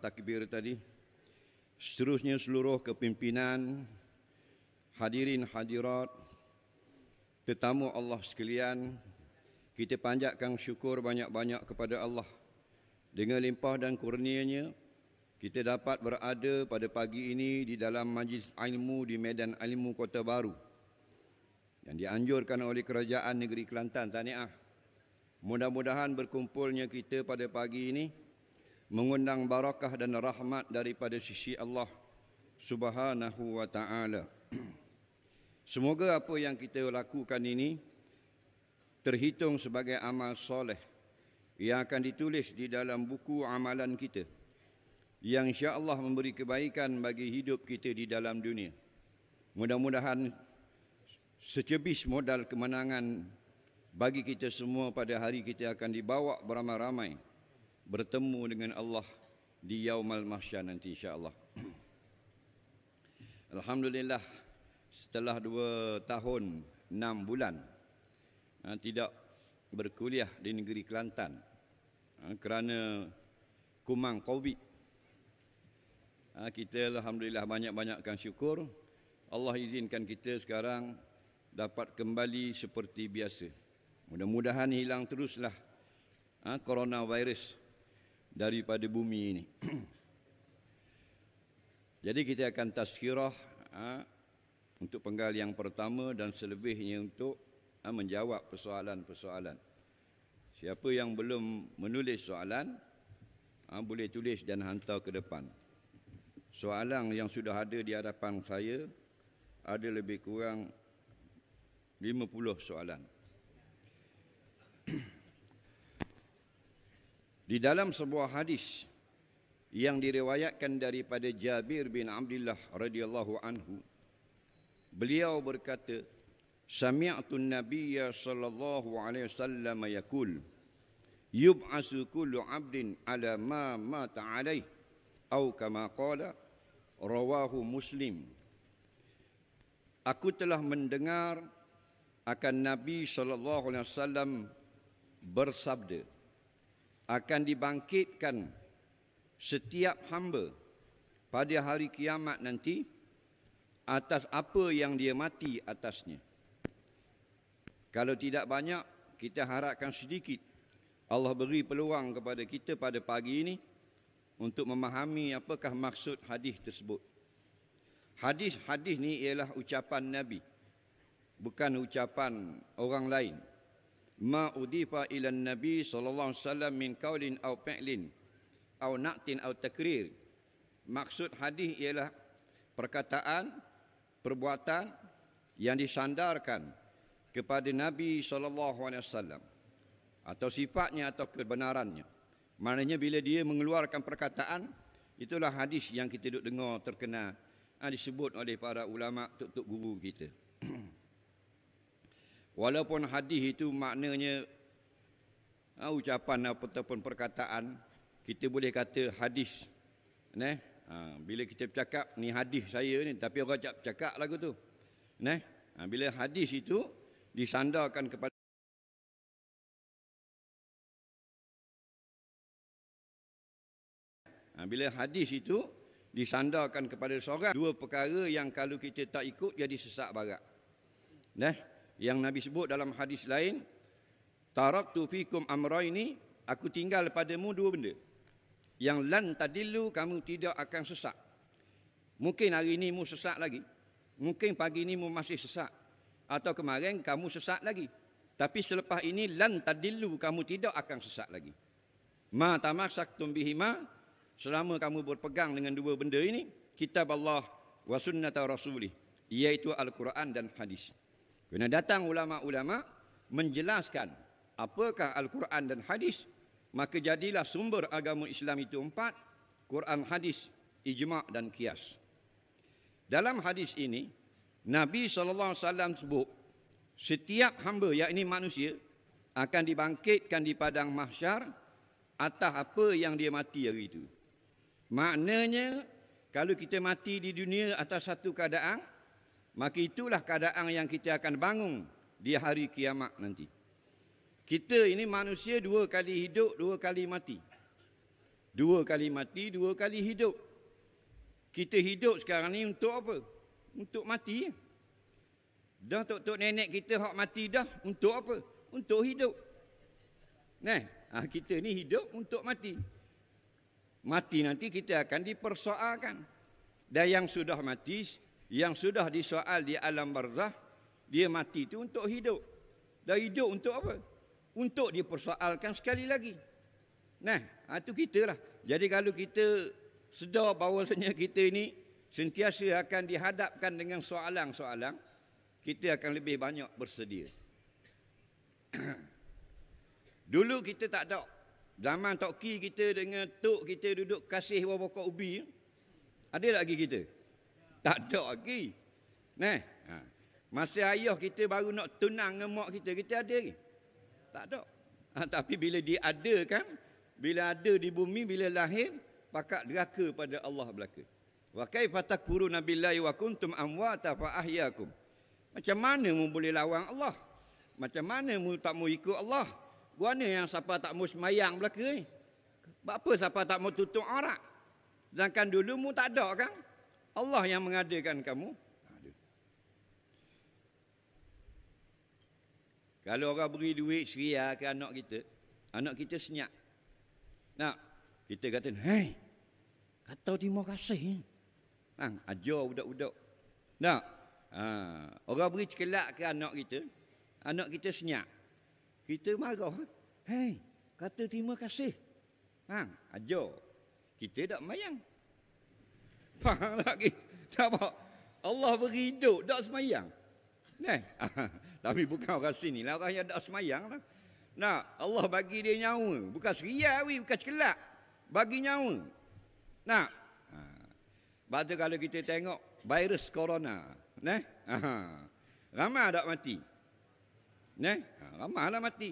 takbir tadi seterusnya seluruh kepimpinan hadirin hadirat tetamu Allah sekalian kita panjatkan syukur banyak-banyak kepada Allah dengan limpah dan kurnianya kita dapat berada pada pagi ini di dalam majlis ilmu di Medan Ilmu Kota Baru yang dianjurkan oleh Kerajaan Negeri Kelantan. Tahniah. Mudah-mudahan berkumpulnya kita pada pagi ini mengundang barakah dan rahmat daripada sisi Allah Subhanahu wa taala. Semoga apa yang kita lakukan ini terhitung sebagai amal soleh yang akan ditulis di dalam buku amalan kita yang insya-Allah memberi kebaikan bagi hidup kita di dalam dunia. Mudah-mudahan secebis modal kemenangan bagi kita semua pada hari kita akan dibawa beramai-ramai bertemu dengan Allah di Yaumul Mahsyar nanti insya-Allah. Alhamdulillah setelah 2 tahun 6 bulan ha, tidak berkuliah di negeri Kelantan ha, kerana kumang Covid. Ha, kita alhamdulillah banyak-banyakkan syukur Allah izinkan kita sekarang dapat kembali seperti biasa. Mudah-mudahan hilang teruslah ha, coronavirus. Corona virus daripada bumi ini. Jadi kita akan tazkirah ha, untuk penggal yang pertama dan selebihnya untuk ha, menjawab persoalan-persoalan. Siapa yang belum menulis soalan, ha, boleh tulis dan hantar ke depan. Soalan yang sudah ada di hadapan saya ada lebih kurang 50 soalan. Di dalam sebuah hadis yang diriwayatkan daripada Jabir bin Abdullah radhiyallahu anhu beliau berkata sami'tu nabiyya sallallahu alaihi wasallam yaqul yub'asu kullu 'abdin ala ma mata 'alaihi au kama qala rawahu muslim aku telah mendengar akan nabi sallallahu alaihi wasallam bersabda akan dibangkitkan setiap hamba pada hari kiamat nanti atas apa yang dia mati atasnya. Kalau tidak banyak, kita harapkan sedikit. Allah beri peluang kepada kita pada pagi ini untuk memahami apakah maksud hadis tersebut. Hadis-hadis ni ialah ucapan Nabi. Bukan ucapan orang lain ma udifa ila nabi sallallahu alaihi wasallam min qaulin aw fi'lin aw naqtin aw takrir maksud hadis ialah perkataan perbuatan yang disandarkan kepada nabi sallallahu alaihi wasallam atau sifatnya atau kebenarannya maknanya bila dia mengeluarkan perkataan itulah hadis yang kita duk dengar terkenal ah, disebut oleh para ulama tok-tok guru kita Walaupun hadis itu maknanya ha, ucapan ataupun perkataan kita boleh kata hadis. neh. Ha, bila kita bercakap ni hadis saya ni tapi orang cakap cakap lagu tu. neh. Ha, bila hadis itu disandarkan kepada ha, bila hadis itu disandarkan kepada seorang dua perkara yang kalau kita tak ikut jadi sesak barat. Neh? yang Nabi sebut dalam hadis lain tu fikum amrayni aku tinggal padamu dua benda yang lan tadilu kamu tidak akan sesak mungkin hari ini mu sesak lagi mungkin pagi ini mu masih sesak atau kemarin kamu sesak lagi tapi selepas ini lan tadilu kamu tidak akan sesak lagi ma tamaksaktum bihima selama kamu berpegang dengan dua benda ini kitab Allah wa sunnata rasulih iaitu al-Quran dan hadis Kena datang ulama-ulama menjelaskan apakah Al-Quran dan hadis, maka jadilah sumber agama Islam itu empat, Quran, hadis, ijma' dan kias. Dalam hadis ini, Nabi SAW sebut, setiap hamba, yakni manusia, akan dibangkitkan di padang mahsyar atas apa yang dia mati hari itu. Maknanya, kalau kita mati di dunia atas satu keadaan, maka itulah keadaan yang kita akan bangun di hari kiamat nanti. Kita ini manusia dua kali hidup, dua kali mati. Dua kali mati, dua kali hidup. Kita hidup sekarang ni untuk apa? Untuk mati. Ya. Dah tok-tok nenek kita hak mati dah, untuk apa? Untuk hidup. Nah, ha, kita ni hidup untuk mati. Mati nanti kita akan dipersoalkan. Dan yang sudah mati, yang sudah disoal di alam barzah dia mati itu untuk hidup dah hidup untuk apa untuk dipersoalkan sekali lagi nah itu ha, kita lah jadi kalau kita sedar bahawasanya kita ini sentiasa akan dihadapkan dengan soalan-soalan kita akan lebih banyak bersedia dulu kita tak ada zaman tokki kita dengan tok kita duduk kasih buah ubi ya. ada lagi kita tak ada lagi. Neh. Ha. Masa ayah kita baru nak tunang dengan mak kita, kita ada lagi. Tak ada. Ha, tapi bila diadakan, bila ada di bumi, bila lahir, pakat deraka pada Allah belaka. Wa kaifa takfuruna billahi wa kuntum amwata fa Macam mana mu boleh lawan Allah? Macam mana mu tak mau ikut Allah? Guana yang siapa tak mau semayang belaka ni? Eh? Apa siapa tak mau tutup aurat? Sedangkan dulu mu tak ada kan? Allah yang mengadakan kamu. Kalau orang beri duit seria ke anak kita, anak kita senyap. Nak, kita kata, hei, kata terima kasih. Nah, ajar budak-budak. Nak, ha, orang beri cekelak ke anak kita, anak kita senyap. Kita marah. Hei, kata terima kasih. Nah, ajar. Kita tak mayang. Faham lagi. Nampak? Allah beri hidup, tak semayang. Nah, tapi bukan orang sini lah, orang yang tak semayang lah. Nah, Allah bagi dia nyawa. Bukan seriak, we. bukan cekelak. Bagi nyawa. Nah, ha. baca kalau kita tengok virus corona. Nah, ha. ramah tak mati? Nah, ha, ramah lah mati.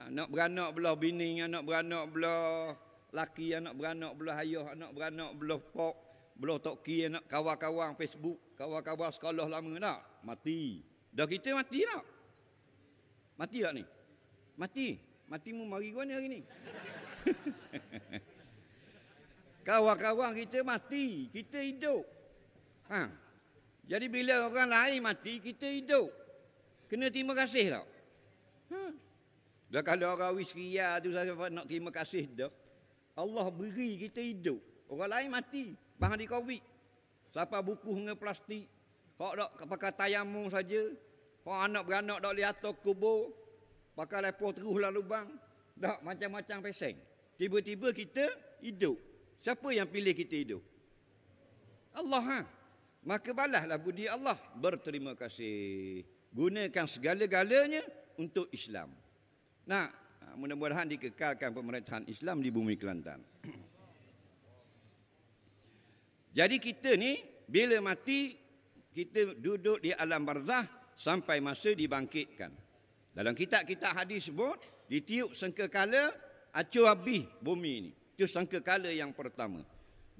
Anak beranak belah bini, anak beranak belah laki, anak beranak belah ayah, anak beranak belah pok, belum tak kira nak kawan-kawan Facebook, kawan-kawan sekolah lama tak? Mati. Dah kita mati tak? Mati tak ni? Mati. Mati mu mari gua ni hari ni. kawan-kawan kita mati, kita hidup. Ha. Jadi bila orang lain mati, kita hidup. Kena terima kasih tak? Ha. Dah kalau orang kia tu saya nak terima kasih dah. Allah beri kita hidup. Orang lain mati bahan di covid siapa buku dengan plastik hok dak pakai tayamum saja hok anak beranak dak lihat atas kubur pakai lepo terus lah lubang dak macam-macam peseng tiba-tiba kita hidup siapa yang pilih kita hidup Allah ha maka balaslah budi Allah berterima kasih gunakan segala-galanya untuk Islam nah ha, mudah-mudahan dikekalkan pemerintahan Islam di bumi Kelantan Jadi kita ni bila mati kita duduk di alam barzah sampai masa dibangkitkan. Dalam kitab-kitab hadis sebut ditiup sangkakala acu abi bumi ini. Itu sangkakala yang pertama.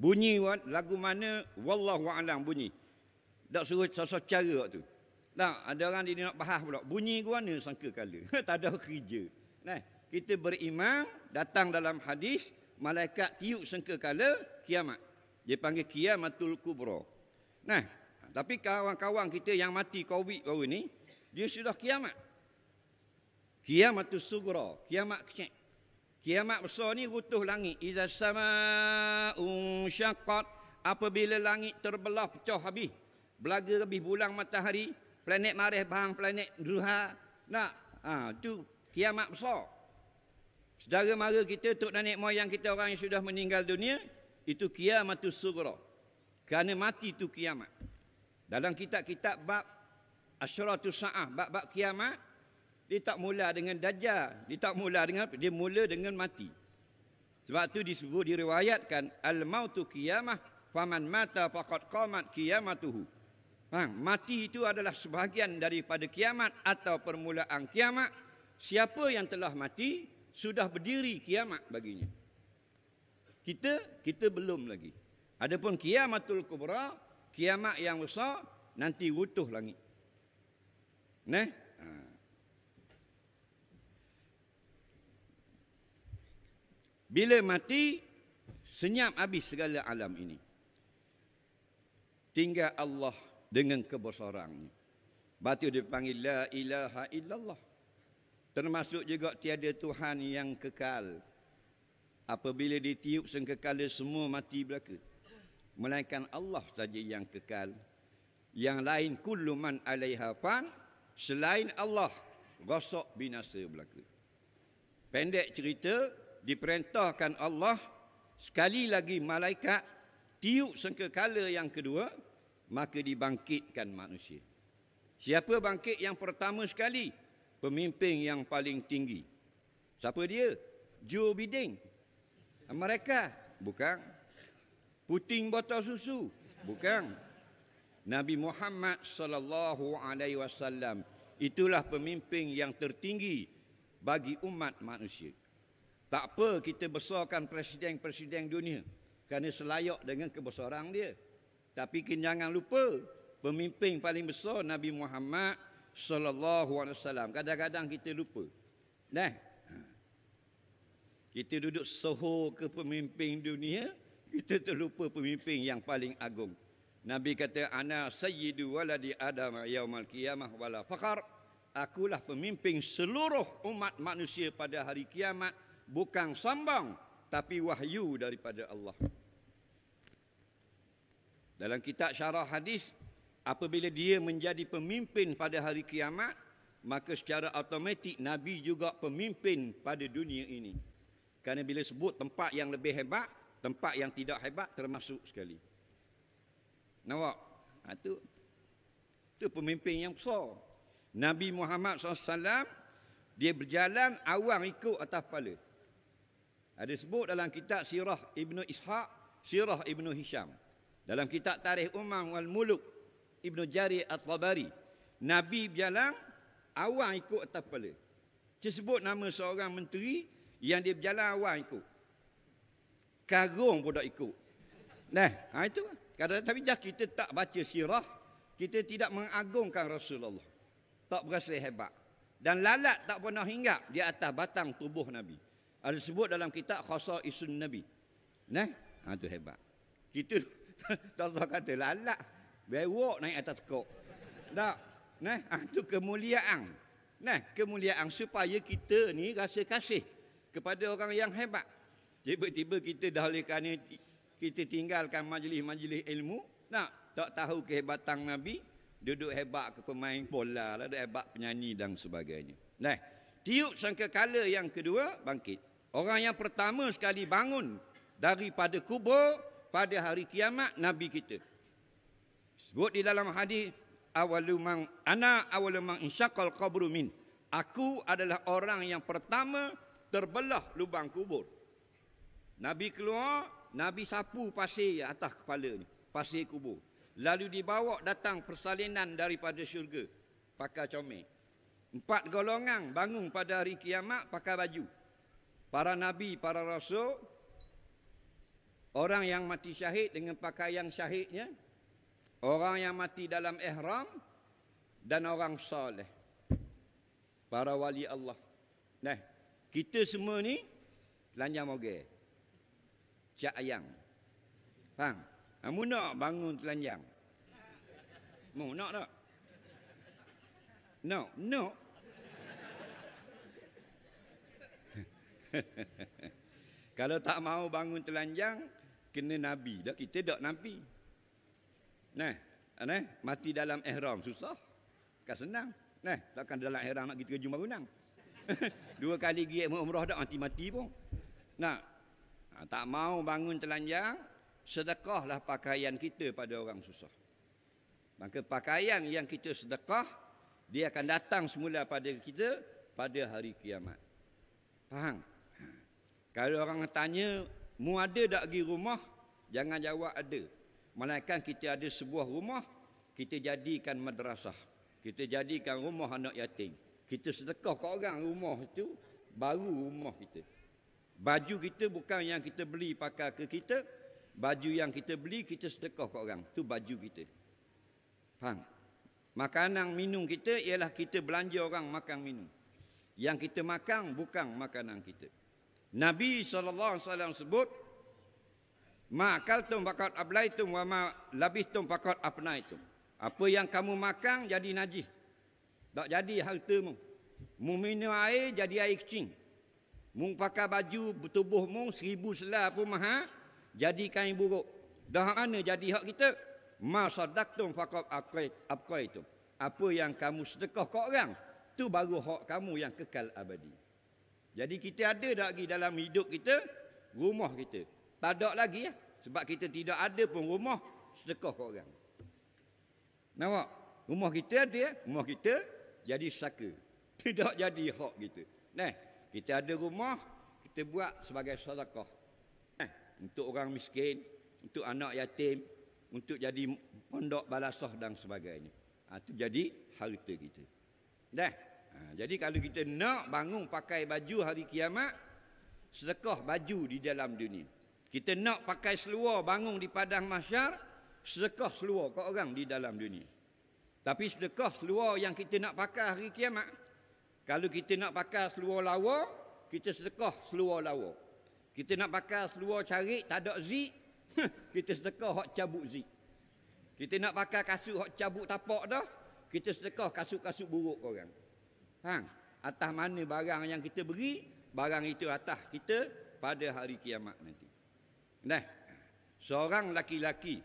Bunyi lagu mana wallahu alam bunyi. Tak suruh sosok cara tu Tak, ada orang dia nak bahas pula. Bunyi gua ni sangkakala? tak ada kerja. Nah, kita beriman datang dalam hadis malaikat tiup sangkakala kiamat. Dia panggil kiamatul kubra. Nah, tapi kawan-kawan kita yang mati COVID baru ni, dia sudah kiamat. Kiamatul sugro, kiamat kecil. Kiamat besar ni rutuh langit. Iza sama unsyakat. Apabila langit terbelah pecah habis. Belaga lebih bulan matahari. Planet marih bahang planet ruha. Nah, Ha, itu kiamat besar. Sedara mara kita, Tok Nenek Moyang kita orang yang sudah meninggal dunia itu kiamat sughra kerana mati itu kiamat dalam kitab-kitab bab asyratu sa'ah bab-bab kiamat dia tak mula dengan dajjal dia tak mula dengan dia mula dengan mati sebab tu disebut diriwayatkan al mautu kiamah faman mata faqad qamat kiamatuhu faham mati itu adalah sebahagian daripada kiamat atau permulaan kiamat siapa yang telah mati sudah berdiri kiamat baginya kita kita belum lagi. Adapun kiamatul kubra, kiamat yang besar nanti runtuh langit. Nah, ha. Bila mati senyap habis segala alam ini. Tinggal Allah dengan kebosoran Berarti dia panggil la ilaha illallah. Termasuk juga tiada Tuhan yang kekal, apabila ditiup sengkekala semua mati belaka melainkan Allah saja yang kekal yang lain kullu man alaiha fan selain Allah gosok binasa belaka pendek cerita diperintahkan Allah sekali lagi malaikat tiup sengkekala yang kedua maka dibangkitkan manusia siapa bangkit yang pertama sekali pemimpin yang paling tinggi siapa dia Joe Biden mereka Bukan. Puting botol susu? Bukan. Nabi Muhammad sallallahu alaihi wasallam itulah pemimpin yang tertinggi bagi umat manusia. Tak apa kita besarkan presiden-presiden dunia kerana selayak dengan kebesaran dia. Tapi jangan lupa pemimpin paling besar Nabi Muhammad sallallahu alaihi wasallam. Kadang-kadang kita lupa. Nah, kita duduk soho ke pemimpin dunia, kita terlupa pemimpin yang paling agung. Nabi kata, Ana sayyidu waladi Adam yaumal kiamah wala fakhar. Akulah pemimpin seluruh umat manusia pada hari kiamat. Bukan sambang, tapi wahyu daripada Allah. Dalam kitab syarah hadis, apabila dia menjadi pemimpin pada hari kiamat, maka secara automatik Nabi juga pemimpin pada dunia ini. Kerana bila sebut tempat yang lebih hebat, tempat yang tidak hebat termasuk sekali. Nampak? itu, ha, itu pemimpin yang besar. Nabi Muhammad SAW, dia berjalan awang ikut atas kepala. Ada sebut dalam kitab Sirah Ibn Ishaq, Sirah Ibn Hisham. Dalam kitab Tarikh Umar Wal Muluk, Ibn Jari At-Tabari. Nabi berjalan awang ikut atas kepala. sebut nama seorang menteri, yang dia berjalan awal ikut. Karung pun tak ikut. Nah, ha, itu kadang kadang tapi dah kita tak baca sirah, kita tidak mengagungkan Rasulullah. Tak berasa hebat. Dan lalat tak pernah hinggap di atas batang tubuh Nabi. Ada sebut dalam kitab khasa isun Nabi. Nah, ha, itu hebat. Kita tak tahu kata lalat. Berwok naik atas kok. Tak. Nah, ha, itu kemuliaan. Nah, kemuliaan supaya kita ni rasa kasih kepada orang yang hebat. Tiba-tiba kita dah oleh kerana kita tinggalkan majlis-majlis ilmu, nak tak tahu kehebatan Nabi, duduk hebat ke pemain bola, ada lah, hebat penyanyi dan sebagainya. Nah, tiup sangkakala yang kedua bangkit. Orang yang pertama sekali bangun daripada kubur pada hari kiamat Nabi kita. Sebut di dalam hadis awalumang ana awalumang insyaqal qabru min. Aku adalah orang yang pertama terbelah lubang kubur. Nabi keluar, Nabi sapu pasir atas kepalanya, pasir kubur. Lalu dibawa datang persalinan daripada syurga, pakai comel. Empat golongan bangun pada hari kiamat pakai baju. Para Nabi, para Rasul, orang yang mati syahid dengan pakaian syahidnya, orang yang mati dalam ihram dan orang soleh. Para wali Allah. Nah, kita semua ni telanjang moge. Cak ayam. Faham? Kamu ha, nak bangun telanjang? Mu nak tak? No, no. Kalau tak mau bangun telanjang, kena nabi. Dak kita dak nabi. Nah, aneh ha, mati dalam ihram susah. Bukan senang. Nah, takkan dalam ihram nak kita kerja marunang dua kali gigit umrah dah mati mati pun Nah, ha, tak mau bangun telanjang sedekahlah pakaian kita pada orang susah maka pakaian yang kita sedekah dia akan datang semula pada kita pada hari kiamat faham ha. kalau orang tanya mu ada tak pergi rumah jangan jawab ada Melainkan kita ada sebuah rumah, kita jadikan madrasah. Kita jadikan rumah anak yatim. Kita sedekah ke orang rumah itu baru rumah kita. Baju kita bukan yang kita beli pakai ke kita. Baju yang kita beli kita sedekah ke orang. Itu baju kita. Faham? Makanan minum kita ialah kita belanja orang makan minum. Yang kita makan bukan makanan kita. Nabi SAW sebut, Ma'akaltum pakat ablaitum wa ma labihtum pakat apnaitum. Apa yang kamu makan jadi najih. Tak jadi harta mu. Mu minum air jadi air kecing. Mu pakai baju tubuh mu seribu selah pun maha jadi kain buruk. Dah mana jadi hak kita? Ma sadaqtum faqad aqaitum. Apa yang kamu sedekah ke orang, tu baru hak kamu yang kekal abadi. Jadi kita ada lagi dalam hidup kita, rumah kita. Tak ada lagi ya. Sebab kita tidak ada pun rumah sedekah ke orang. Nampak? Rumah kita ada ya. Rumah kita jadi saka. Tidak jadi hak kita. Nah, kita ada rumah, kita buat sebagai sedekah. Nah, untuk orang miskin, untuk anak yatim, untuk jadi pondok balasah dan sebagainya. Ha, itu jadi harta kita. Dah. ha, jadi kalau kita nak bangun pakai baju hari kiamat, sedekah baju di dalam dunia. Kita nak pakai seluar bangun di padang mahsyar, sedekah seluar ke orang di dalam dunia. Tapi sedekah seluar yang kita nak pakai hari kiamat. Kalau kita nak pakai seluar lawa, kita sedekah seluar lawa. Kita nak pakai seluar cari, tak ada zik, kita sedekah hak cabut zik. Kita nak pakai kasut hak cabut tapak dah, kita sedekah kasut-kasut buruk orang. Hang, atas mana barang yang kita beri, barang itu atas kita pada hari kiamat nanti. Nah, seorang laki-laki,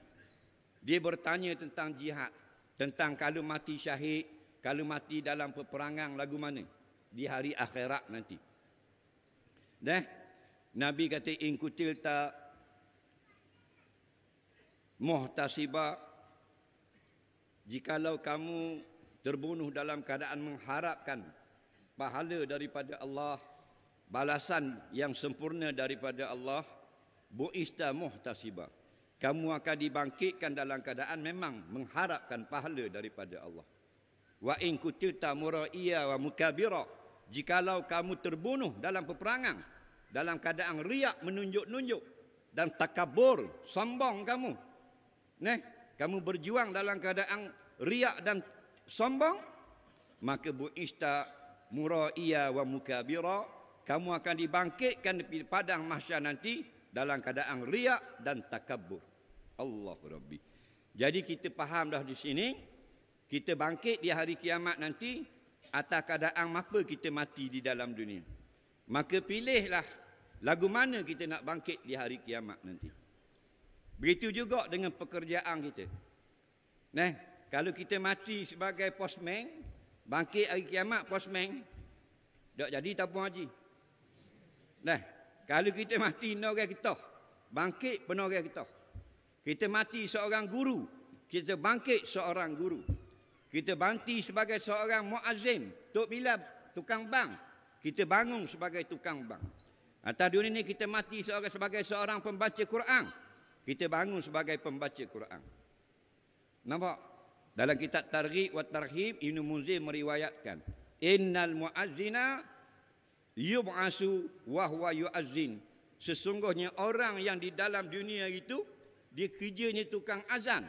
dia bertanya tentang jihad tentang kalau mati syahid, kalau mati dalam peperangan lagu mana? Di hari akhirat nanti. Dah. Nabi kata in kutil ta muhtasiba jikalau kamu terbunuh dalam keadaan mengharapkan pahala daripada Allah, balasan yang sempurna daripada Allah, buista muhtasiba kamu akan dibangkitkan dalam keadaan memang mengharapkan pahala daripada Allah. Wa in kutilta muraiya wa mukabira. Jikalau kamu terbunuh dalam peperangan dalam keadaan riak menunjuk-nunjuk dan takabur sombong kamu. Neh, kamu berjuang dalam keadaan riak dan sombong maka bu ista muraiya wa mukabira kamu akan dibangkitkan di padang mahsyar nanti dalam keadaan riak dan takabur. Allah Rabbi. Jadi kita faham dah di sini, kita bangkit di hari kiamat nanti atas keadaan apa kita mati di dalam dunia. Maka pilihlah lagu mana kita nak bangkit di hari kiamat nanti. Begitu juga dengan pekerjaan kita. Nah, kalau kita mati sebagai posmen, bangkit hari kiamat posmen, tak jadi tabung haji. Nah, kalau kita mati orang kita bangkit pun orang kita. Kita mati seorang guru, kita bangkit seorang guru. Kita banti sebagai seorang muazzin, tok bila tukang bang, kita bangun sebagai tukang bang. Atas dunia ini kita mati seorang sebagai seorang pembaca Quran, kita bangun sebagai pembaca Quran. Nampak? Dalam kitab Targhib wa Tarhib Ibnu Munzir meriwayatkan, "Innal muazzina yub'asu wa huwa yu'azzin. Sesungguhnya orang yang di dalam dunia itu dia kerjanya tukang azan.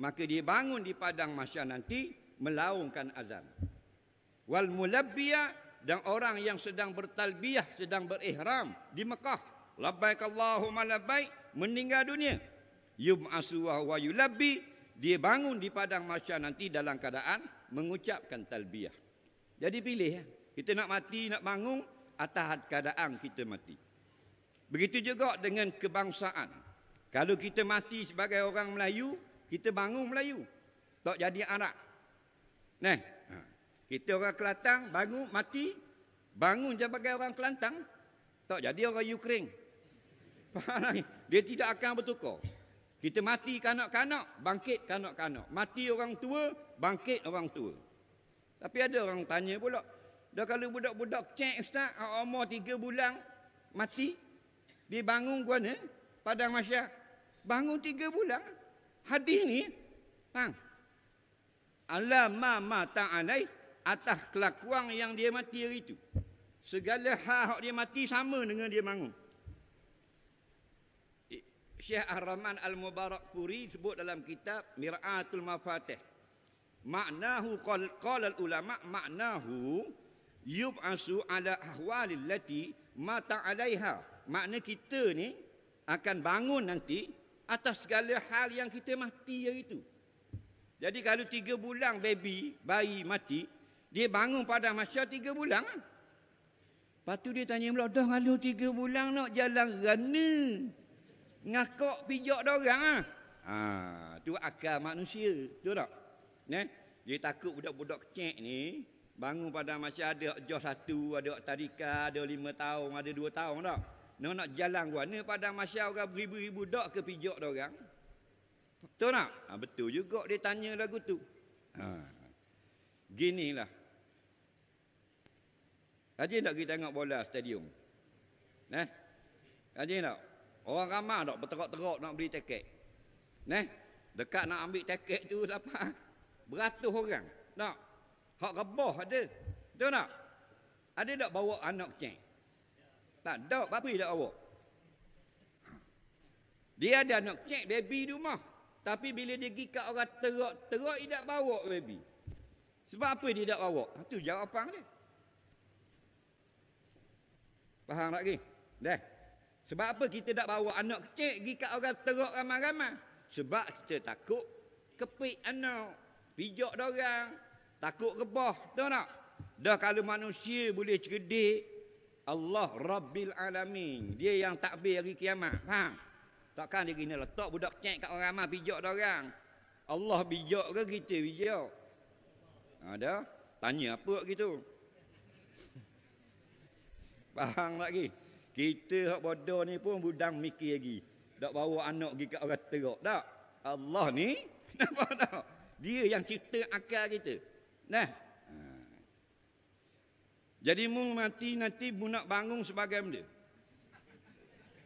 Maka dia bangun di padang mahsyar nanti melaungkan azan. Wal mulabbiya dan orang yang sedang bertalbiyah sedang berihram di Mekah labbaik Allahumma labbaik meninggal dunia yub'asu wa huwa yulabbi dia bangun di padang mahsyar nanti dalam keadaan mengucapkan talbiyah. Jadi pilih ya. Kita nak mati, nak bangun, atas keadaan kita mati. Begitu juga dengan kebangsaan. Kalau kita mati sebagai orang Melayu, kita bangun Melayu. Tak jadi Arab. Nah, ha. kita orang Kelantan bangun mati, bangun sebagai orang Kelantan, tak jadi orang Ukraine. Dia tidak akan bertukar. Kita mati kanak-kanak, bangkit kanak-kanak. Mati orang tua, bangkit orang tua. Tapi ada orang tanya pula, Dah kalau budak-budak cek ustaz, ah, umur tiga bulan, mati. Dia bangun ke mana? Padang Masyar. Bangun tiga bulan. Hadis ni, bang. Allah ma ma ta'alai atas kelakuan yang dia mati hari itu. Segala hak dia mati sama dengan dia bangun. Syekh Ar-Rahman Al-Mubarak Puri sebut dalam kitab Mir'atul Mafatih. Maknahu qala al-ulama maknahu yub'asu ala ahwali allati mata alaiha makna kita ni akan bangun nanti atas segala hal yang kita mati hari itu jadi kalau tiga bulan baby bayi mati dia bangun pada masa tiga bulan ah. lepas tu dia tanya pula dah kalau tiga bulan nak jalan rana ngakok pijak dia orang ah ha, tu akal manusia tu tak ne dia takut budak-budak kecil ni Bangun pada masih ada jauh satu, ada tarika, ada lima tahun, ada dua tahun tak? Nak nak jalan gua. Ni pada masih orang beribu-ribu dok ke pijak dia orang. Betul tak? Ha, betul juga dia tanya lagu tu. Ha. lah, Haji nak kita tengok bola stadium. Nah. Haji nak. Orang ramai dak berterok-terok nak beli tiket. Nah. Dekat nak ambil tiket tu siapa? Beratus orang. Tak. Nah. Hak rebah ada. Betul tak? Ada tak bawa anak kecil? Tak ada. dia tak bawa. Dia ada anak kecil baby di rumah. Tapi bila dia pergi ke orang terak-terak, dia tak bawa baby. Sebab apa dia tak bawa? Itu jawapan dia. Faham tak lagi? Dah. Sebab apa kita tak bawa anak kecil pergi ke orang terak ramai-ramai? Sebab kita takut kepik anak, pijak dorang, Takut rebah, tahu tak? Dah kalau manusia boleh cerdik, Allah Rabbil Alamin. Dia yang takbir hari kiamat, faham? Takkan dia kena letak budak cek kat orang ramah pijak dia orang. Allah bijak ke kita bijak? Ada? Tanya apa gitu? Faham lagi? Kita hak bodoh ni pun budang mikir lagi. Tak bawa anak pergi kat orang teruk. Tak? Allah ni, kenapa tak? Dia yang cipta akal kita. Nah. Ha. Jadi mu mati nanti mu nak bangun sebagai benda.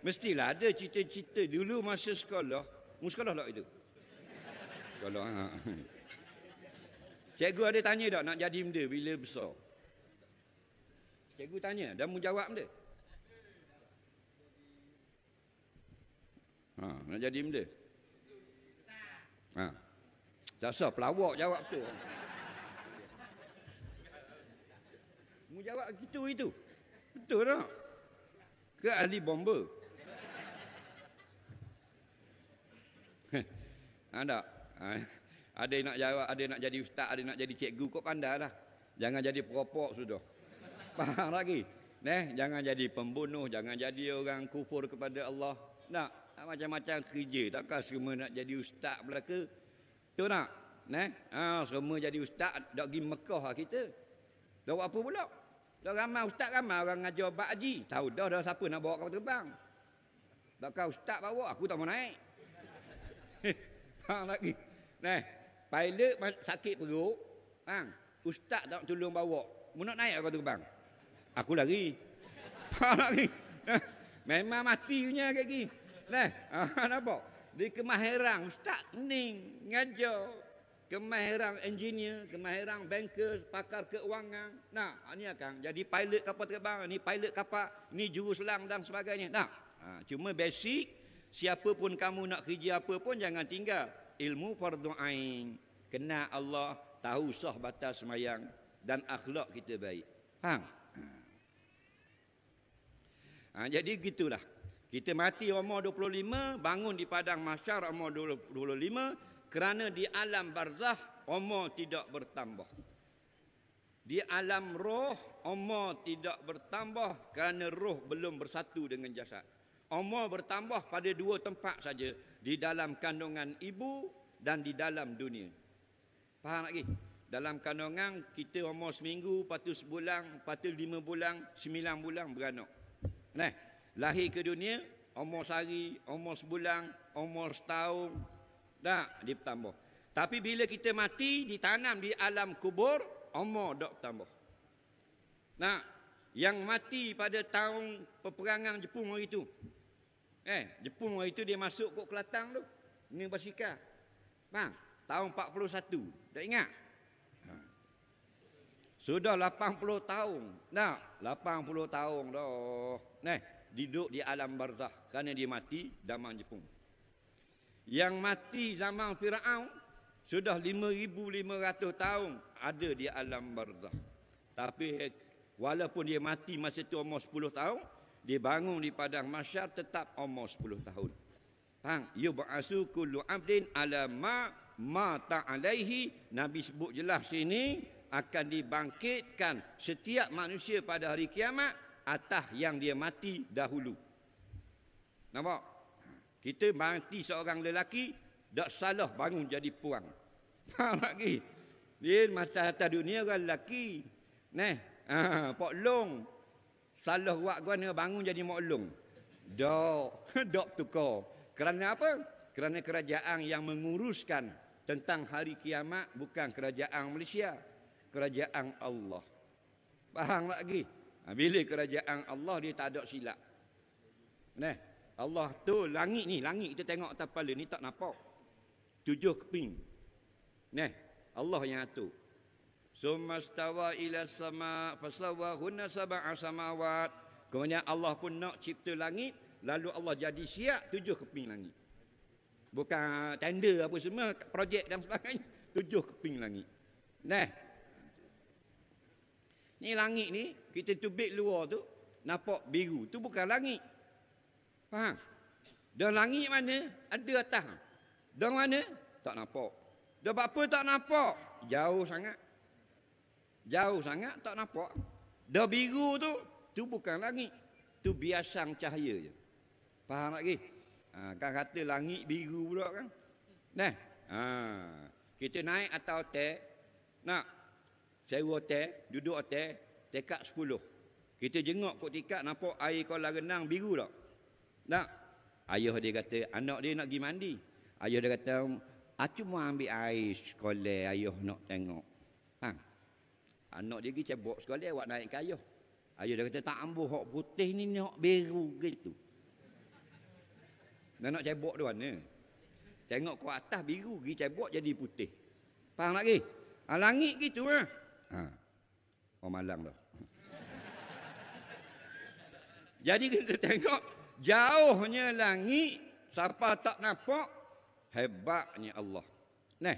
Mestilah ada cerita-cerita dulu masa sekolah. Mu sekolah lah itu. Sekolah. Ha. Cikgu ada tanya tak nak jadi benda bila besar? Cikgu tanya dan mu jawab benda. Ha, nak jadi benda? Ha. Tak sah pelawak jawab tu. Menjawab gitu itu. Betul tak? Ke ahli bomba? ada. ada nak jawab, ada nak jadi ustaz, ada nak jadi cikgu, kau pandai dah. Jangan jadi peropok sudah. Faham lagi? Neh, jangan jadi pembunuh, jangan jadi orang kufur kepada Allah. Nak macam-macam kerja. Takkan semua nak jadi ustaz pula Tu nak. Neh, ha, semua jadi ustaz dak pergi Mekah lah kita. Dak apa pula? Dok ramai ustaz ramai orang ngajar bab haji. Tahu dah dah siapa nak bawa kapal terbang. Tak kau ustaz bawa, aku tak mau naik. Bang lagi. Nah, pilot sakit perut, bang. Ustaz tak tolong bawa. Mau nak naik kapal terbang. Aku lari. Bang lagi. Memang mati punya kaki. Nah, apa? Di kemahiran ustaz ning ngajar kemahiran engineer, kemahiran banker, pakar keuangan. Nah, ha, ni akan lah, jadi pilot kapal terbang, ni pilot kapal, ni juruselang dan sebagainya. Nah, ha, cuma basic siapa pun kamu nak kerja apa pun jangan tinggal ilmu fardu ain, kena Allah, tahu sah batas sembahyang dan akhlak kita baik. Faham? Ha, ha jadi gitulah. Kita mati umur 25, bangun di padang mahsyar umur 25, kerana di alam barzah umur tidak bertambah di alam roh umur tidak bertambah kerana roh belum bersatu dengan jasad umur bertambah pada dua tempat saja di dalam kandungan ibu dan di dalam dunia faham lagi dalam kandungan kita umur seminggu patut tu sebulan lepas lima bulan sembilan bulan beranak nah lahir ke dunia umur sehari umur sebulan umur setahun tak, dia bertambah. Tapi bila kita mati, ditanam di alam kubur, umur dok bertambah. Nah, yang mati pada tahun peperangan Jepun hari itu. Eh, Jepun hari itu dia masuk ke kelatang tu. Ini basika. Bang, tahun 41. Tak ingat? Ha. Sudah 80 tahun. Nah, 80 tahun dah. Nah, duduk di alam barzah kerana dia mati dalam Jepun yang mati zaman Firaun sudah 5500 tahun ada di alam barzah. Tapi walaupun dia mati masa tu umur 10 tahun, dia bangun di padang masyar tetap umur 10 tahun. Faham? Yub'asu kullu abdin ala ma mata alaihi Nabi sebut jelas sini akan dibangkitkan setiap manusia pada hari kiamat atas yang dia mati dahulu. Nampak? Kita mati seorang lelaki, tak salah bangun jadi puang. Faham lagi? Dia masa atas dunia kan lelaki. Nah, ah, ha, Pak Long. Salah buat gua nak bangun jadi maklum. Dok, dok tukar. Kerana apa? Kerana kerajaan yang menguruskan tentang hari kiamat bukan kerajaan Malaysia. Kerajaan Allah. Faham lagi? Ha, bila kerajaan Allah dia tak ada silap. Nah, Allah tu langit ni, langit kita tengok atas kepala ni tak nampak. Tujuh keping. Neh, Allah yang atur. Summa stawa ila sama fasawa huna sab'a samawat. Kemudian Allah pun nak cipta langit, lalu Allah jadi siap tujuh keping langit. Bukan tender apa semua, projek dan sebagainya. Tujuh keping langit. Neh. Ni langit ni, kita tubik luar tu, nampak biru. Tu bukan langit. Faham? Dan langit mana? Ada atas. Dan mana? Tak nampak. Dan apa tak nampak? Jauh sangat. Jauh sangat tak nampak. Dan biru tu, tu bukan langit. Tu biasa cahaya je. Faham tak ha, kan kata langit biru pula kan? Nah, ha, kita naik atas hotel, nak Saya sewa hotel, duduk hotel, tekak sepuluh. Kita jenguk kot tikat nampak air kolam renang biru tak? Tak. Ayah dia kata, anak dia nak pergi mandi. Ayah dia kata, aku ah, mau ambil air sekolah, ayah nak tengok. Ha. Anak dia pergi cebok sekolah, awak naik ke ayah. Ayah dia kata, tak ambuh, hok putih ni, ni hok biru, gitu. Dan nak cebok tu mana? Tengok ke atas biru, pergi cebok jadi putih. Faham ah, lagi? Ha, langit gitu lah. Ha. Oh malang dah. jadi kita tengok, jauhnya langit siapa tak nampak hebatnya Allah. Nah,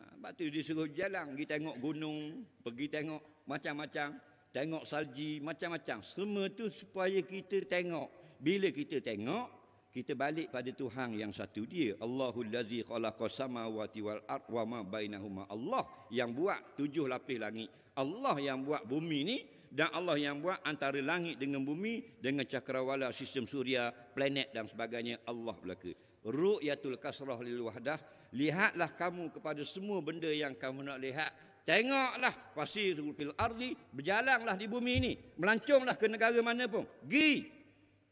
ha, Sebab tu dia suruh jalan pergi tengok gunung, pergi tengok macam-macam, tengok salji macam-macam. Semua tu supaya kita tengok. Bila kita tengok, kita balik pada Tuhan yang satu dia. Allahul lazi khalaqas samawati wal ard bainahuma. Allah yang buat tujuh lapis langit. Allah yang buat bumi ni dan Allah yang buat antara langit dengan bumi dengan cakrawala sistem suria, planet dan sebagainya Allah belaka. Ru'yatul kasrah lil wahdah, lihatlah kamu kepada semua benda yang kamu nak lihat. Tengoklah pasir fil ardi, berjalanlah di bumi ini, melancunglah ke negara mana pun. Gi.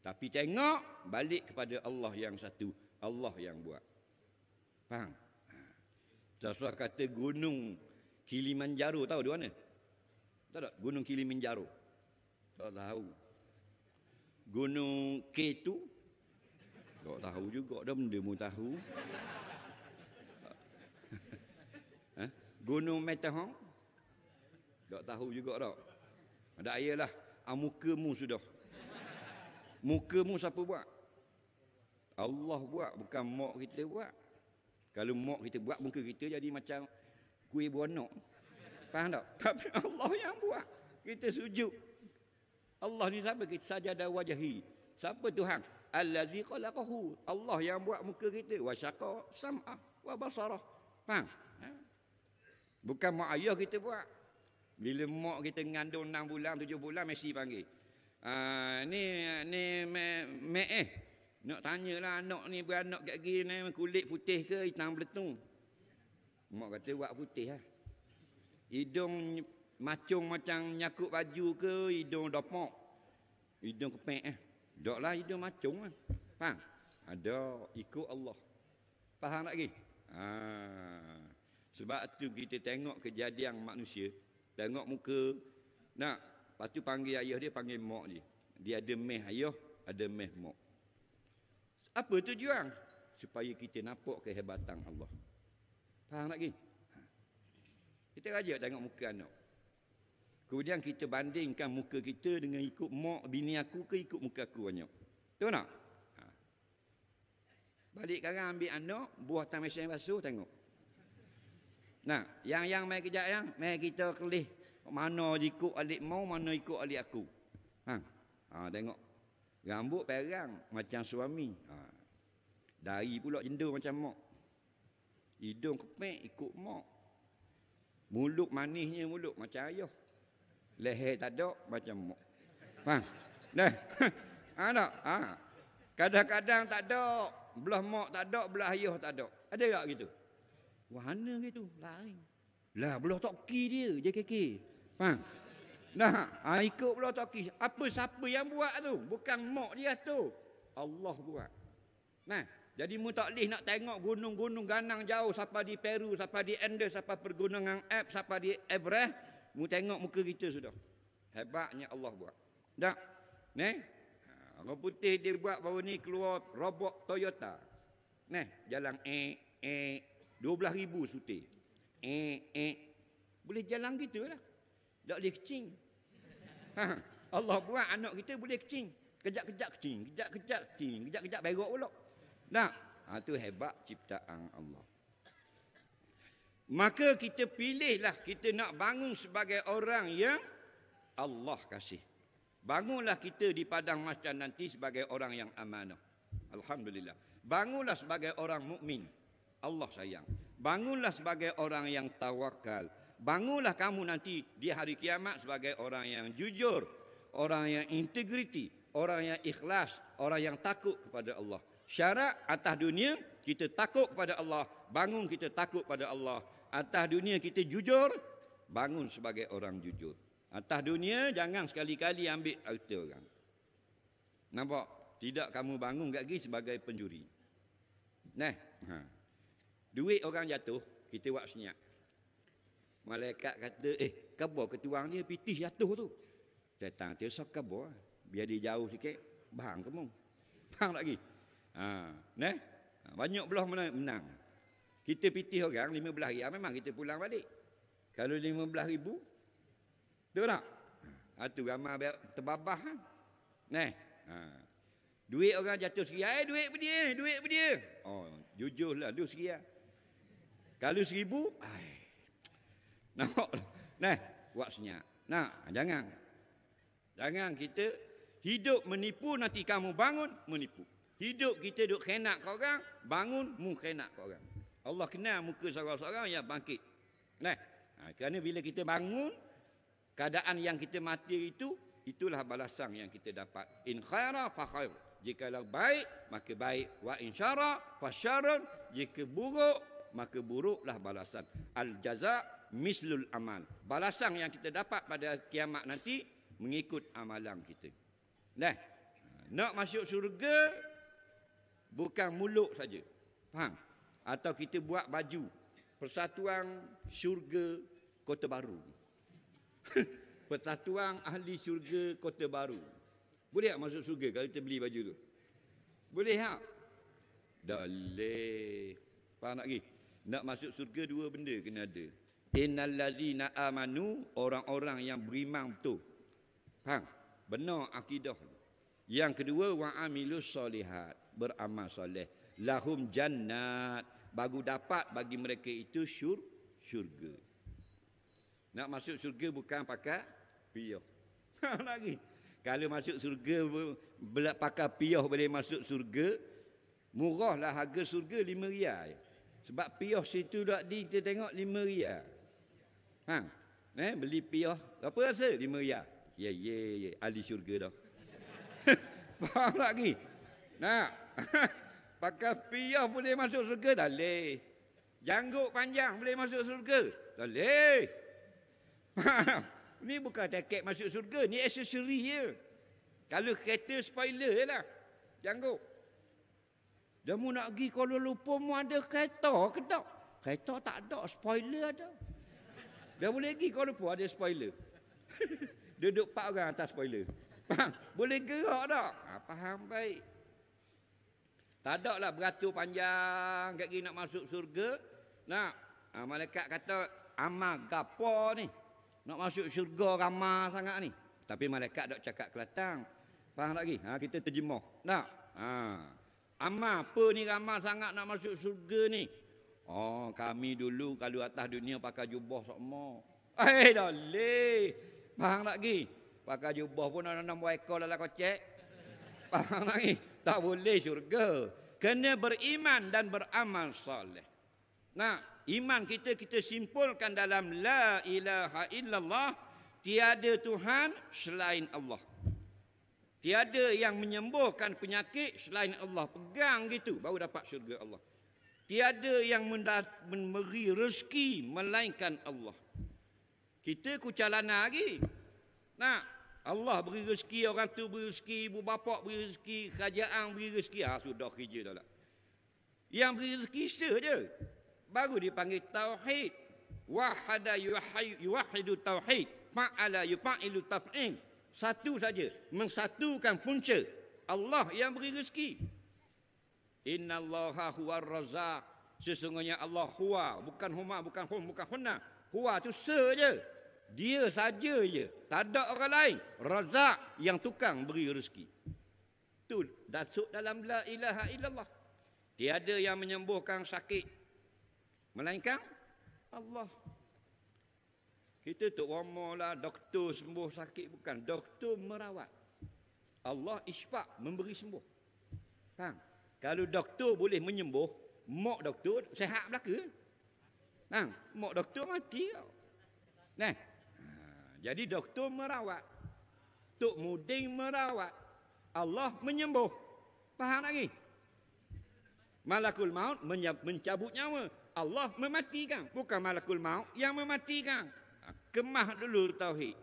Tapi tengok balik kepada Allah yang satu, Allah yang buat. Faham? Rasulullah ha. kata gunung Kilimanjaro tahu di mana? Tahu tak? Gunung Kilimanjaro. Tak tahu. Gunung K2. Tak tahu juga. Dah benda pun tahu. Eh? Gunung Matterhorn. Tak tahu juga tak. Ada ayalah. Ah, muka mu sudah. Muka mu siapa buat? Allah buat. Bukan mak kita buat. Kalau mak kita buat, muka kita jadi macam kuih buah nok. Faham tak? Tapi Allah yang buat. Kita sujud. Allah ni siapa? Kita dah wajahi. Siapa Tuhan? Allazi khalaqahu. Allah yang buat muka kita. Wa syaqa sam'a wa basarah. Faham? Ha? Bukan mak ayah kita buat. Bila mak kita ngandung 6 bulan, tujuh bulan, mesti panggil. Ha, ni ni me, me eh. Nak tanya lah. anak ni beranak kat ni kulit putih ke hitam beletung. Mak kata buat putih lah. Ha? hidung macung macam nyakut baju ke hidung dopok hidung kepek eh doklah hidung macung lah. faham ada ha, ikut Allah faham tak lagi ha. sebab tu kita tengok kejadian manusia tengok muka nak lepas tu panggil ayah dia panggil mak dia dia ada meh ayah ada meh mak apa tujuan supaya kita nampak kehebatan Allah faham tak lagi kita rajak tengok muka anak. Kemudian kita bandingkan muka kita dengan ikut mak bini aku ke ikut muka aku banyak. Tahu tak? Ha. Balik sekarang ambil anak, buah tang mesin basuh tengok. Nah, yang yang mai kejap yang, mai kita kelih mana ikut adik mau, mana ikut adik aku. Ha. Ha tengok. Rambut perang macam suami. Ha. Dari pula jendul macam mak. Hidung kepek ikut mak. Muluk manisnya muluk macam ayah. Leher tak ada macam mak. Faham? Dah. Ha tak? Ha. Kadang-kadang tak ada. Belah mak tak ada, belah ayah tak ada. Ada tak gitu? Wahana gitu, lain. Lah, belah toki dia, JKK. Faham? Nah, ha, ah, ikut pula toki. Apa siapa yang buat tu? Bukan mak dia tu. Allah buat. Nah. Jadi mu tak boleh nak tengok gunung-gunung ganang jauh sampai di Peru, sampai di Andes, sampai pergunungan Alps, sampai di Everest, mu tengok muka kita sudah. Hebatnya Allah buat. Tak? Ne? Ha, orang putih dia buat bawa ni keluar robot Toyota. Ne, jalan eh eh 12000 suti. Eh eh boleh jalan gitulah. Tak boleh kecing. Ha. Allah buat anak kita boleh kecing. Kejap-kejap kecing, kejap-kejap kecing, kejap-kejap berok pula. Nah, Ha, itu hebat ciptaan Allah. Maka kita pilihlah kita nak bangun sebagai orang yang Allah kasih. Bangunlah kita di padang masjid nanti sebagai orang yang amanah. Alhamdulillah. Bangunlah sebagai orang mukmin. Allah sayang. Bangunlah sebagai orang yang tawakal. Bangunlah kamu nanti di hari kiamat sebagai orang yang jujur, orang yang integriti, orang yang ikhlas, orang yang takut kepada Allah. Syarat atas dunia kita takut kepada Allah, bangun kita takut kepada Allah. Atas dunia kita jujur, bangun sebagai orang jujur. Atas dunia jangan sekali-kali ambil harta orang. Nampak? Tidak kamu bangun enggak lagi sebagai pencuri. Nah. Ha. Duit orang jatuh, kita buat senyap. Malaikat kata, eh, kabar ketuang dia pitih jatuh tu. Datang, dia sok kabar. Biar dia jauh sikit, bang kamu. Bang lagi. Ha, ne? Ha, banyak belah menang. menang. Kita pitih orang 15 ribu ah, memang kita pulang balik. Kalau 15 ribu, betul tak? Ha, itu ah, ramah terbabah. Ha? Ne? Ha. Duit orang jatuh seri, eh duit pun dia, duit pun dia. Oh, jujur lah, duit seri. Kalau seribu, ay. Nak, ne? Buat senyap. Nak, ha, jangan. Jangan kita hidup menipu nanti kamu bangun menipu. Hidup kita duk khianat kau orang, bangun mu khianat kau orang. Allah kenal muka seorang-seorang yang bangkit. Nah, ha, kerana bila kita bangun, keadaan yang kita mati itu, itulah balasan yang kita dapat. In khaira fa khair. Jikalau baik, maka baik. Wa in syara fa syaran. Jika buruk, maka buruklah balasan. Al-jaza' mislul amal. Balasan yang kita dapat pada kiamat nanti, mengikut amalan kita. Nah, ha, nak masuk syurga, bukan muluk saja. Faham? Atau kita buat baju Persatuan Syurga Kota Baru. Persatuan Ahli Syurga Kota Baru. Boleh tak masuk syurga kalau kita beli baju tu? Boleh tak? Dalih. Faham tak lagi? Nak masuk syurga dua benda kena ada. Innalazina amanu orang-orang yang beriman tu, Faham? Benar akidah. Yang kedua wa amilus solihat beramal soleh lahum jannat bagu dapat bagi mereka itu syur syurga nak masuk syurga bukan pakai piyah lagi kalau masuk syurga belak pakai piyah boleh masuk syurga murahlah harga syurga lima riyal sebab piyah situ dah di kita tengok 5 riyal ha eh beli piyah apa rasa lima riyal ye yeah, ye yeah, yeah. ahli syurga dah faham lagi nah Pakai piah boleh masuk surga? Tak boleh. Janggut panjang boleh masuk surga? Tak boleh. ni bukan tiket masuk surga. Ni aksesori je. Kalau kereta spoiler je lah. Janggut. Dia mu nak pergi kalau lupa mu ada kereta ke tak? Kereta tak ada. Spoiler ada. Dia boleh pergi kalau Lumpur ada spoiler. Duduk empat orang atas spoiler. Faham? Boleh gerak tak? Ha, faham baik. Tak ada lah beratur panjang kat nak masuk surga. Nak. Ha, malaikat kata amal gapo ni. Nak masuk surga ramah sangat ni. Tapi malaikat dok cakap kelatang. Faham lagi? Ha, ah, kita terjemah. Nak. Ha. Ah, amal apa ni ramah sangat nak masuk surga ni? Oh, kami dulu kalau atas dunia pakai jubah sama. Eh, dah leh. Faham lagi? Pakai jubah pun ada enam waikor dalam kocek. Faham lagi? tak boleh syurga. Kena beriman dan beramal soleh. Nah, iman kita kita simpulkan dalam la ilaha illallah, tiada Tuhan selain Allah. Tiada yang menyembuhkan penyakit selain Allah. Pegang gitu baru dapat syurga Allah. Tiada yang memberi rezeki melainkan Allah. Kita kucalana lagi. Nah, Allah beri rezeki orang tu beri rezeki ibu bapa beri rezeki kerajaan beri rezeki ah sudah kerja dah lah. Yang beri rezeki saja baru dipanggil tauhid. Wahada yuwahidu tauhid. Fa'ala yufa'ilu taf'in. Satu saja mensatukan punca Allah yang beri rezeki. Innallaha huwar razzaq. Sesungguhnya Allah huwa bukan huma bukan hum bukan hunna. Huwa tu saja. Dia saja je. Tak ada orang lain. Razak yang tukang beri rezeki. Itu datuk dalam la ilaha illallah. Tiada yang menyembuhkan sakit. Melainkan Allah. Kita tu wama lah doktor sembuh sakit bukan. Doktor merawat. Allah isyfak memberi sembuh. Faham? Kalau doktor boleh menyembuh, mak doktor sehat belaka. Faham? Mak doktor mati kau. Nah, jadi doktor merawat. Tok Mudin merawat. Allah menyembuh. Faham lagi? Malakul maut mencabut nyawa. Allah mematikan. Bukan malakul maut yang mematikan. Ha, kemah dulu tauhid.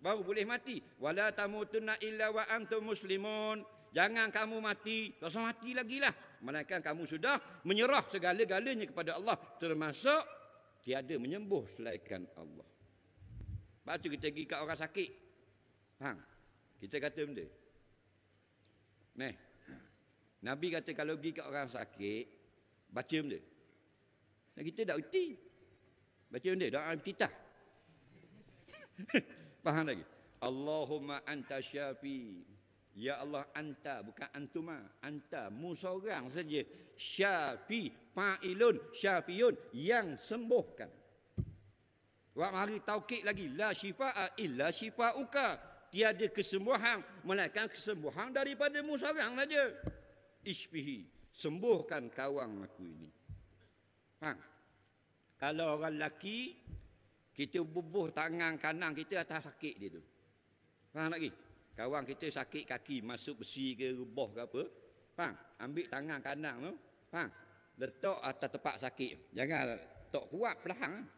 Baru boleh mati. Wala tamutunna illa wa antum muslimun. Jangan kamu mati. Tak usah mati lagi lah. Melainkan kamu sudah menyerah segala-galanya kepada Allah. Termasuk tiada menyembuh selainkan Allah. Lepas tu kita pergi kat orang sakit. Faham? Kita kata benda. Nih. Nabi kata kalau pergi kat orang sakit, baca benda. Dan kita tak erti. Baca benda, doa iftitah. Faham lagi? Allahumma anta syafi. Ya Allah anta bukan antuma, anta mu seorang saja. Syafi fa'ilun syafiyun yang sembuhkan. Buat mari taukik lagi. La syifa'a illa syifa'uka. Tiada kesembuhan. Melainkan kesembuhan daripada mu sarang saja. Ishfihi. Sembuhkan kawang aku ini. Ha. Kalau orang lelaki, kita bubuh tangan kanan kita atas sakit dia tu. Faham lagi? Kawan kita sakit kaki, masuk besi ke rubah ke apa. Faham? Ambil tangan kanan tu. Faham? Letak atas tempat sakit. Jangan letak kuat perlahan.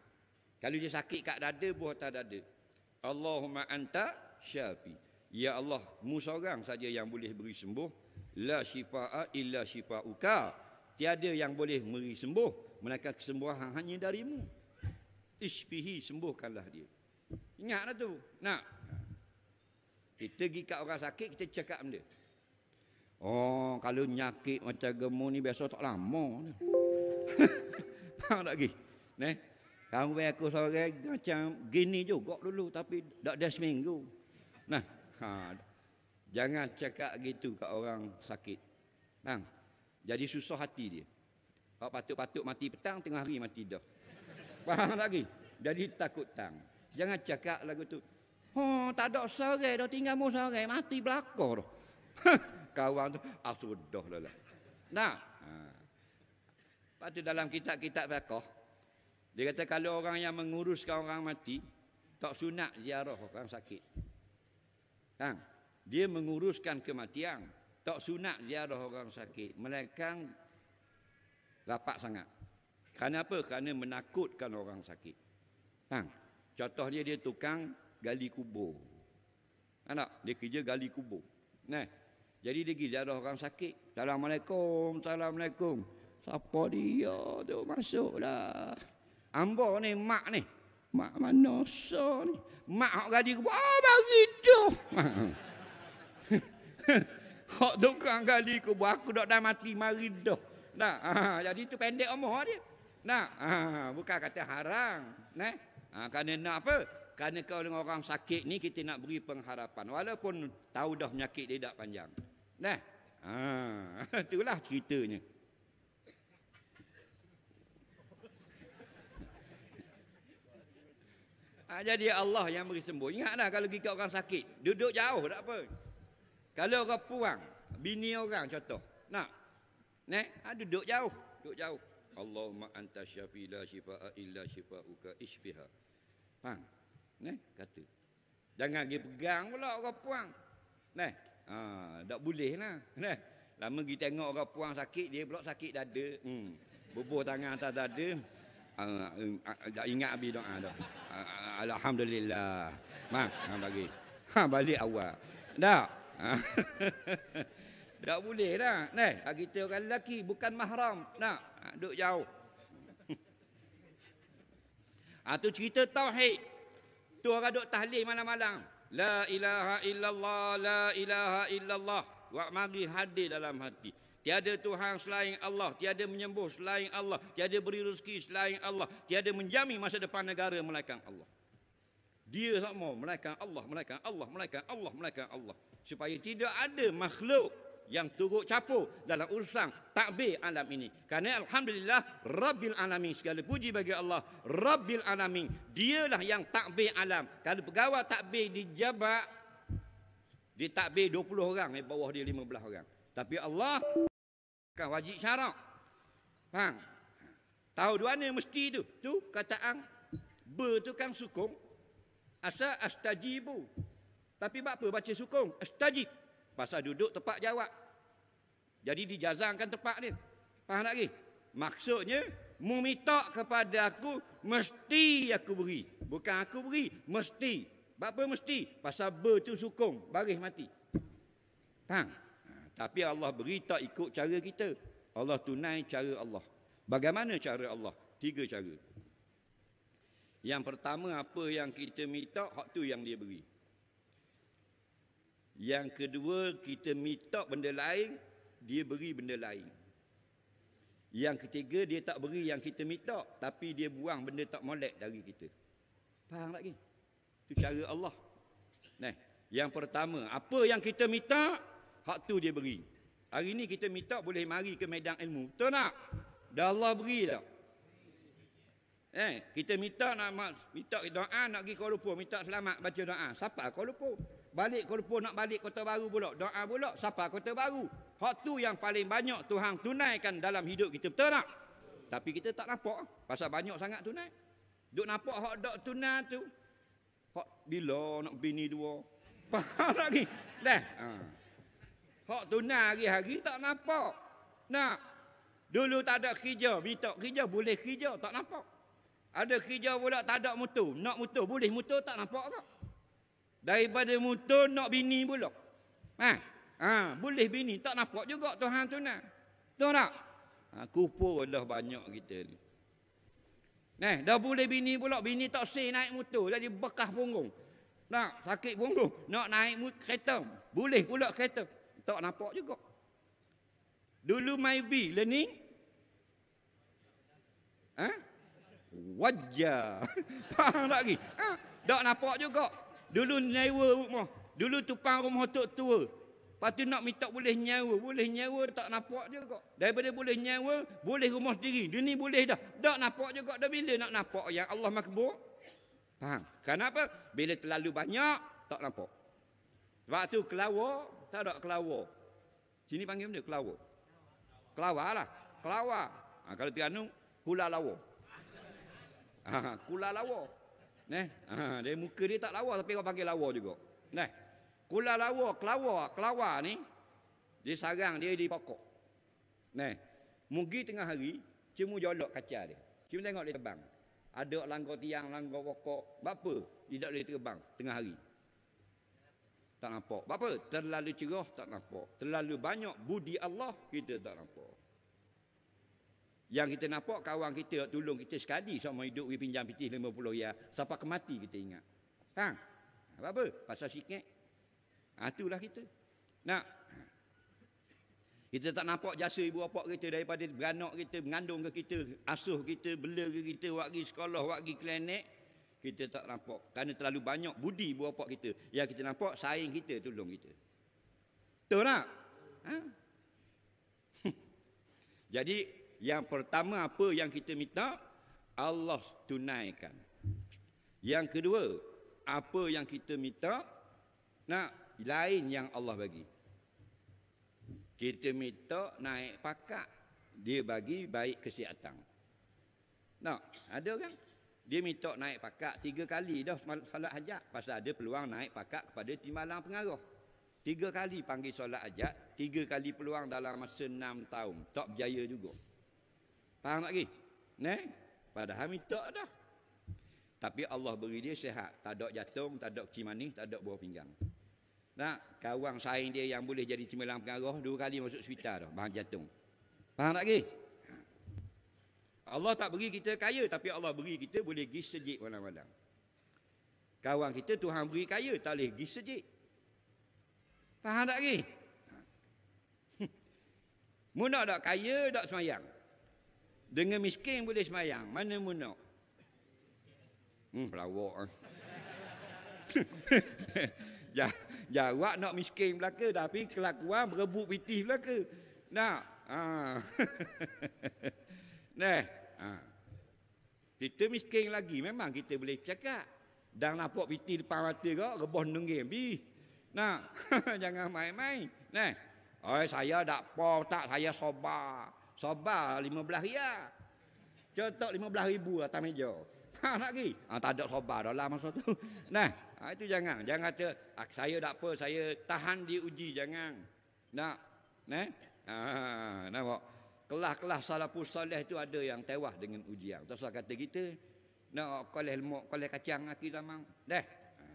Kalau dia sakit kat dada, buah tak dada. Allahumma anta syafi. Ya Allah, mu seorang saja yang boleh beri sembuh. La syifa'a illa syifa'uka. Tiada yang boleh beri sembuh. Melainkan kesembuhan hanya darimu. Ishbihi, sembuhkanlah dia. Ingatlah tu. Nak? Kita pergi kat orang sakit, kita cakap benda. Oh, kalau nyakit macam gemuk ni, biasa tak lama. Faham tak pergi? Nih? Kawin aku seorang macam gini juga dulu tapi tak ada seminggu. Nah, ha, jangan cakap gitu ke orang sakit. Nah jadi susah hati dia. Kalau patut-patut mati petang, tengah hari mati dah. Faham lagi? Jadi takut tang. Jangan cakap lagu tu. Oh, tak ada sore, dah tinggal mu sore, mati belakang dah. Kawan tu, ah sudah lah, lah. Nah, ha. lepas dalam kitab-kitab belakang, dia kata kalau orang yang menguruskan orang mati tak sunat ziarah orang sakit. Kan? Dia menguruskan kematian, tak sunat ziarah orang sakit, melainkan rapat sangat. Kenapa? Kerana menakutkan orang sakit. Kan? Contohnya dia tukang gali kubur. Kan tak? Dia kerja gali kubur. Nah. Jadi dia pergi ziarah orang sakit. Assalamualaikum, Assalamualaikum. Siapa dia tu masuklah. Ambo ni mak ni. Mak mana so ni? Mak hok gaji ke? Oh bagi tu. hok tukang gaji ke? Aku dok dah mati mari tu. Nah, ha, jadi tu pendek omoh dia. Nah, ha, bukan kata haram. Nah, ha, kerana nak apa? Kerana kau dengan orang sakit ni kita nak beri pengharapan. Walaupun tahu dah penyakit dia tak panjang. Nah, ha, itulah ceritanya. Ha, jadi Allah yang beri sembuh. Ingatlah kalau kita orang sakit, duduk jauh tak apa. Kalau orang puang, bini orang contoh. Nak? Ne? Ha, ah, duduk jauh, duduk jauh. Allahumma anta syafi la syifa'a illa syifa'uka isbiha. Faham? Ne? Kata. Jangan pergi pegang pula orang puang. Ne? Ha, ah, tak boleh lah. Ne? Lama kita tengok orang puang sakit, dia pula sakit dada. Hmm. Bubuh tangan atas dada tak ah, ah, ah, ingat abi doa dah. Alhamdulillah. Mak, ha bagi. Ha balik awal. Dah. Tak boleh dah. Nah, kita orang lelaki bukan mahram. Nak duduk jauh. Ha, tu cerita tauhid. Tu orang duduk tahlil malam-malam. La ilaha illallah, la ilaha illallah. Wa mari hadir dalam hati. Tiada Tuhan selain Allah, tiada menyembuh selain Allah, tiada beri rezeki selain Allah, tiada menjamin masa depan negara melainkan Allah. Dia tak mau melainkan Allah, melainkan Allah, melainkan Allah, melainkan Allah. Supaya tidak ada makhluk yang turut capur dalam urusan takbir alam ini. Karena Alhamdulillah, Rabbil Alamin. Segala puji bagi Allah. Rabbil Alamin. Dialah yang takbir alam. Kalau pegawai takbir di jabat, dia takbir 20 orang. Di bawah dia 15 orang. Tapi Allah... Kan wajib syarak. Faham? Tahu dua ni mesti tu. Tu kata ang. Ber tu kan sukung. Asa astajibu. Tapi buat apa baca sukung? Astajib. Pasal duduk tempat jawab. Jadi dijazangkan tempat ni. Faham tak lagi? Maksudnya, meminta kepada aku, mesti aku beri. Bukan aku beri, mesti. Buat mesti? Pasal ber tu sukung. Baris mati. Faham? Tapi Allah beri tak ikut cara kita. Allah tunai cara Allah. Bagaimana cara Allah? Tiga cara. Yang pertama apa yang kita minta, hak tu yang dia beri. Yang kedua kita minta benda lain, dia beri benda lain. Yang ketiga dia tak beri yang kita minta, tapi dia buang benda tak molek dari kita. Faham tak ni? Itu cara Allah. Nah, yang pertama, apa yang kita minta, Hak tu dia beri. Hari ni kita minta boleh mari ke medan ilmu. Betul tak? Dah Allah beri tak? Eh, kita minta nak minta doa nak pergi Kuala Lumpur, minta selamat baca doa. Siapa Kuala Lumpur? Balik Kuala Lumpur nak balik Kota Baru pula. Doa pula, siapa Kota Baru? Hak tu yang paling banyak Tuhan tunaikan dalam hidup kita. Betul tak? Tapi kita tak nampak. Pasal banyak sangat tunai. Duk nampak hak dok tunai tu. Hak bila nak bini dua? Faham lagi? Dah. Ha. Hak tunai hari-hari tak nampak. Nak. Dulu tak ada kerja, minta kerja boleh kerja tak nampak. Ada kerja pula tak ada motor, nak motor boleh motor tak nampak tak. Daripada motor nak bini pula. Ha. Ha, boleh bini tak nampak juga Tuhan tunai. Tahu tak? Ha, kupur dah banyak kita ni. Eh, dah boleh bini pula, bini tak sih naik motor, jadi bekas punggung. Nak sakit punggung, nak naik kereta, boleh pula kereta tak nampak juga. Dulu maybe lah ni. Ha? Wajah. Faham tak lagi? Ha? Tak nampak juga. Dulu nyewa rumah. Dulu tupang rumah tu. tua. Lepas tu nak minta boleh nyewa. Boleh nyewa tak nampak juga. Daripada boleh nyewa, boleh rumah sendiri. Dia ni boleh dah. Tak nampak juga dah bila nak nampak yang Allah makbul. Faham? Kenapa? Bila terlalu banyak, tak nampak. Sebab tu kelawar, tak ada kelawar. Sini panggil macam kelawar. kelawa lah. kelawa. Ha, kalau tiga kula lawa. Ha, kula lawa. Neh, ha, dia muka dia tak lawa tapi kau panggil lawa juga. Neh. Kula lawa, kelawar, kelawa ni dia sarang dia di pokok. Neh. Mugi tengah hari, cuma jolok kaca dia. Cuma tengok dia terbang. Ada langgar tiang, langgar pokok. Apa? Dia tak boleh terbang tengah hari tak nampak. Apa? Terlalu cerah tak nampak. Terlalu banyak budi Allah kita tak nampak. Yang kita nampak kawan kita tolong kita sekali sama hidup we pinjam piti 50 ya. Siapa kemati kita ingat. Ha? Apa apa? Pasal sikit. Ha, kita. Nak kita tak nampak jasa ibu bapa kita daripada beranak kita, mengandung ke kita, asuh kita, bela ke kita, waktu sekolah, waktu klinik, kita tak nampak kerana terlalu banyak budi buah kita yang kita nampak saing kita tolong kita betul tak ha? jadi yang pertama apa yang kita minta Allah tunaikan yang kedua apa yang kita minta nak lain yang Allah bagi kita minta naik pakat dia bagi baik kesihatan nak ada kan dia minta naik pakat tiga kali dah solat hajat. Pasal ada peluang naik pakat kepada timbalan pengaruh. Tiga kali panggil solat hajat. Tiga kali peluang dalam masa enam tahun. Tak berjaya juga. Faham tak lagi? Ne? Padahal minta dah. Tapi Allah beri dia sehat. Tak ada jatung, tak ada kecil manis, tak ada buah pinggang. Nak kawan saing dia yang boleh jadi timbalan pengaruh. Dua kali masuk hospital dah. Bahan jatung. Faham tak lagi? Allah tak beri kita kaya tapi Allah beri kita boleh pergi sejik malam-malam. Kawan kita Tuhan beri kaya tak boleh pergi sejik. Faham tak lagi? Muna tak kaya tak semayang. Dengan miskin boleh semayang. Mana muna? Hmm, pelawak. ya, jawab nak miskin belaka tapi kelakuan berebut pitih belaka. Nak? Ha. Nah. Ha. Kita miskin lagi memang kita boleh cakap. Dan nampak piti depan mata kau, rebah nenggir. Bi, nak, jangan main-main. Nah, oh saya tak apa, tak saya sobar. Sobar lima belah ria. Contoh lima belah ribu atas meja. Ha, nak pergi? Ha, tak ada sobar dah lah masa tu. Nah, ha, itu jangan. Jangan kata, ah, ha, saya tak apa, saya tahan diuji. Jangan. Nak, nah, ha, nampak? kelah-kelah salafus soleh itu ada yang tewah dengan ujian. Tak usah kata kita nak koleh lemak, koleh kacang aki mang, Dah. Ha.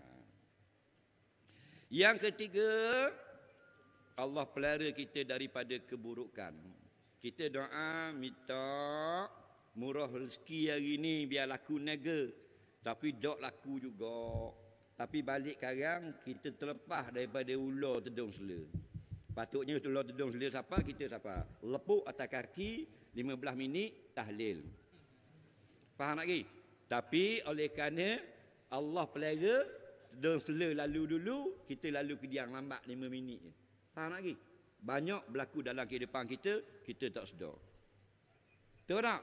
Yang ketiga, Allah pelihara kita daripada keburukan. Kita doa minta murah rezeki hari ini biar laku nega. Tapi dok laku juga. Tapi balik karang kita terlepas daripada ular tedung sela. Patutnya tulur tudung selia siapa, kita siapa. Lepuk atas kaki, 15 minit, tahlil. Faham tak lagi? Tapi oleh kerana Allah pelera, tudung selia lalu dulu, kita lalu ke diang lambat 5 minit. Faham tak lagi? Banyak berlaku dalam kehidupan kita, kita tak sedar. Tahu tak?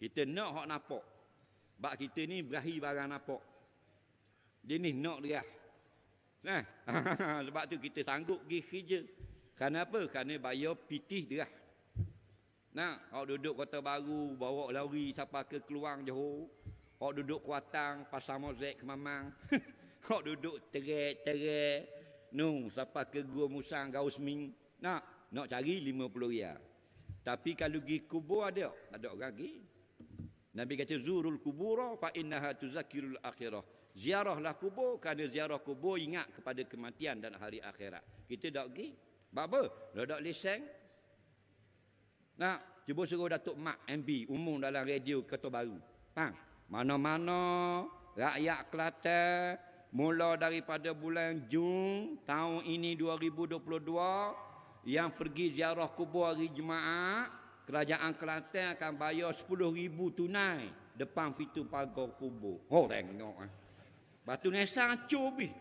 Kita nak hak napok. Sebab kita ni berahi barang napok. Dia ni nak dia. Nah, eh, sebab tu kita sanggup pergi kerja. Kenapa? Kerana bayar pitih dia. Nah, kau duduk kota baru, bawa lari siapa ke keluang Johor. Kau duduk kuatang, pasang mozek ke mamang. Kau duduk teret-teret. No, siapa ke gua musang gaus Nah, nak cari RM50. Tapi kalau pergi kubur ada, ada orang pergi. Nabi kata zurul kubur fa innaha tuzakirul akhirah. Ziarahlah kubur kerana ziarah kubur ingat kepada kematian dan hari akhirat. Kita dak pergi. Bab apa? Dak dak leseng. Nak cuba suruh Datuk Mak MB umum dalam radio Kota Baru. Pang. Mana-mana rakyat Kelantan mula daripada bulan Jun tahun ini 2022 yang pergi ziarah kubur hari Jumaat Kerajaan Kelantan akan bayar 10,000 tunai depan pintu pagar kubur. Oh, tengok. Eh. Batu nesang acur pergi.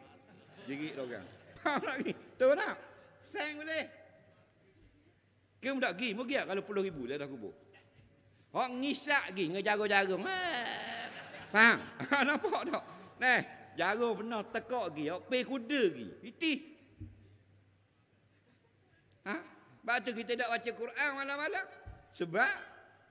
Jerit orang. Faham lagi? Tahu tak? Sang boleh. Kau tak pergi? Mau pergi kalau puluh ribu dah kubur. Hak ngisak pergi dengan jarum-jarum. Faham? Ah, nampak tak? Nah, jarum pernah tekak pergi. Hak pay kuda pergi. Iti. Ha? Sebab tu kita tak baca Quran malam-malam. Sebab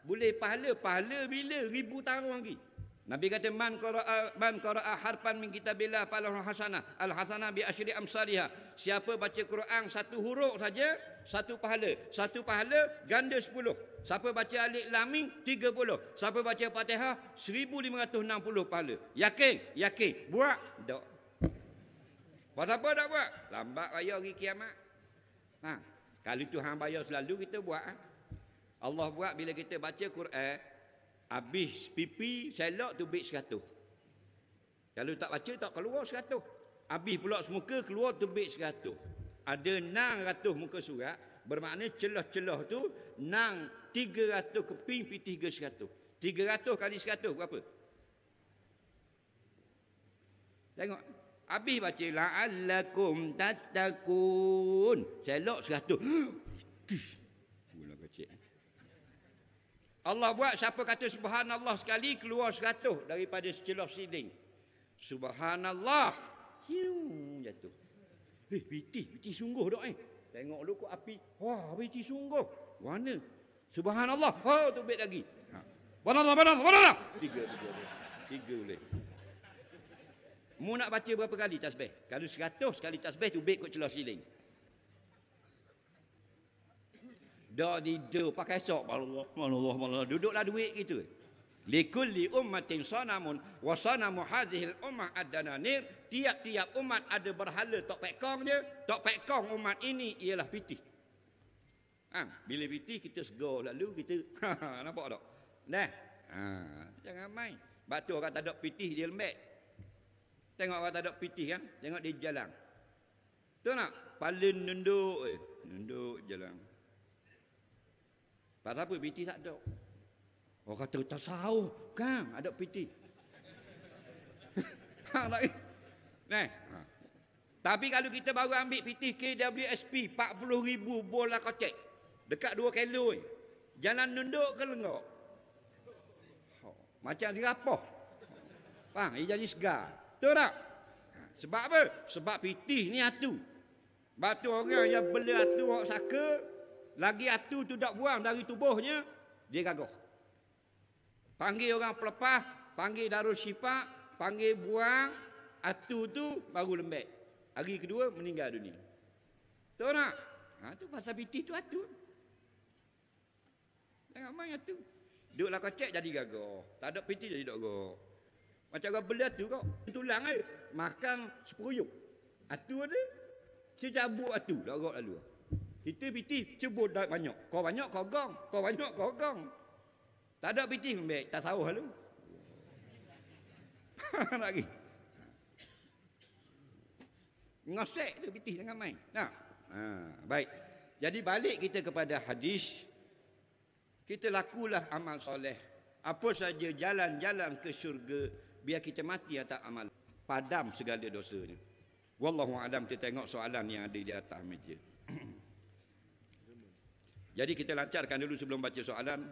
boleh pahala. Pahala bila ribu tahun lagi. Nabi kata man qara'a man qara'a harfan min kitabillah falahu hasanah al hasanah bi asyri amsalihah siapa baca Quran satu huruf saja satu pahala satu pahala ganda sepuluh siapa baca alif lam 30 siapa baca Fatihah 1560 pahala yakin yakin buat dak buat apa dak buat lambat bayar hari kiamat ha kalau Tuhan bayar selalu kita buat ha? Allah buat bila kita baca Quran Habis pipi selok tu bit seratus. Kalau tak baca tak keluar seratus. Habis pula semuka keluar tu bit seratus. Ada enam ratus muka surat. Bermakna celah-celah tu enam tiga ratus keping pi tiga seratus. Tiga ratus kali seratus berapa? Tengok. Habis baca la'allakum tatakun. Selok seratus. Allah buat siapa kata subhanallah sekali keluar seratus daripada secelok siling. Subhanallah. Hiu jatuh. Eh, piti, piti sungguh dok eh. Tengok dulu kok api. Wah, piti sungguh. Mana? Subhanallah. Ha, oh, tubik lagi. Ha. Banallah, banallah, banallah. Tiga tiga. Tiga, tiga boleh. Mu nak baca berapa kali tasbih? Kalau seratus kali tasbih tubik kok celah siling. Dah tidur, pakai sok. Allah, Allah, Allah. Duduklah duit gitu. Likulli ummatin sanamun wa sanamu hadhil ummah ad-dananir. Tiap-tiap umat ada berhala tok pekong dia. Tok pekong umat ini ialah piti. Ha, bila piti kita segar lalu kita ha, nampak tak? Nah. Ha, jangan main. Batu orang tak ada piti dia lembek. Tengok orang tak ada piti kan? Tengok dia jalan. Tu nak? Paling nunduk eh. Nunduk jalan. Sebab apa? Piti tak ada. Orang kata, tak sahur. Kan? Ada piti. Tak lagi. Nah. Ha. Tapi kalau kita baru ambil piti KWSP, 40 ribu bola kocek. Dekat dua kilo. Eh. Jalan nunduk ke lengok? Oh. Ha. Macam serapoh. Faham? Ia jadi segar. Betul tak? Ha. Sebab apa? Sebab piti ni atu. Batu orang yang beli atu orang saka, lagi atu tu dak buang dari tubuhnya, dia gagah. Panggil orang pelepas, panggil darul syifa, panggil buang atu tu baru lembek. Hari kedua meninggal dunia. Tahu tak? Ha tu pasal bitih tu atu. Jangan main atu. Duduklah kocek jadi gagah. Tak ada piti jadi tak gagah. Macam orang belah tu kau. Tulang eh. Makan sepuyuk. Atu ada. Cicabuk atu. Tak gagah lalu. Kita piti cebut dah banyak. Kau banyak kau gong. Kau banyak kau gong. Tak ada piti baik tak tahu lu. Lagi. Ngasek tu piti jangan main. Nah. Ha, baik. Jadi balik kita kepada hadis kita lakulah amal soleh. Apa saja jalan-jalan ke syurga biar kita mati atau amal padam segala dosanya. Wallahu alam kita tengok soalan yang ada di atas meja. Jadi kita lancarkan dulu sebelum baca soalan.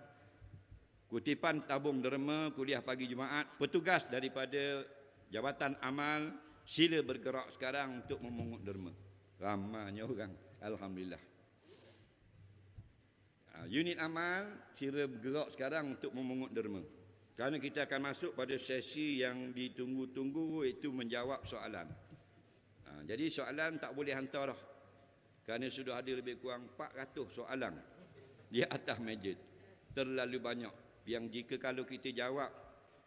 Kutipan tabung derma kuliah pagi Jumaat. Petugas daripada Jabatan Amal sila bergerak sekarang untuk memungut derma. Ramanya orang. Alhamdulillah. Ha, unit amal sila bergerak sekarang untuk memungut derma. Kerana kita akan masuk pada sesi yang ditunggu-tunggu iaitu menjawab soalan. Ha, jadi soalan tak boleh hantar dah. Kerana sudah ada lebih kurang 400 soalan di atas meja terlalu banyak yang jika kalau kita jawab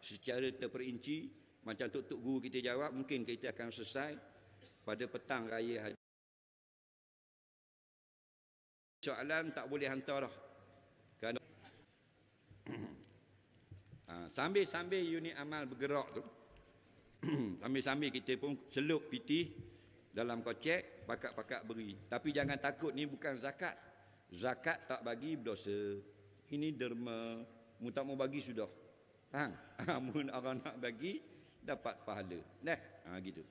secara terperinci macam tok tok guru kita jawab mungkin kita akan selesai pada petang raya haji soalan tak boleh hantar dah kerana ha, sambil-sambil unit amal bergerak tu sambil-sambil kita pun selup piti dalam kocek pakak pakak beri tapi jangan takut ni bukan zakat Zakat tak bagi berdosa. Ini derma. Mu tak mau bagi sudah. Faham? Amun ah, orang nak bagi, dapat pahala. Nah, ha, gitu.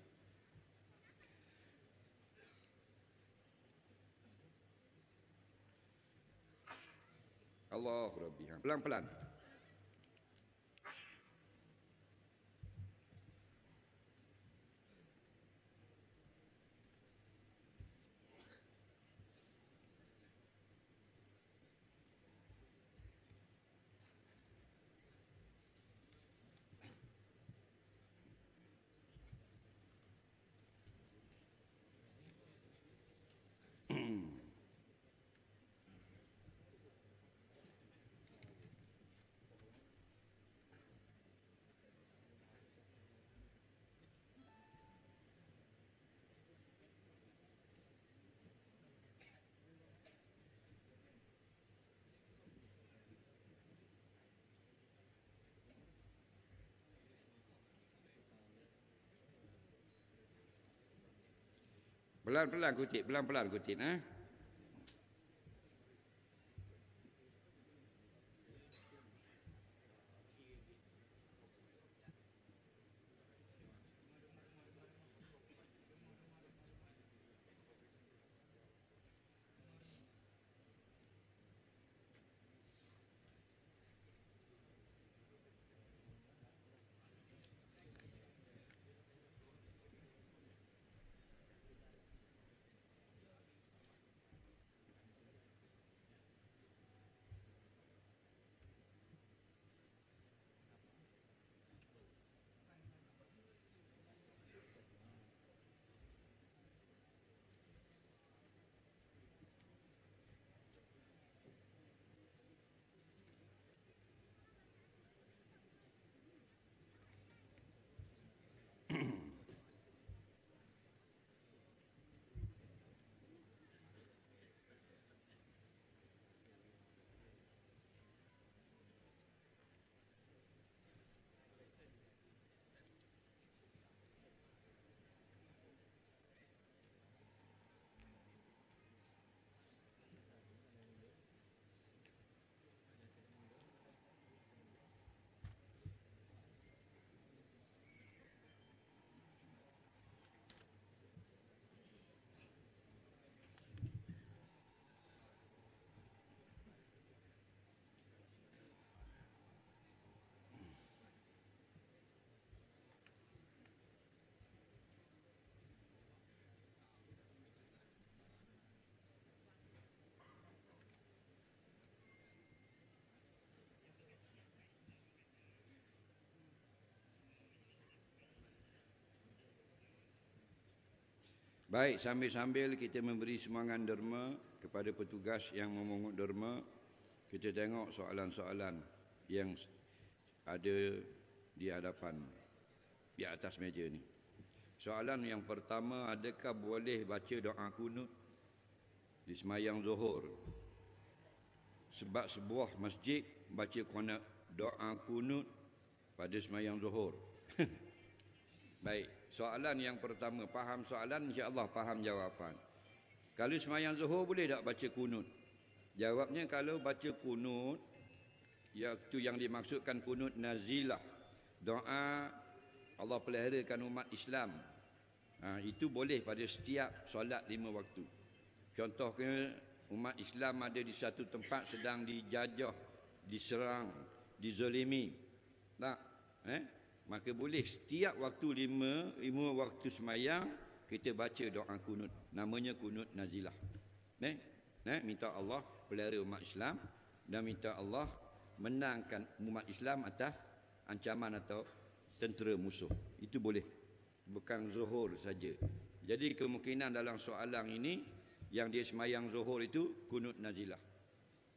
Allah Rabbi. Pelan-pelan. Pelan-pelan kutip, pelan-pelan kutip. Eh? Ha? Baik, sambil-sambil kita memberi semangat derma kepada petugas yang memungut derma, kita tengok soalan-soalan yang ada di hadapan di atas meja ni. Soalan yang pertama, adakah boleh baca doa kunut di semayang zuhur? Sebab sebuah masjid baca doa kunut pada semayang zuhur. Baik, Soalan yang pertama, faham soalan insya-Allah faham jawapan. Kalau semayang Zuhur boleh tak baca kunut? Jawabnya kalau baca kunut iaitu ya, yang dimaksudkan kunut nazilah doa Allah peliharakan umat Islam. Ha, itu boleh pada setiap solat lima waktu. Contohnya umat Islam ada di satu tempat sedang dijajah, diserang, dizolimi, Tak? Eh? maka boleh setiap waktu lima, lima waktu semayang kita baca doa kunut namanya kunut nazilah ne ne minta Allah pelihara umat Islam dan minta Allah menangkan umat Islam atas ancaman atau tentera musuh itu boleh bukan zuhur saja jadi kemungkinan dalam soalan ini yang dia semayang zuhur itu kunut nazilah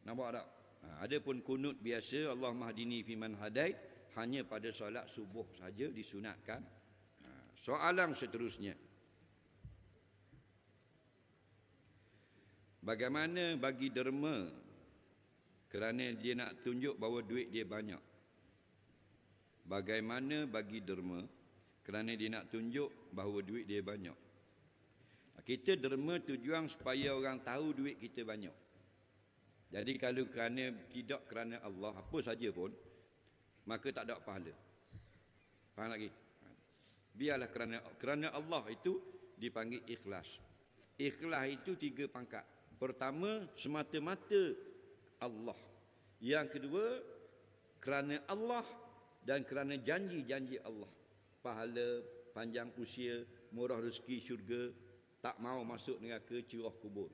nampak tak ha, ada pun kunut biasa Allah mahdini fiman hadait hanya pada solat subuh saja disunatkan. Ha, soalan seterusnya. Bagaimana bagi derma kerana dia nak tunjuk bahawa duit dia banyak? Bagaimana bagi derma kerana dia nak tunjuk bahawa duit dia banyak? Ha, kita derma tujuan supaya orang tahu duit kita banyak. Jadi kalau kerana tidak kerana Allah apa saja pun, maka tak ada pahala. Faham lagi? Biarlah kerana kerana Allah itu dipanggil ikhlas. Ikhlas itu tiga pangkat. Pertama semata-mata Allah. Yang kedua kerana Allah dan kerana janji-janji Allah. Pahala, panjang usia, murah rezeki syurga, tak mau masuk ke cerah kubur.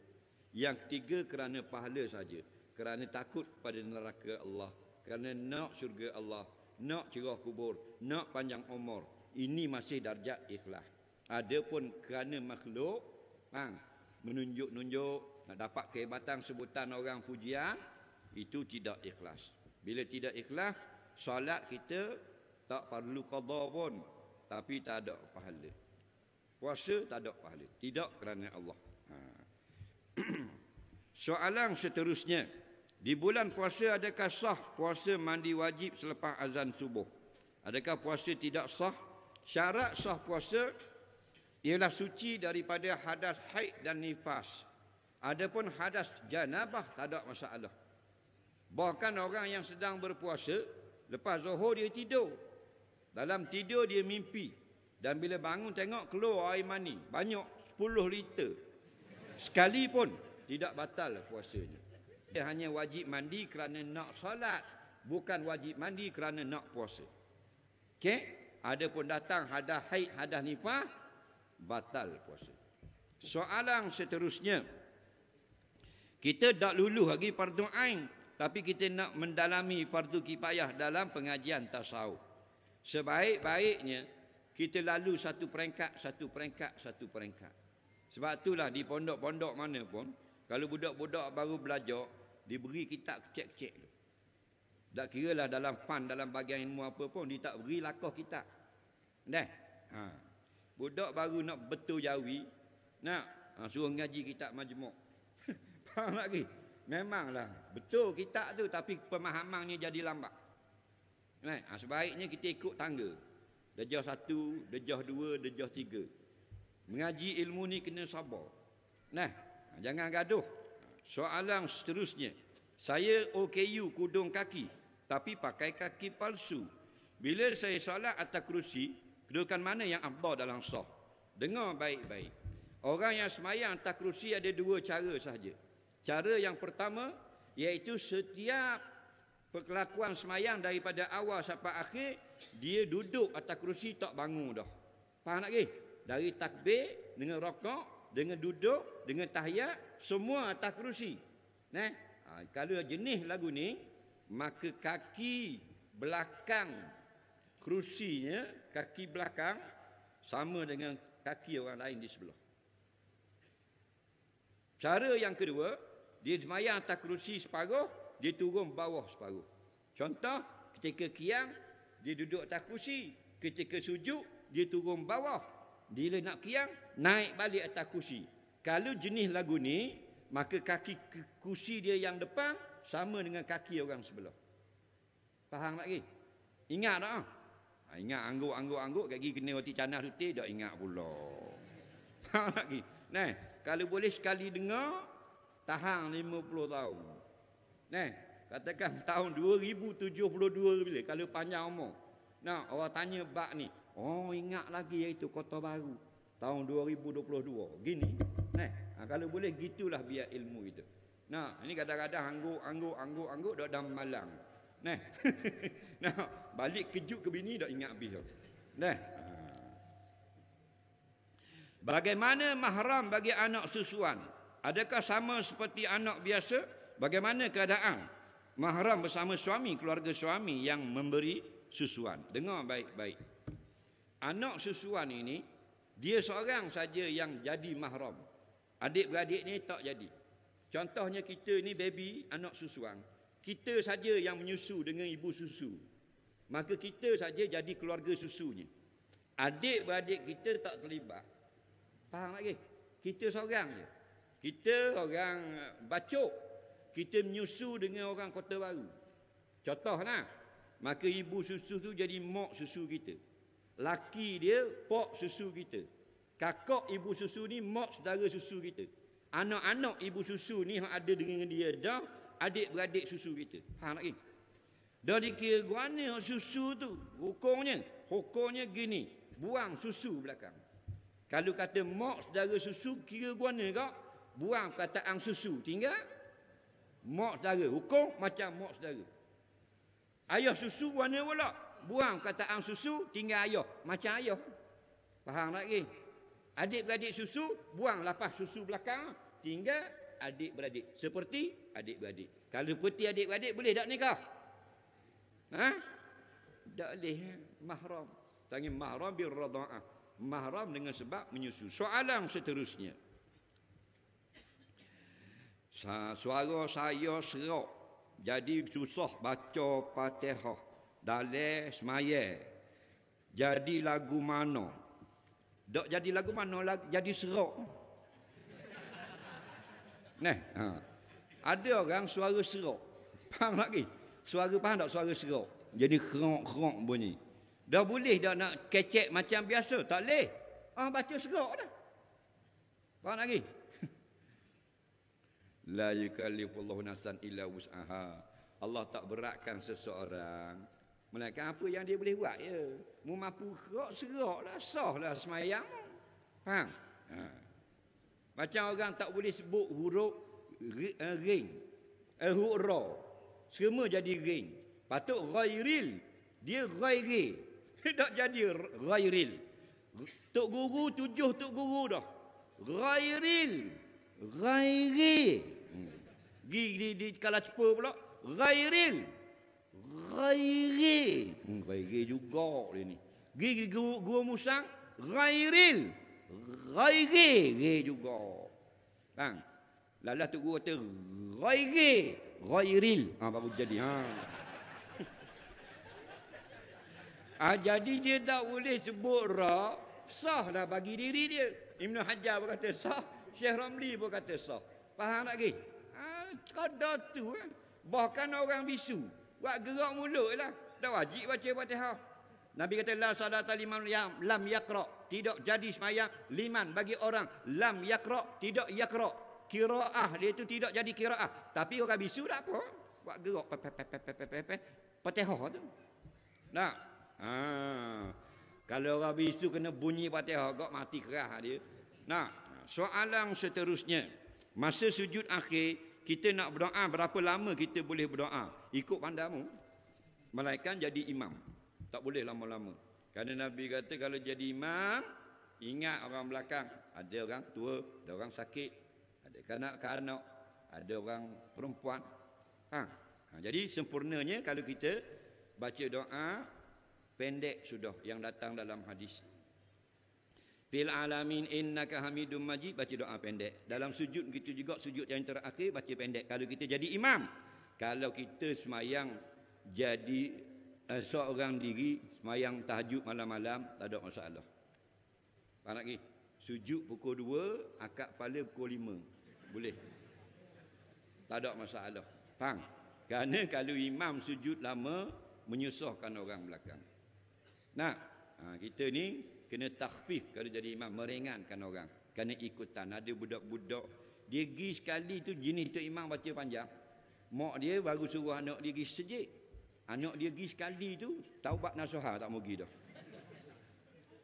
Yang ketiga kerana pahala saja. Kerana takut pada neraka Allah kerana nak syurga Allah, nak cerah kubur, nak panjang umur. Ini masih darjat ikhlas. Adapun kerana makhluk, bang, menunjuk-nunjuk, nak dapat kehebatan sebutan orang pujian, itu tidak ikhlas. Bila tidak ikhlas, solat kita tak perlu qadha pun, tapi tak ada pahala. Puasa tak ada pahala. Tidak kerana Allah. Ha. Soalan seterusnya. Di bulan puasa adakah sah puasa mandi wajib selepas azan subuh? Adakah puasa tidak sah? Syarat sah puasa ialah suci daripada hadas haid dan nifas. Adapun hadas janabah tak ada masalah. Bahkan orang yang sedang berpuasa lepas zuhur dia tidur. Dalam tidur dia mimpi dan bila bangun tengok keluar air mani banyak 10 liter. Sekalipun tidak batal puasanya dia hanya wajib mandi kerana nak solat bukan wajib mandi kerana nak puasa okey adapun datang hadah haid hadah nifas batal puasa soalan seterusnya kita dah lulu lagi fardu ain tapi kita nak mendalami fardu kifayah dalam pengajian tasawuf sebaik-baiknya kita lalu satu peringkat satu peringkat satu peringkat sebab itulah di pondok-pondok mana pun kalau budak-budak baru belajar diberi kitab kecil-kecil tu. Tak kira lah dalam pan, dalam bagian ilmu apa pun, dia tak beri lakoh kitab. Nah, Ha. Budak baru nak betul jawi, nak ha, suruh ngaji kitab majmuk. Faham lagi? Memanglah betul kitab tu, tapi pemahaman ni jadi lambat. Nah, kan? ha, sebaiknya kita ikut tangga. Dejah satu, dejah dua, dejah tiga. Mengaji ilmu ni kena sabar. Nah, ha, jangan gaduh. Soalan seterusnya, saya OKU kudung kaki tapi pakai kaki palsu. Bila saya solat atas kerusi, kedudukan mana yang abdah dalam soh? Dengar baik-baik. Orang yang semayang atas kerusi ada dua cara sahaja. Cara yang pertama, iaitu setiap perkelakuan semayang daripada awal sampai akhir, dia duduk atas kerusi tak bangun dah. Faham tak ke? Dari takbir, dengan rokok, dengan duduk, dengan tahiyat, semua atas kerusi. Nah, ha, kalau jenis lagu ni, maka kaki belakang kerusinya, kaki belakang sama dengan kaki orang lain di sebelah. Cara yang kedua, dia semayang atas kerusi separuh, dia turun bawah separuh. Contoh, ketika kiang, dia duduk atas kerusi. Ketika sujud, dia turun bawah. Bila nak kiang, naik balik atas kerusi. Kalau jenis lagu ni, maka kaki kursi dia yang depan sama dengan kaki orang sebelah. Faham lagi? Ingat tak? Ah? Ha, ingat angguk-angguk-angguk, kaki kena roti canah suti, tak ingat pula. Faham lagi? Nah, kalau boleh sekali dengar, tahan 50 tahun. Nah, katakan tahun 2072 bila, kalau panjang umur. Nah, orang tanya bak ni, oh ingat lagi iaitu kota baru. Tahun 2022, gini. Nah, eh, ha, kalau boleh gitulah biar ilmu itu. Nah, ini kadang-kadang angguk angguk angguk angguk dah dam malang. Nah. nah, balik kejut ke bini dok ingat habis dok. Nah. Ha. Bagaimana mahram bagi anak susuan? Adakah sama seperti anak biasa? Bagaimana keadaan mahram bersama suami, keluarga suami yang memberi susuan? Dengar baik-baik. Anak susuan ini, dia seorang saja yang jadi mahram. Adik-beradik ni tak jadi. Contohnya kita ni baby anak susuan. Kita saja yang menyusu dengan ibu susu. Maka kita saja jadi keluarga susunya. Adik-beradik kita tak terlibat. Faham lagi? Kita seorang je. Kita orang eh, bacok. Kita menyusu dengan orang kota baru. Contohnya, maka ibu susu tu jadi mak susu kita. Laki dia pok susu kita. Kakak ibu susu ni mak saudara susu kita. Anak-anak ibu susu ni yang ada dengan dia dah adik-beradik susu kita. Ha nak ini. Dah dikira guana susu tu. Hukumnya. Hukumnya gini. Buang susu belakang. Kalau kata mak saudara susu kira guana kak. Buang kata ang susu. Tinggal. Mak saudara. Hukum macam mak saudara. Ayah susu guana pula. Buang kata ang susu. Tinggal ayah. Macam ayah. Faham tak lagi? Okay? Adik-beradik susu, buang lapas susu belakang. Tinggal adik-beradik. Seperti adik-beradik. Kalau putih adik-beradik, boleh tak nikah? Ha? Tak boleh. Eh? Mahram. Tanya mahram bir rada'ah. Mahram dengan sebab menyusu. Soalan seterusnya. Sa suara saya serok. Jadi susah baca patihah. Dalai semaya. Jadi lagu mana? Dok jadi lagu mana lagu, jadi serok. Neh, ha. Ada orang suara serok. Faham lagi? Suara faham tak suara serok? Jadi kerok-kerok bunyi. Dah boleh dah nak kecek macam biasa. Tak boleh. Ah baca serok dah. Faham lagi? La yukallifullahu nafsan illa wus'aha. Allah tak beratkan seseorang Melainkan apa yang dia boleh buat ya. Mu mampu kerok serok lah. Sah lah semayang. Faham? Ha. Macam orang tak boleh sebut huruf eh, ring. Uh, huruf Semua jadi ring. Patut ghairil. Dia ghairi. tak jadi ghairil. Tok guru tujuh tok guru dah. Ghairil. Ghairi. Gigi hmm. di kala cepa pula. Ghairil ghairil. Hmm, ghairil juga dia ni. Gigi gua, gua musang ghairil. Ghairil juga. Bang. Lalah tu gua kata ghairil, ghairil. Ha baru jadi ha. ha. jadi dia tak boleh sebut ra sah dah bagi diri dia. Ibnu Hajar pun kata sah, Syekh Ramli pun kata sah. Faham tak gig? Ha ah, kada tu eh. Bahkan orang bisu buat gerak mulut lah. Dah wajib baca Fatihah. Nabi kata la salat liman yang lam yakra tidak jadi semayang liman bagi orang lam yakra tidak yakra qiraah dia itu tidak jadi qiraah tapi orang bisu tak apa buat gerak pe pe pe pe pe pe pe Fatihah tu. Nah. Ha. Kalau orang bisu kena bunyi Fatihah gak mati kerah dia. Nah, soalan seterusnya. Masa sujud akhir kita nak berdoa berapa lama kita boleh berdoa ikut pandamu malaikat jadi imam tak boleh lama-lama kerana Nabi kata kalau jadi imam ingat orang belakang ada orang tua ada orang sakit ada kanak-kanak ada orang perempuan ha. ha. jadi sempurnanya kalau kita baca doa pendek sudah yang datang dalam hadis fil alamin innaka hamidum majid baca doa pendek dalam sujud gitu juga sujud yang terakhir baca pendek kalau kita jadi imam kalau kita semayang jadi uh, seorang diri semayang tahajud malam-malam tak ada masalah Faham lagi? Sujud pukul 2, akak kepala pukul 5. Boleh. Tak ada masalah. Faham? Kerana kalau imam sujud lama, menyusahkan orang belakang. Nah, ha, kita ni kena takhfif kalau jadi imam meringankan orang kena ikutan ada budak-budak dia pergi sekali tu jenis tu imam baca panjang mak dia baru suruh anak dia pergi sejik anak dia pergi sekali tu taubat nasuhah tak mugi dah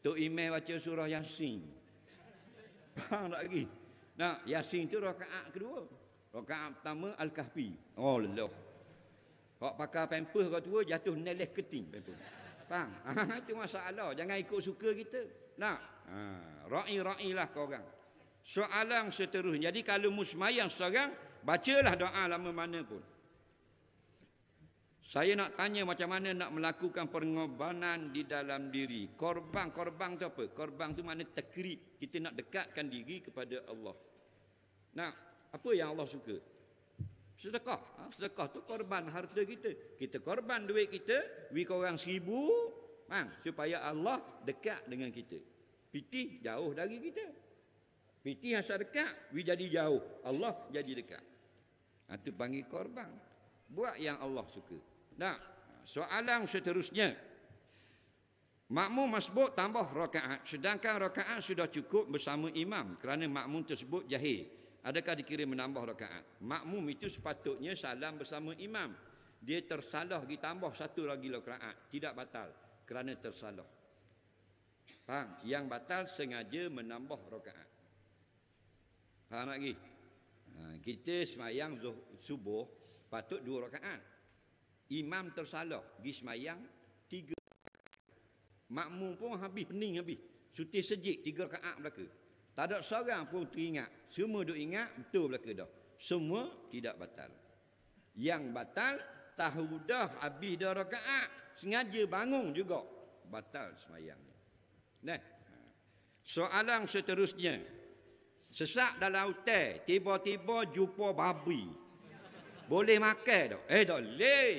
tu imam baca surah yasin faham tak lagi nah yasin tu rakaat kedua rakaat pertama al-kahfi oh Allah Kau pakai pampers kau tua jatuh neles keting pampers faham? Itu masalah. Jangan ikut suka kita. Nak? Ha, Ra'i-ra'ilah korang. Soalan seterusnya. Jadi kalau musmayang seorang, bacalah doa lama mana pun. Saya nak tanya macam mana nak melakukan pengorbanan di dalam diri. Korban, korban tu apa? Korban tu mana? tekrib. Kita nak dekatkan diri kepada Allah. Nak, apa yang Allah suka? Sedekah. Ha? Sedekah tu korban harta kita. Kita korban duit kita, we korang seribu, bang, supaya Allah dekat dengan kita. Piti jauh dari kita. Piti asal dekat, we jadi jauh. Allah jadi dekat. Itu ha, panggil korban. Buat yang Allah suka. Nah, soalan seterusnya. Makmum masbuk tambah rakaat. Sedangkan rakaat sudah cukup bersama imam. Kerana makmum tersebut jahil. Adakah dikira menambah rakaat? Makmum itu sepatutnya salam bersama imam. Dia tersalah pergi tambah satu lagi rakaat. Tidak batal kerana tersalah. Faham? Yang batal sengaja menambah rakaat. Faham lagi? Ha, kita semayang subuh patut dua rakaat. Imam tersalah pergi semayang tiga. Makmum pun habis pening habis. Suti sejik tiga rakaat belakang. Tak ada seorang pun teringat. Semua duk ingat betul belaka dah. Semua tidak batal. Yang batal tahu dah habis dah rakaat, sengaja bangun juga batal semayang. Nah. Soalan seterusnya. Sesak dalam hutan, tiba-tiba jumpa babi. Boleh makan tak? Eh, tak boleh.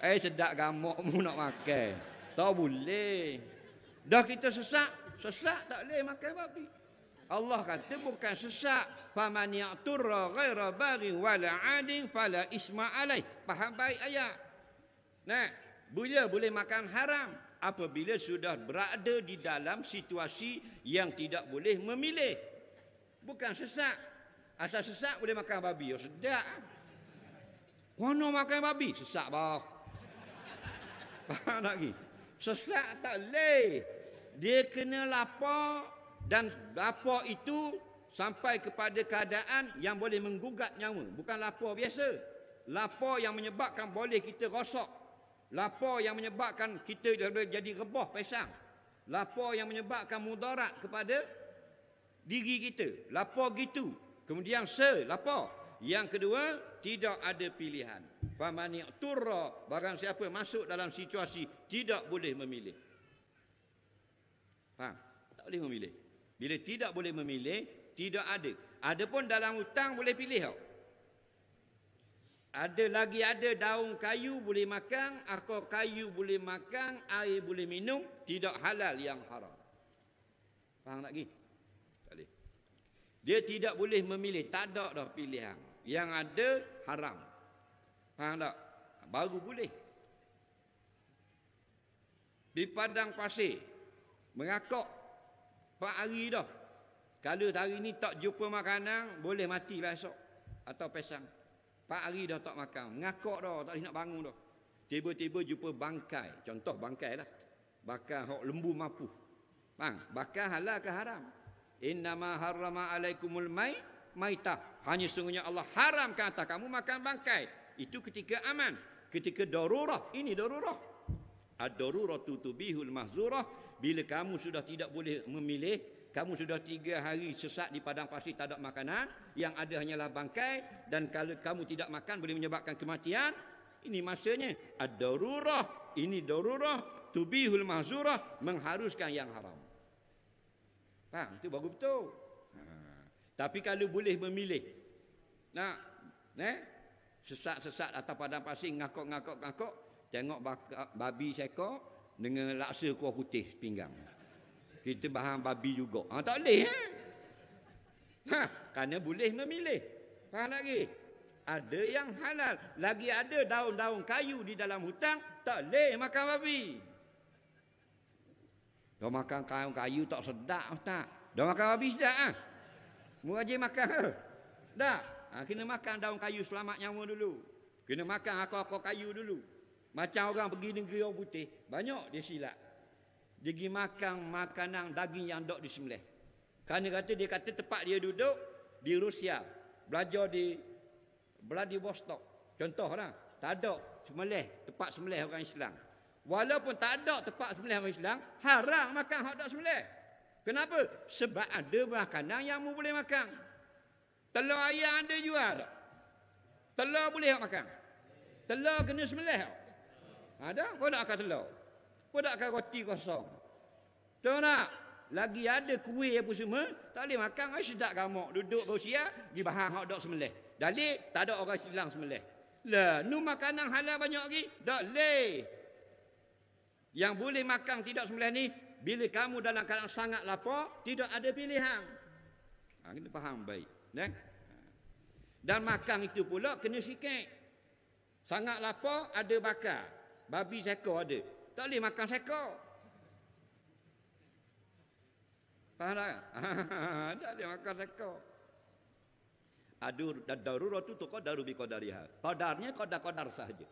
eh, sedap gamuk mu nak makan. Tak boleh. Dah kita sesak, Sesak tak boleh makan babi. Allah kata bukan sesak. Faman ya'turra ghaira bagi wala adin fala isma alaih. Faham baik ayat. Nah, bila boleh makan haram apabila sudah berada di dalam situasi yang tidak boleh memilih. Bukan sesak. Asal sesak boleh makan babi. Ya oh, sedap. Kono makan babi? Sesak bah. Faham tak lagi? Sesak tak leh dia kena lapar dan lapar itu sampai kepada keadaan yang boleh menggugat nyawa bukan lapar biasa lapar yang menyebabkan boleh kita rosak lapar yang menyebabkan kita boleh jadi rebah pesang lapar yang menyebabkan mudarat kepada diri kita lapar gitu kemudian se lapar yang kedua tidak ada pilihan famani turra barang siapa masuk dalam situasi tidak boleh memilih Faham? Tak boleh memilih. Bila tidak boleh memilih, tidak ada. Adapun dalam hutang boleh pilih tau. Ada lagi ada daun kayu boleh makan, akar kayu boleh makan, air boleh minum, tidak halal yang haram. Faham tak lagi? Tak boleh. Dia tidak boleh memilih, tak ada dah pilihan. Yang ada haram. Faham tak? Baru boleh. Di padang pasir, Merakak Empat hari dah Kalau hari ni tak jumpa makanan Boleh mati besok Atau pesang Empat hari dah tak makan Mengakak dah Tak nak bangun dah Tiba-tiba jumpa bangkai Contoh bangkai lah Bakar hok lembu mampu Bang, bakar halal ke haram? Innama harama alaikumul mai maita. Hanya sungguhnya Allah haram kata kamu makan bangkai. Itu ketika aman, ketika darurah. Ini darurah. Ad-daruratu tubihul mahzurah bila kamu sudah tidak boleh memilih kamu sudah tiga hari sesat di padang pasir tak ada makanan yang ada hanyalah bangkai dan kalau kamu tidak makan boleh menyebabkan kematian ini masanya ad-darurah ini darurah tubihul mahzurah mengharuskan yang haram faham itu bagus betul ha. tapi kalau boleh memilih nak eh sesat-sesat atau padang pasir ngakok-ngakok-ngakok tengok babi seekor dengan laksa kuah putih pinggang. Kita bahan babi juga. Ha, tak boleh. Eh? Ha, kerana boleh memilih. Faham lagi? Ada yang halal. Lagi ada daun-daun kayu di dalam hutan. Tak boleh makan babi. Dia makan daun kayu tak sedap. Tak. Dia makan babi sedap. Ha? Ah? Murajir makan. Ha? Tak. Ha, kena makan daun kayu selamat nyawa dulu. Kena makan akar-akar kayu dulu. Macam orang pergi negeri orang putih, banyak dia silap. Dia pergi makan makanan daging yang dok disembelih. Kerana kata dia kata tempat dia duduk di Rusia, belajar di Vladivostok. Contohlah, tak ada semelih, tempat semelih orang Islam. Walaupun tak ada tempat semelih orang Islam, haram makan hak dok semelih. Kenapa? Sebab ada makanan yang mu boleh makan. Telur ayam ada jual tak? Telur boleh makan. Telur kena semelih tak? Ada kau nak akan telur. kau nak akan roti kosong. Tahu nak? Lagi ada kuih apa semua, tak boleh makan kan sedap kamu. Duduk kau siap, pergi bahan hot dog semelih. Dalik, tak ada orang silang semelih. Lah, nu makanan halal banyak lagi, tak boleh. Yang boleh makan tidak semelih ni, bila kamu dalam keadaan sangat lapar, tidak ada pilihan. Ha, kita faham baik. Ya? Dan makan itu pula kena sikit. Sangat lapar, ada bakar. Babi seko ada. Tak boleh makan seko. Faham tak? tak boleh makan seko. Adur dan darurat itu kau daru bi kodariha. Kodarnya kodar kodar sahaja.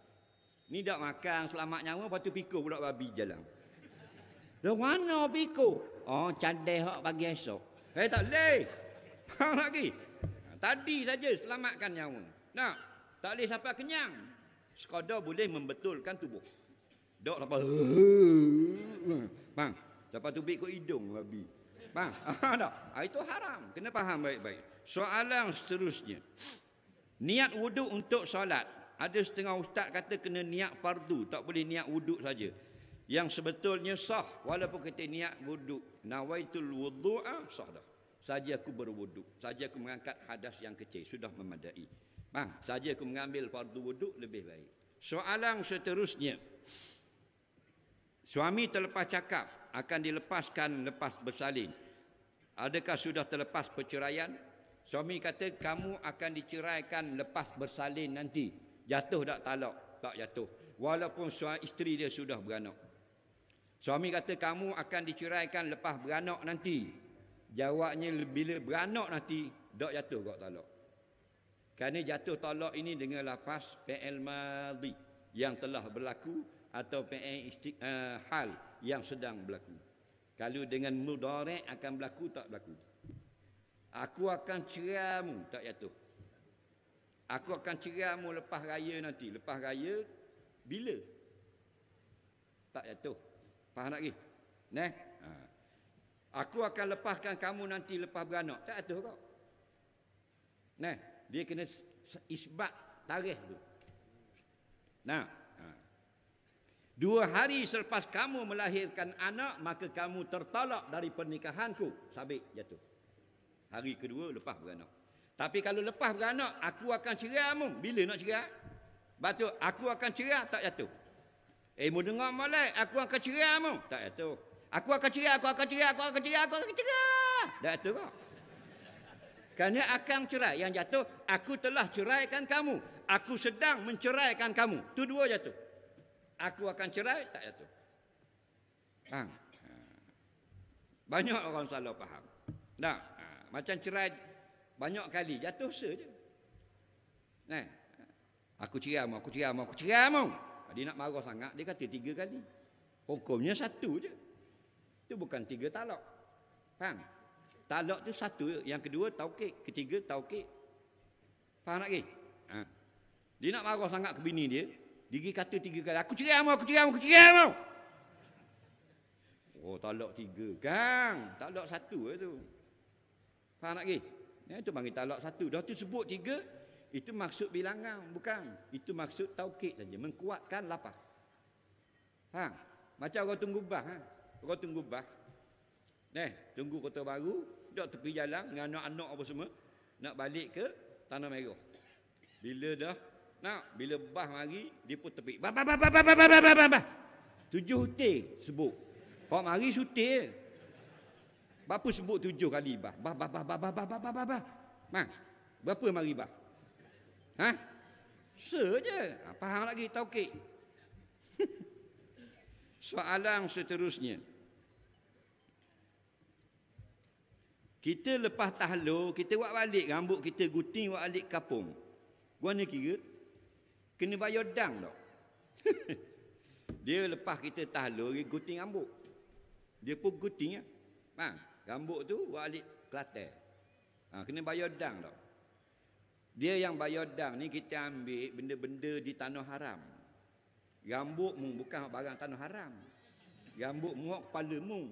Ni tak makan selamat nyawa lepas tu pikul pula babi jalan. Dah mana pikul? Oh, cadeh hak bagi esok. Eh tak boleh. Faham lagi? Tadi saja selamatkan nyawa. Nak? Tak boleh sampai kenyang sekadar boleh membetulkan tubuh. Dok apa? Bang, dapat tubik kau hidung babi. Bang, dah. Ah, itu haram. Kena faham baik-baik. Soalan seterusnya. Niat wuduk untuk solat. Ada setengah ustaz kata kena niat fardu, tak boleh niat wuduk saja. Yang sebetulnya sah walaupun kita niat wuduk. Nawaitul wudu'a sah dah. Saja aku berwuduk, saja aku mengangkat hadas yang kecil sudah memadai. Bang, ah. saja aku mengambil fardu wuduk lebih baik. Soalan seterusnya. Suami terlepas cakap akan dilepaskan lepas bersalin. Adakah sudah terlepas perceraian? Suami kata kamu akan diceraikan lepas bersalin nanti. Jatuh tak talak? Tak jatuh. Walaupun suami isteri dia sudah beranak. Suami kata kamu akan diceraikan lepas beranak nanti. Jawabnya bila beranak nanti, tak jatuh kot talak. Kerana jatuh tolak ini dengan lafaz fi'il madhi yang telah berlaku atau fi'il isti- uh, hal yang sedang berlaku. Kalau dengan mudarek akan berlaku tak berlaku. Aku akan ceramu tak jatuh. Aku akan ceramu lepas raya nanti. Lepas raya bila? Tak jatuh. Faham tak lagi? Neh? Ha. Aku akan lepaskan kamu nanti lepas beranak. Tak jatuh kau. Neh? dia kena isbat tarikh tu. Nah. Ha. Dua hari selepas kamu melahirkan anak, maka kamu tertolak dari pernikahanku. Sabit jatuh. Hari kedua lepas beranak. Tapi kalau lepas beranak, aku akan cerai kamu. Bila nak cerai? Batu, aku akan cerai tak jatuh. Eh, mu dengar malai, aku akan cerai kamu. Tak jatuh. Aku akan cerai, aku akan cerai, aku akan cerai, aku akan cerai. Tak jatuh kau. Kerana akang cerai yang jatuh, aku telah ceraikan kamu. Aku sedang menceraikan kamu. Tu dua jatuh. Aku akan cerai, tak jatuh. Faham? Ha. Banyak orang salah faham. Nah, ha, macam cerai banyak kali, jatuh saja. Nah, ha. aku cerai kamu, aku cerai kamu, aku cerai kamu. Dia nak marah sangat, dia kata tiga kali. Hukumnya satu je. Itu bukan tiga talak. Faham? Talak tu satu, yang kedua taukik, ketiga taukik. Faham tak ke? Ha. Dia nak marah sangat ke bini dia, dia pergi kata tiga kali, aku cerai kamu, aku cerai kamu, aku cerai kamu. Oh, talak tiga, kang. Talak satu eh, tu. Faham tak ke? Ya, itu panggil talak satu. Dah tu sebut tiga, itu maksud bilangan, bukan. Itu maksud taukik saja, mengkuatkan lapar. Ha, Macam orang tunggu bah, ha? orang tunggu bah. Neh, tunggu kota baru, duk tepi jalan dengan anak-anak apa semua nak balik ke tanah merah bila dah nak bila bah mari dia pun tepi ba ba ba ba ba ba ba ba tujuh hutih sebut pak mari sutih bapu berapa sebut tujuh kali bah bah bah bah bah bah bah bah bah bah berapa mari bah ha se je faham lagi tauke soalan seterusnya Kita lepas tahlo, kita buat balik rambut kita guting buat balik kapung. Gua kira kena bayar dang tak? dia lepas kita tahlo, dia guting rambut. Dia pun guting ya. Ha, rambut tu buat balik Kelantan. Ha, kena bayar dang tak? Dia yang bayar dang ni kita ambil benda-benda di tanah haram. Rambut mu bukan barang tanah haram. Rambut muak kepala mu.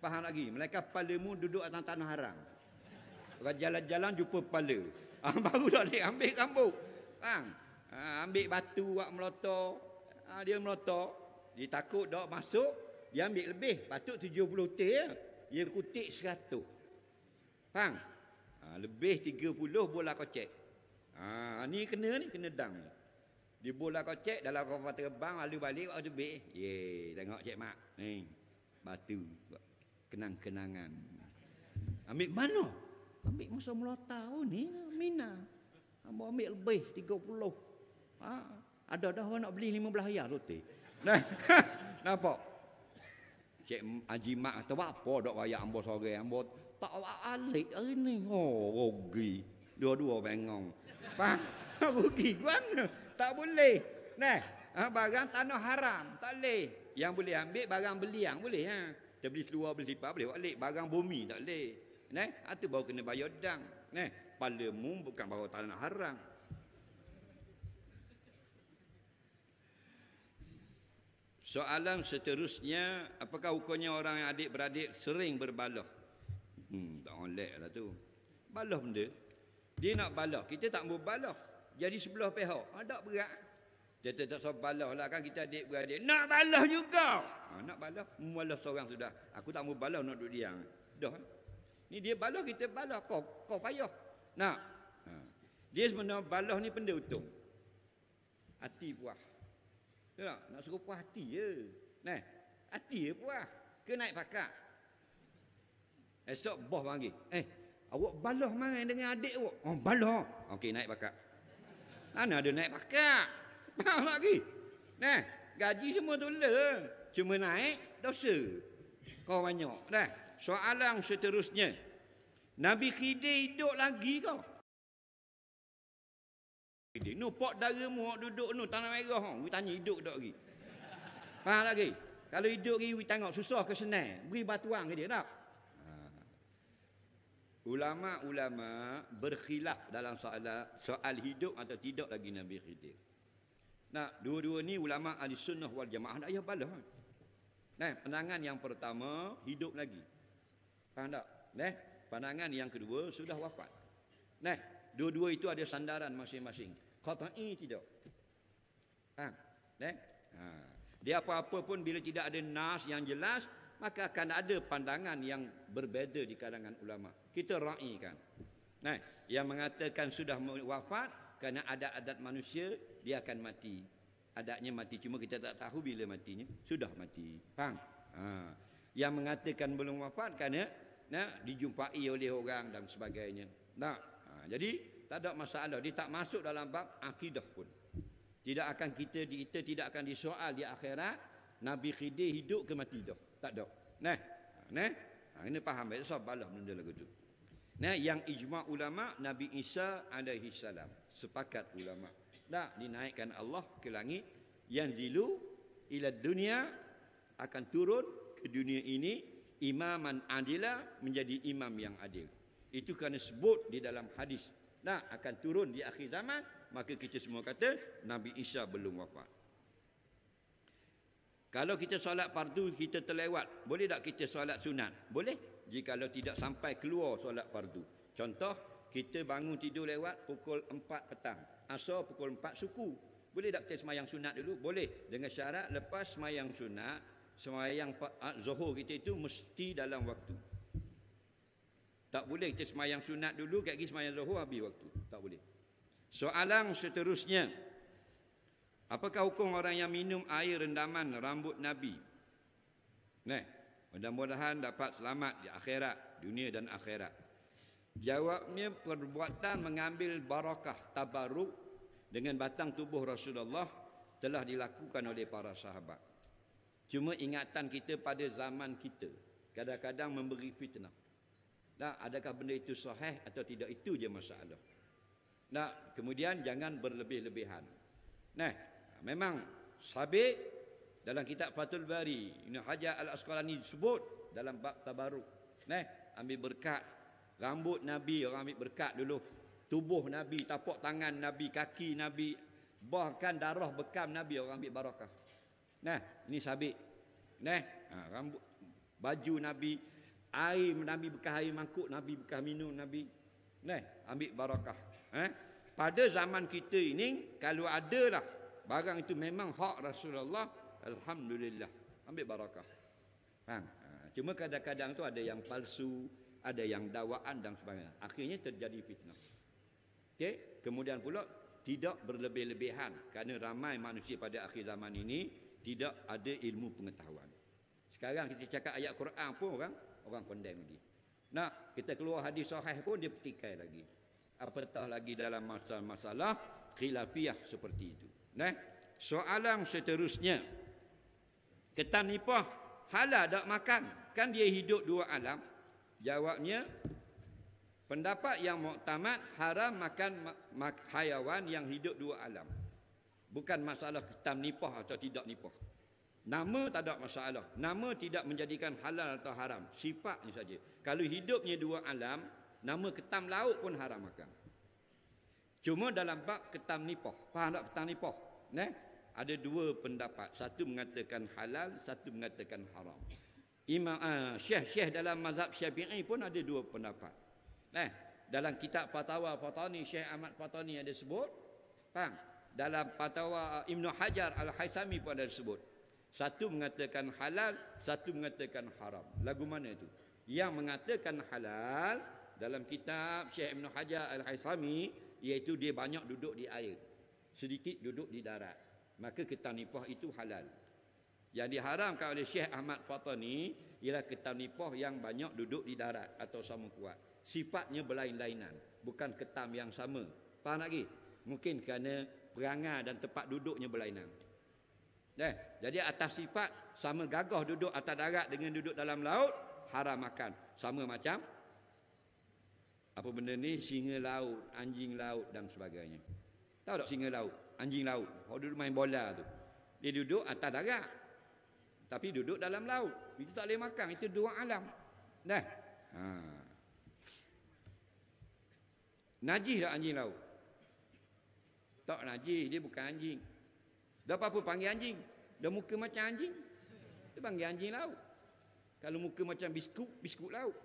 Faham lagi? Mereka Melainkan palamu duduk atas tanah haram. Jalan-jalan jumpa pala. Ah, baru dah dia ambil rambut. Faham? Ah, ambil batu, buat melotor. Ah, dia melotor. Dia takut dok masuk. Dia ambil lebih. Patut 70 teh. Ya? Dia kutik 100. Faham? Ah, lebih 30 bola kocek. Ah, ni kena ni, kena dam Dia bola kocek dalam kapal terbang, lalu balik, buat lebih. Yeay, tengok cik mak. Ni, batu. Buat kenang-kenangan. Ambil mana? Ambil masa mula tahun ni Mina. Ambo ambil lebih 30. Ha, ada dah orang nak beli 15 ayar roti. Nah. Nampak? Cik Haji Mak kata apa dok wayak ambo sore ambo tak alik hari ni. Oh, rugi. Dua-dua bengong. Apa? Ha? Rugi mana? Tak boleh. Nah, ha, barang tanah haram, tak boleh. Yang boleh ambil barang beli yang boleh ha. Dia beli seluar, beli sipar, boleh balik. Barang bumi tak boleh. Neh, atu ah, baru kena bayar dang. Neh, palemu bukan baru tanah harang. Soalan seterusnya, apakah hukumnya orang yang adik-beradik sering berbaloh? Hmm, tak boleh lah tu. Baloh benda. Dia nak baloh, kita tak mau baloh. Jadi sebelah pihak, ada ah, berat. Dia tetap sopalah lah kan kita adik-beradik. Nak balas juga. Ha, nak balas, mualah seorang sudah. Aku tak mau balas nak duduk diam. Dah. Ni dia balas, kita balas. Kau kau payah. Nak. Ha. Dia sebenarnya balas ni benda utuh. Hati puah. Ya tak? Nak suruh puah hati je. Nah, hati je puah. Ke naik pakak. Esok bos panggil. Eh, awak balas main dengan adik awak. Oh, balas. Okey, naik pakak. Mana ada naik pakak. Tak lagi. Nah, gaji semua tu le. Cuma naik dosa. Kau banyak. Nah, soalan seterusnya. Nabi Khidir hidup lagi kau? Khidir, nu pok daramu hok duduk nu tanah merah hok. tanya hidup dok lagi. Faham lagi? Kalau hidup lagi we tengok susah ke senang. Beri batuan ke dia tak? Ha. Ulama-ulama berkhilaf dalam soal soal hidup atau tidak lagi Nabi Khidir. Nah, dua-dua ni ulama ahli sunnah wal jamaah nak ayah balah. Nah, pandangan yang pertama hidup lagi. Faham tak? Nah, pandangan yang kedua sudah wafat. Nah, dua-dua itu ada sandaran masing-masing. Qata'i tidak. Ha, nah. Ha. Dia apa-apa pun bila tidak ada nas yang jelas, maka akan ada pandangan yang berbeza di kalangan ulama. Kita raikan. Nah, yang mengatakan sudah wafat, kerana ada adat manusia dia akan mati adatnya mati cuma kita tak tahu bila matinya sudah mati faham ha. yang mengatakan belum wafat kerana nak dijumpai oleh orang dan sebagainya nah ha. jadi tak ada masalah dia tak masuk dalam bab akidah pun tidak akan kita kita tidak akan disoal di akhirat Nabi Khidir hidup ke mati dah tak ada nah ha, nah ini ha, kena faham sebab so, balah benda lagu tu Nah, yang ijma ulama Nabi Isa alaihi salam sepakat ulama. Nah, dinaikkan Allah ke langit yang zilu ila dunia akan turun ke dunia ini imaman adila menjadi imam yang adil. Itu kerana sebut di dalam hadis. Nah, akan turun di akhir zaman maka kita semua kata Nabi Isa belum wafat. Kalau kita solat fardu kita terlewat, boleh tak kita solat sunat? Boleh jika tidak sampai keluar solat fardu. Contoh, kita bangun tidur lewat pukul 4 petang. Asal pukul 4 suku. Boleh tak kita semayang sunat dulu? Boleh. Dengan syarat lepas semayang sunat, semayang ah, zuhur kita itu mesti dalam waktu. Tak boleh kita semayang sunat dulu, kat pergi semayang zuhur habis waktu. Tak boleh. Soalan seterusnya. Apakah hukum orang yang minum air rendaman rambut Nabi? Nah, Mudah-mudahan dapat selamat di akhirat, dunia dan akhirat. Jawabnya perbuatan mengambil barakah tabaruk dengan batang tubuh Rasulullah telah dilakukan oleh para sahabat. Cuma ingatan kita pada zaman kita kadang-kadang memberi fitnah. Nah, adakah benda itu sahih atau tidak itu je masalah. Nah, kemudian jangan berlebih-lebihan. Nah, memang sabit dalam kitab Fathul Bari Ibn Hajar Al-Asqalani sebut dalam bab tabaruk neh ambil berkat rambut nabi orang ambil berkat dulu tubuh nabi tapak tangan nabi kaki nabi bahkan darah bekam nabi orang ambil barakah neh ini sabit neh ha, rambut baju nabi air nabi bekas air mangkuk nabi bekas minum nabi neh ambil barakah eh pada zaman kita ini kalau ada lah, barang itu memang hak Rasulullah Alhamdulillah Ambil barakah Faham? Ha, cuma kadang-kadang tu ada yang palsu Ada yang dawaan dan sebagainya Akhirnya terjadi fitnah okay? Kemudian pula Tidak berlebih-lebihan Kerana ramai manusia pada akhir zaman ini Tidak ada ilmu pengetahuan Sekarang kita cakap ayat Quran pun orang Orang condemn lagi Nah, kita keluar hadis sahih pun dia petikai lagi Apatah lagi dalam masalah-masalah khilafiah seperti itu. Nah, soalan seterusnya. Ketan nipah halal tak makan. Kan dia hidup dua alam. Jawabnya, pendapat yang muktamad haram makan hayawan yang hidup dua alam. Bukan masalah ketan nipah atau tidak nipah. Nama tak ada masalah. Nama tidak menjadikan halal atau haram. Sifat ni saja. Kalau hidupnya dua alam, nama ketam laut pun haram makan. Cuma dalam bab ketam nipah. Faham tak ketam nipah? ne ada dua pendapat satu mengatakan halal satu mengatakan haram imam uh, ah, syekh syekh dalam mazhab syafi'i pun ada dua pendapat nah eh, dalam kitab fatawa fatani syekh ahmad fatani ada sebut faham dalam fatawa ah, ibnu hajar al haisami pun ada sebut satu mengatakan halal satu mengatakan haram lagu mana itu yang mengatakan halal dalam kitab syekh ibnu hajar al haisami iaitu dia banyak duduk di air sedikit duduk di darat maka ketam nipah itu halal. Yang diharamkan oleh Syekh Ahmad Fatah ni ialah ketam nipah yang banyak duduk di darat atau sama kuat. Sifatnya berlain-lainan, bukan ketam yang sama. Faham lagi? Mungkin kerana perangai dan tempat duduknya berlainan. Eh, jadi atas sifat sama gagah duduk atas darat dengan duduk dalam laut, haram makan. Sama macam apa benda ni singa laut, anjing laut dan sebagainya. Tahu tak singa laut? anjing laut. Kau duduk main bola tu. Dia duduk atas darat. Tapi duduk dalam laut. Itu tak boleh makan. Itu dua alam. Dah. Ha. Najih tak anjing laut? Tak najih. Dia bukan anjing. Dah apa pun panggil anjing. Dah muka macam anjing. Itu panggil anjing laut. Kalau muka macam biskut, biskut laut.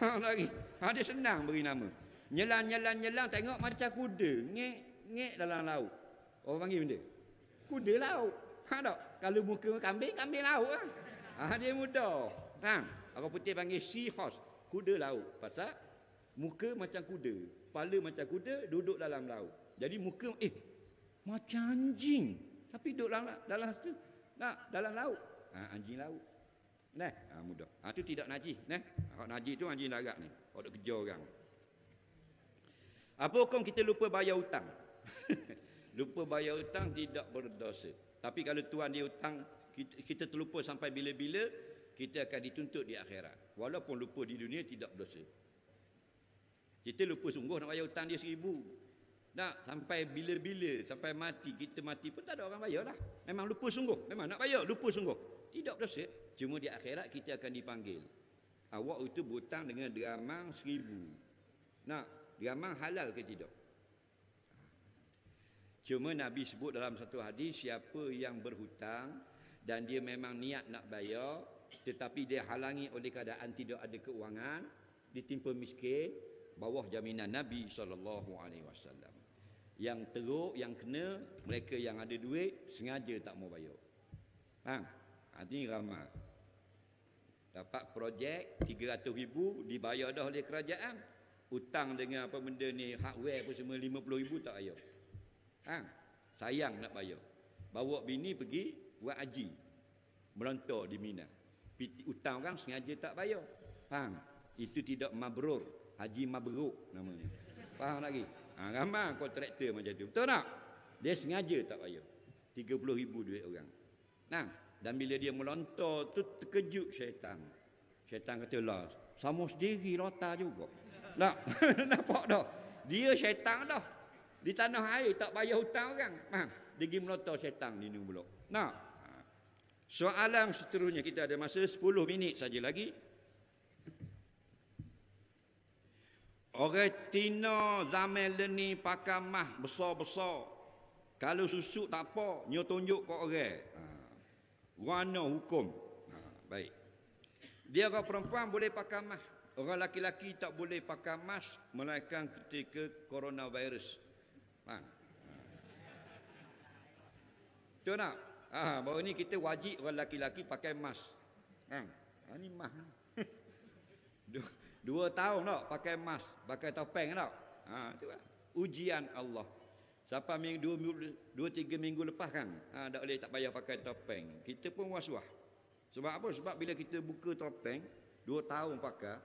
Faham lagi? Ha, dia senang beri nama. Nyelang, nyelang, nyelang. Tengok macam kuda. Ngek, ngek dalam laut. Orang panggil benda. Kuda laut. Ha tak? Kalau muka kambing, kambing laut lah. Ha, dia muda. Faham? Orang putih panggil seahorse. Kuda laut. Pasal muka macam kuda. Kepala macam kuda duduk dalam laut. Jadi muka eh macam anjing tapi duduk dalam dalam tu. Nah, dalam laut. Ha, anjing laut. Nah, ha, mudah. Ha, tu tidak najis, nah. Kalau najis tu anjing darat ni. Kalau duk kejar orang. Apa hukum kita lupa bayar hutang? lupa bayar hutang tidak berdosa. Tapi kalau tuan dia hutang, kita, terlupa sampai bila-bila, kita akan dituntut di akhirat. Walaupun lupa di dunia tidak berdosa. Kita lupa sungguh nak bayar hutang dia seribu. Nak sampai bila-bila, sampai mati, kita mati pun tak ada orang bayar lah. Memang lupa sungguh. Memang nak bayar, lupa sungguh. Tidak berdosa. Cuma di akhirat kita akan dipanggil. Awak itu berhutang dengan deramang seribu. Nak, deramang halal ke tidak? Cuma Nabi sebut dalam satu hadis siapa yang berhutang dan dia memang niat nak bayar tetapi dia halangi oleh keadaan tidak ada keuangan, ditimpa miskin, bawah jaminan Nabi saw Yang teruk yang kena mereka yang ada duit sengaja tak mau bayar. Faham? Ha, ini ramah. Dapat projek 300 ribu dibayar dah oleh kerajaan. Hutang dengan apa benda ni, hardware apa semua 50 ribu tak ayah ha? sayang nak bayar bawa bini pergi buat haji melontar di Mina Utang orang sengaja tak bayar faham itu tidak mabrur haji mabruk namanya faham lagi ha, ramai kontraktor macam tu betul tak dia sengaja tak bayar 30 ribu duit orang nah dan bila dia melontar tu terkejut syaitan syaitan kata lah sama sendiri rata juga nak lah, nampak dah dia syaitan dah di tanah air tak bayar hutang orang. Faham? Dia pergi melotor syaitan di ni pula. Nah. Soalan seterusnya kita ada masa 10 minit saja lagi. Orang Tino zaman leni pakai mah besar-besar. Kalau susu tak apa, nyo tunjuk kok orang. Ha. Warna hukum. Ha. baik. Dia orang perempuan boleh pakai mah. Orang laki-laki tak boleh pakai mask melainkan ketika coronavirus. Faham? Betul tak? Ha, baru ni kita wajib orang lelaki-lelaki pakai emas, Ha, ah, ah, ini ni mask. dua, dua tahun tak pakai emas, pakai topeng tak? Ha, tu lah. Ujian Allah. Siapa minggu dua, dua tiga minggu lepas kan, ha, tak boleh tak payah pakai topeng. Kita pun was Sebab apa? Sebab bila kita buka topeng, dua tahun pakai,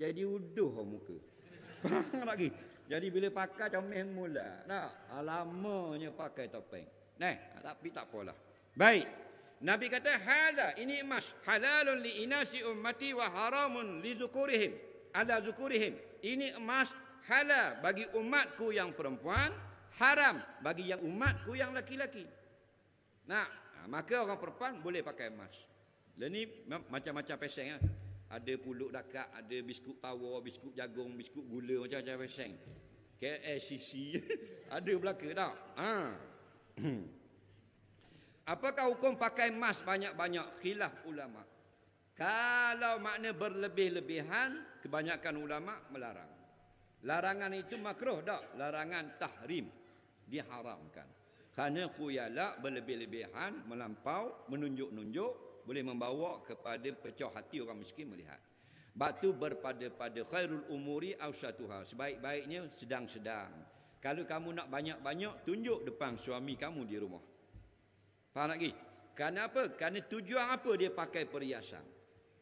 jadi uduh muka. Faham lagi? Jadi bila pakai comel mula. Nah, lamanya pakai topeng. Nah, tapi tak apalah. Baik. Nabi kata hala ini emas halalun li inasi ummati wa haramun li zukurihim. Ala zukurihim. Ini emas halal bagi umatku yang perempuan, haram bagi yang umatku yang laki-laki. Nah, maka orang perempuan boleh pakai emas. Dan lah ni macam-macam peseng ya ada puluk dakak, ada biskut tawa, biskut jagung, biskut gula macam-macam pesan. KLCC. ada belaka tak? Ha. Apakah hukum pakai emas banyak-banyak? Khilaf ulama. Kalau makna berlebih-lebihan, kebanyakan ulama melarang. Larangan itu makruh tak? Larangan tahrim diharamkan. Kerana kuyala berlebih-lebihan, melampau, menunjuk-nunjuk, boleh membawa kepada pecah hati orang miskin melihat. Batu berpada-pada khairul umuri awsatuha. Sebaik-baiknya sedang-sedang. Kalau kamu nak banyak-banyak, tunjuk depan suami kamu di rumah. Faham lagi? apa? karena tujuan apa dia pakai perhiasan?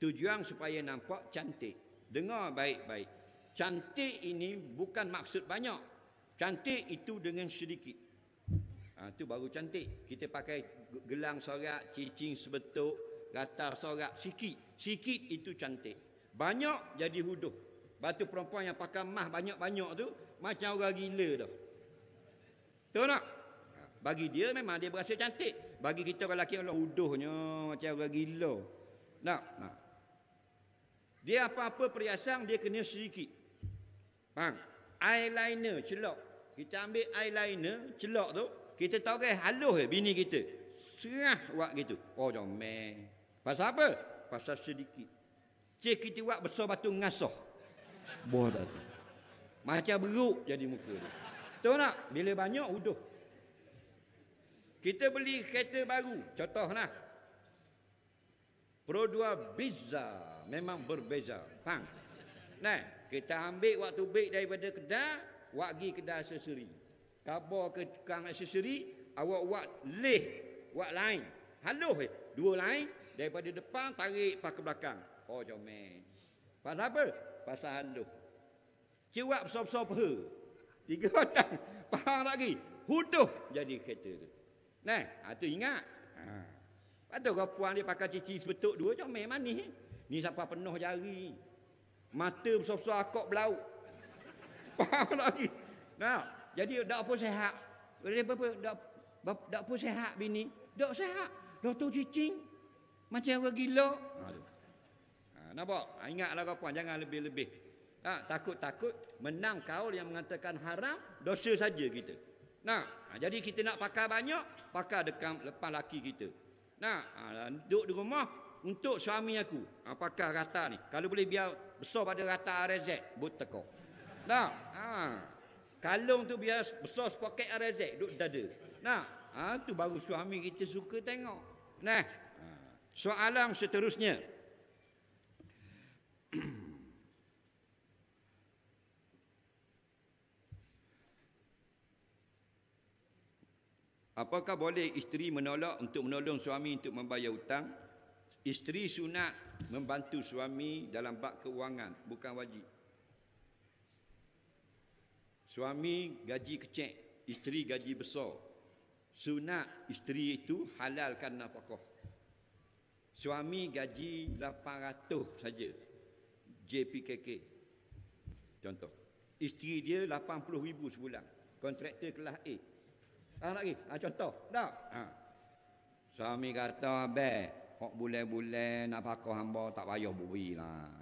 Tujuan supaya nampak cantik. Dengar baik-baik. Cantik ini bukan maksud banyak. Cantik itu dengan sedikit. Itu ha, baru cantik. Kita pakai gelang sorak, cincin sebetul rata sorak sikit sikit itu cantik banyak jadi huduh batu perempuan yang pakai mah banyak-banyak tu macam orang gila dah tahu tak ha, bagi dia memang dia berasa cantik bagi kita orang lelaki Allah huduhnya macam orang gila nak nak ha. dia apa-apa perhiasan dia kena sedikit bang eyeliner celok kita ambil eyeliner celok tu kita tahu kan halus eh, bini kita serah buat gitu oh jomel Pasal apa? Pasal sedikit. Cik kita buat besar batu ngasoh. Buah tak Macam beruk jadi muka dia. Tahu tak? Bila banyak, uduh. Kita beli kereta baru. Contoh lah. Pro 2 Biza. Memang berbeza. Faham? Nah, kita ambil waktu baik daripada kedai. Wagi kedai aksesori. Kabar ke tukang aksesori. Awak buat leh. Buat lain. Haluh eh. Dua lain. Daripada depan tarik pas ke belakang. Oh comel. Pasal apa? Pasal handuk. Cuak besar-besar peha. Tiga batang. Pahang lagi. Huduh jadi kereta tu. Nah, itu ha, ingat. Ha. Lepas tu kau puan dia pakai cici sebetuk dua macam main manis. Eh? Ni siapa penuh jari. Mata besar-besar akok belau, Pahang lagi. Nah, jadi tak apa sehat. Tak apa, apa sehat bini. Tak sehat. Dah tu cicing. Macam orang gila. Ha, tu. ha nampak? Ha, ingatlah kau puan, jangan lebih-lebih. Ha, takut-takut menang kaul yang mengatakan haram, dosa saja kita. Nah, ha, jadi kita nak pakar banyak, pakar dekat lepas laki kita. Nah, ha, duduk di rumah untuk suami aku. Ha, pakar rata ni. Kalau boleh biar besar pada rata RZ, but teko. Nah, ha. Kalung tu biar besar sepoket RZ, duduk dada. Nah, ha, tu baru suami kita suka tengok. Nah, Soalan seterusnya. Apakah boleh isteri menolak untuk menolong suami untuk membayar hutang? Isteri sunat membantu suami dalam bab keuangan, bukan wajib. Suami gaji kecil, isteri gaji besar. Sunat isteri itu halalkan nafkah. Suami gaji 800 saja JPKK Contoh Isteri dia 80 ribu sebulan Kontraktor kelas A Ha ah, lagi, ha, ah, contoh, tak? Ha. Suami kata, abang kok boleh-boleh nak pakai hamba tak payah bui lah.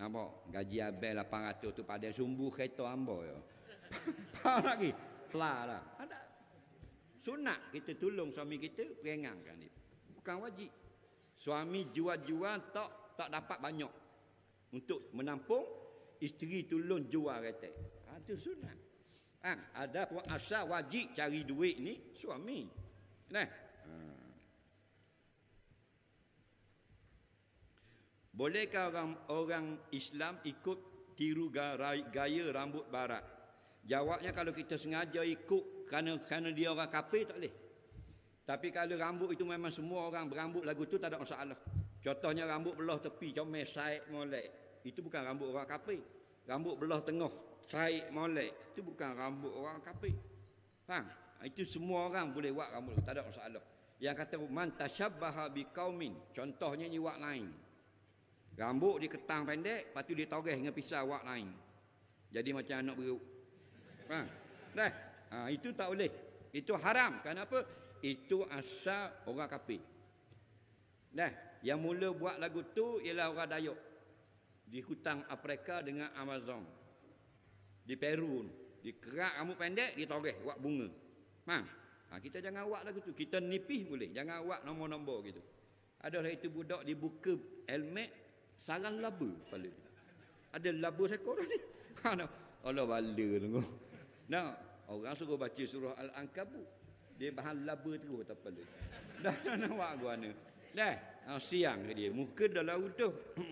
Nampak? Gaji abel abang 800 tu pada sumbu kereta hamba ya. Faham lagi? Kelah lah. Ada. Sunat kita tolong suami kita, perengangkan dia. Bukan wajib suami jual-jual tak tak dapat banyak untuk menampung isteri tolong jual retek ha, itu sunat ha, ada pun asal wajib cari duit ni suami nah ha. bolehkah orang, orang Islam ikut tiru gaya rambut barat jawabnya kalau kita sengaja ikut kerana, kerana dia orang kapir tak boleh tapi kalau rambut itu memang semua orang berambut lagu tu tak ada masalah. Contohnya rambut belah tepi comel saik molek. Itu bukan rambut orang kafir. Rambut belah tengah saik molek. Itu bukan rambut orang kafir. Faham? Itu semua orang boleh buat rambut tak ada masalah. Yang kata man tashabbaha bi qaumin. Contohnya ni wak lain. Rambut dia ketang pendek, lepas tu dia toreh dengan pisau wak lain. Jadi macam anak beruk. Faham? Dah. Ha, itu tak boleh. Itu haram. Kenapa? itu asal orang kapi. Nah, yang mula buat lagu tu ialah orang Dayak di hutang Afrika dengan Amazon. Di Peru, di kerak rambut pendek, di toreh buat bunga. Faham? Ha, kita jangan buat lagu tu. Kita nipih boleh. Jangan buat nombor-nombor gitu. Adalah itu budak dibuka helmet sarang laba kepala dia. Ada labu seekor ni. Ha, Allah bala tengok. Nah, orang suruh baca surah Al-Ankabut. Dia bahan laba tu, tak perlu. Dah nak buat gua ni. Dah. Ah, siang ke dia. Muka dah lah utuh.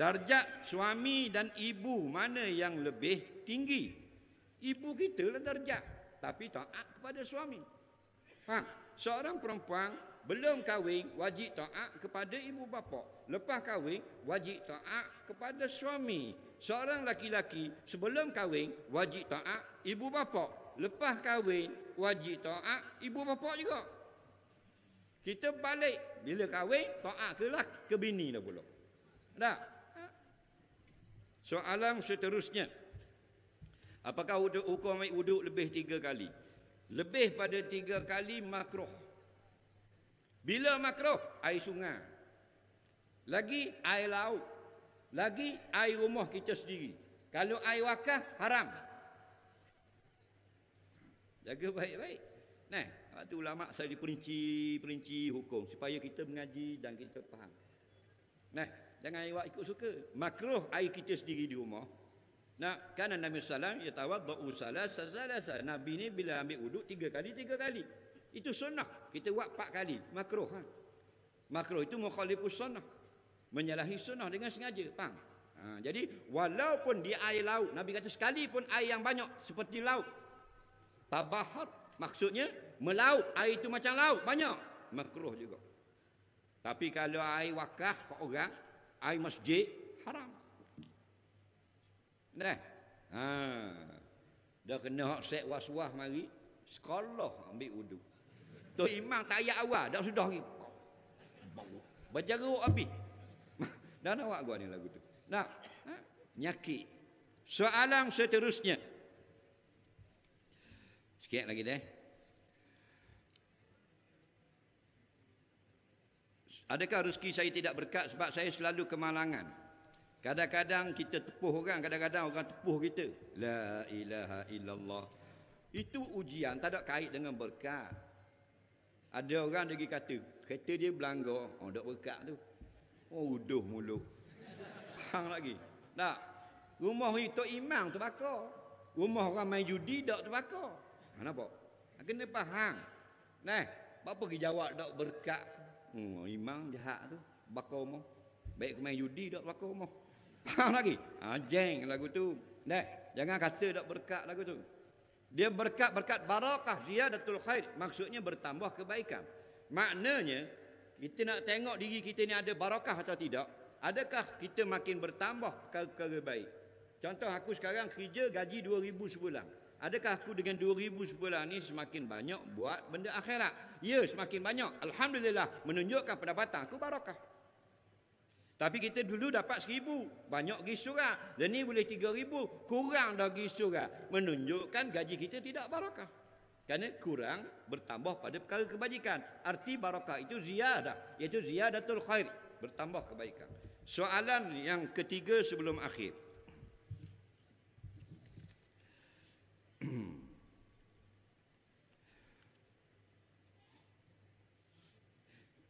Darjat suami dan ibu mana yang lebih tinggi? Ibu kita lah darjat. Tapi taat kepada suami. Faham? Seorang perempuan belum kahwin wajib taat kepada ibu bapa. Lepas kahwin wajib taat kepada suami. Seorang laki-laki sebelum kahwin wajib taat ibu bapa. Lepas kahwin wajib taat ibu bapa juga. Kita balik bila kahwin taat ke lah ke bini dah pula. Dah. Soalan seterusnya. Apakah hukum wuduk lebih tiga kali? Lebih pada tiga kali makruh. Bila makruh? Air sungai. Lagi air laut. Lagi air rumah kita sendiri. Kalau air wakaf haram. Jaga baik-baik. Nah, waktu ulama saya di perinci perinci hukum supaya kita mengaji dan kita faham. Nah, jangan awak ikut suka. Makruh air kita sendiri di rumah. Nah, kana Nabi sallallahu alaihi wasallam ya tawaddu salasa salasa. Nabi ni bila ambil wuduk tiga kali tiga kali. Itu sunnah. Kita buat empat kali. Makruh. Ha? Makruh itu mukhalifus sunnah. Menyalahi sunnah dengan sengaja. Faham? Ha, jadi walaupun di air laut Nabi kata sekali pun air yang banyak seperti laut tabahat maksudnya melaut air itu macam laut banyak makroh juga tapi kalau air wakah kok orang air masjid haram nah ha dah kena hak set was-was mari sekolah ambil uduk. Tok Imam tak ayat awal, dah sudah lagi. Berjeruk habis. Dan awak gua ni lagu tu. Nak nyaki, ha? nyakit. Soalan seterusnya. Sikit lagi deh. Adakah rezeki saya tidak berkat sebab saya selalu kemalangan? Kadang-kadang kita tepuh orang, kadang-kadang orang tepuh kita. La ilaha illallah. Itu ujian, tak ada kait dengan berkat. Ada orang dia pergi kata, kereta dia berlanggar, oh dok berkat tu. Oh uduh mulut. Hang lagi. Tak. Rumah ni tok imam terbakar. Rumah orang main judi tu terbakar. Ha nampak? Ha, kena faham. Nah, apa ke jawab dak berkat? Hmm, imam jahat tu, bakar rumah. Baik ke main judi dak bakar rumah. Faham lagi? Ha jeng lagu tu. Nah, jangan kata dak berkat lagu tu. Dia berkat-berkat barakah dia ziyadatul khair maksudnya bertambah kebaikan. Maknanya kita nak tengok diri kita ni ada barakah atau tidak. Adakah kita makin bertambah perkara baik? Contoh aku sekarang kerja gaji 2000 sebulan. Adakah aku dengan 2000 sebulan ni semakin banyak buat benda akhirat? Ya, semakin banyak. Alhamdulillah menunjukkan pendapatan aku barakah. Tapi kita dulu dapat seribu. Banyak pergi surat. Dan lah ini boleh tiga ribu. Kurang dah pergi surat. Menunjukkan gaji kita tidak barakah. Kerana kurang bertambah pada perkara kebajikan. Arti barakah itu ziyadah. Iaitu ziyadatul khair. Bertambah kebaikan. Soalan yang ketiga sebelum akhir.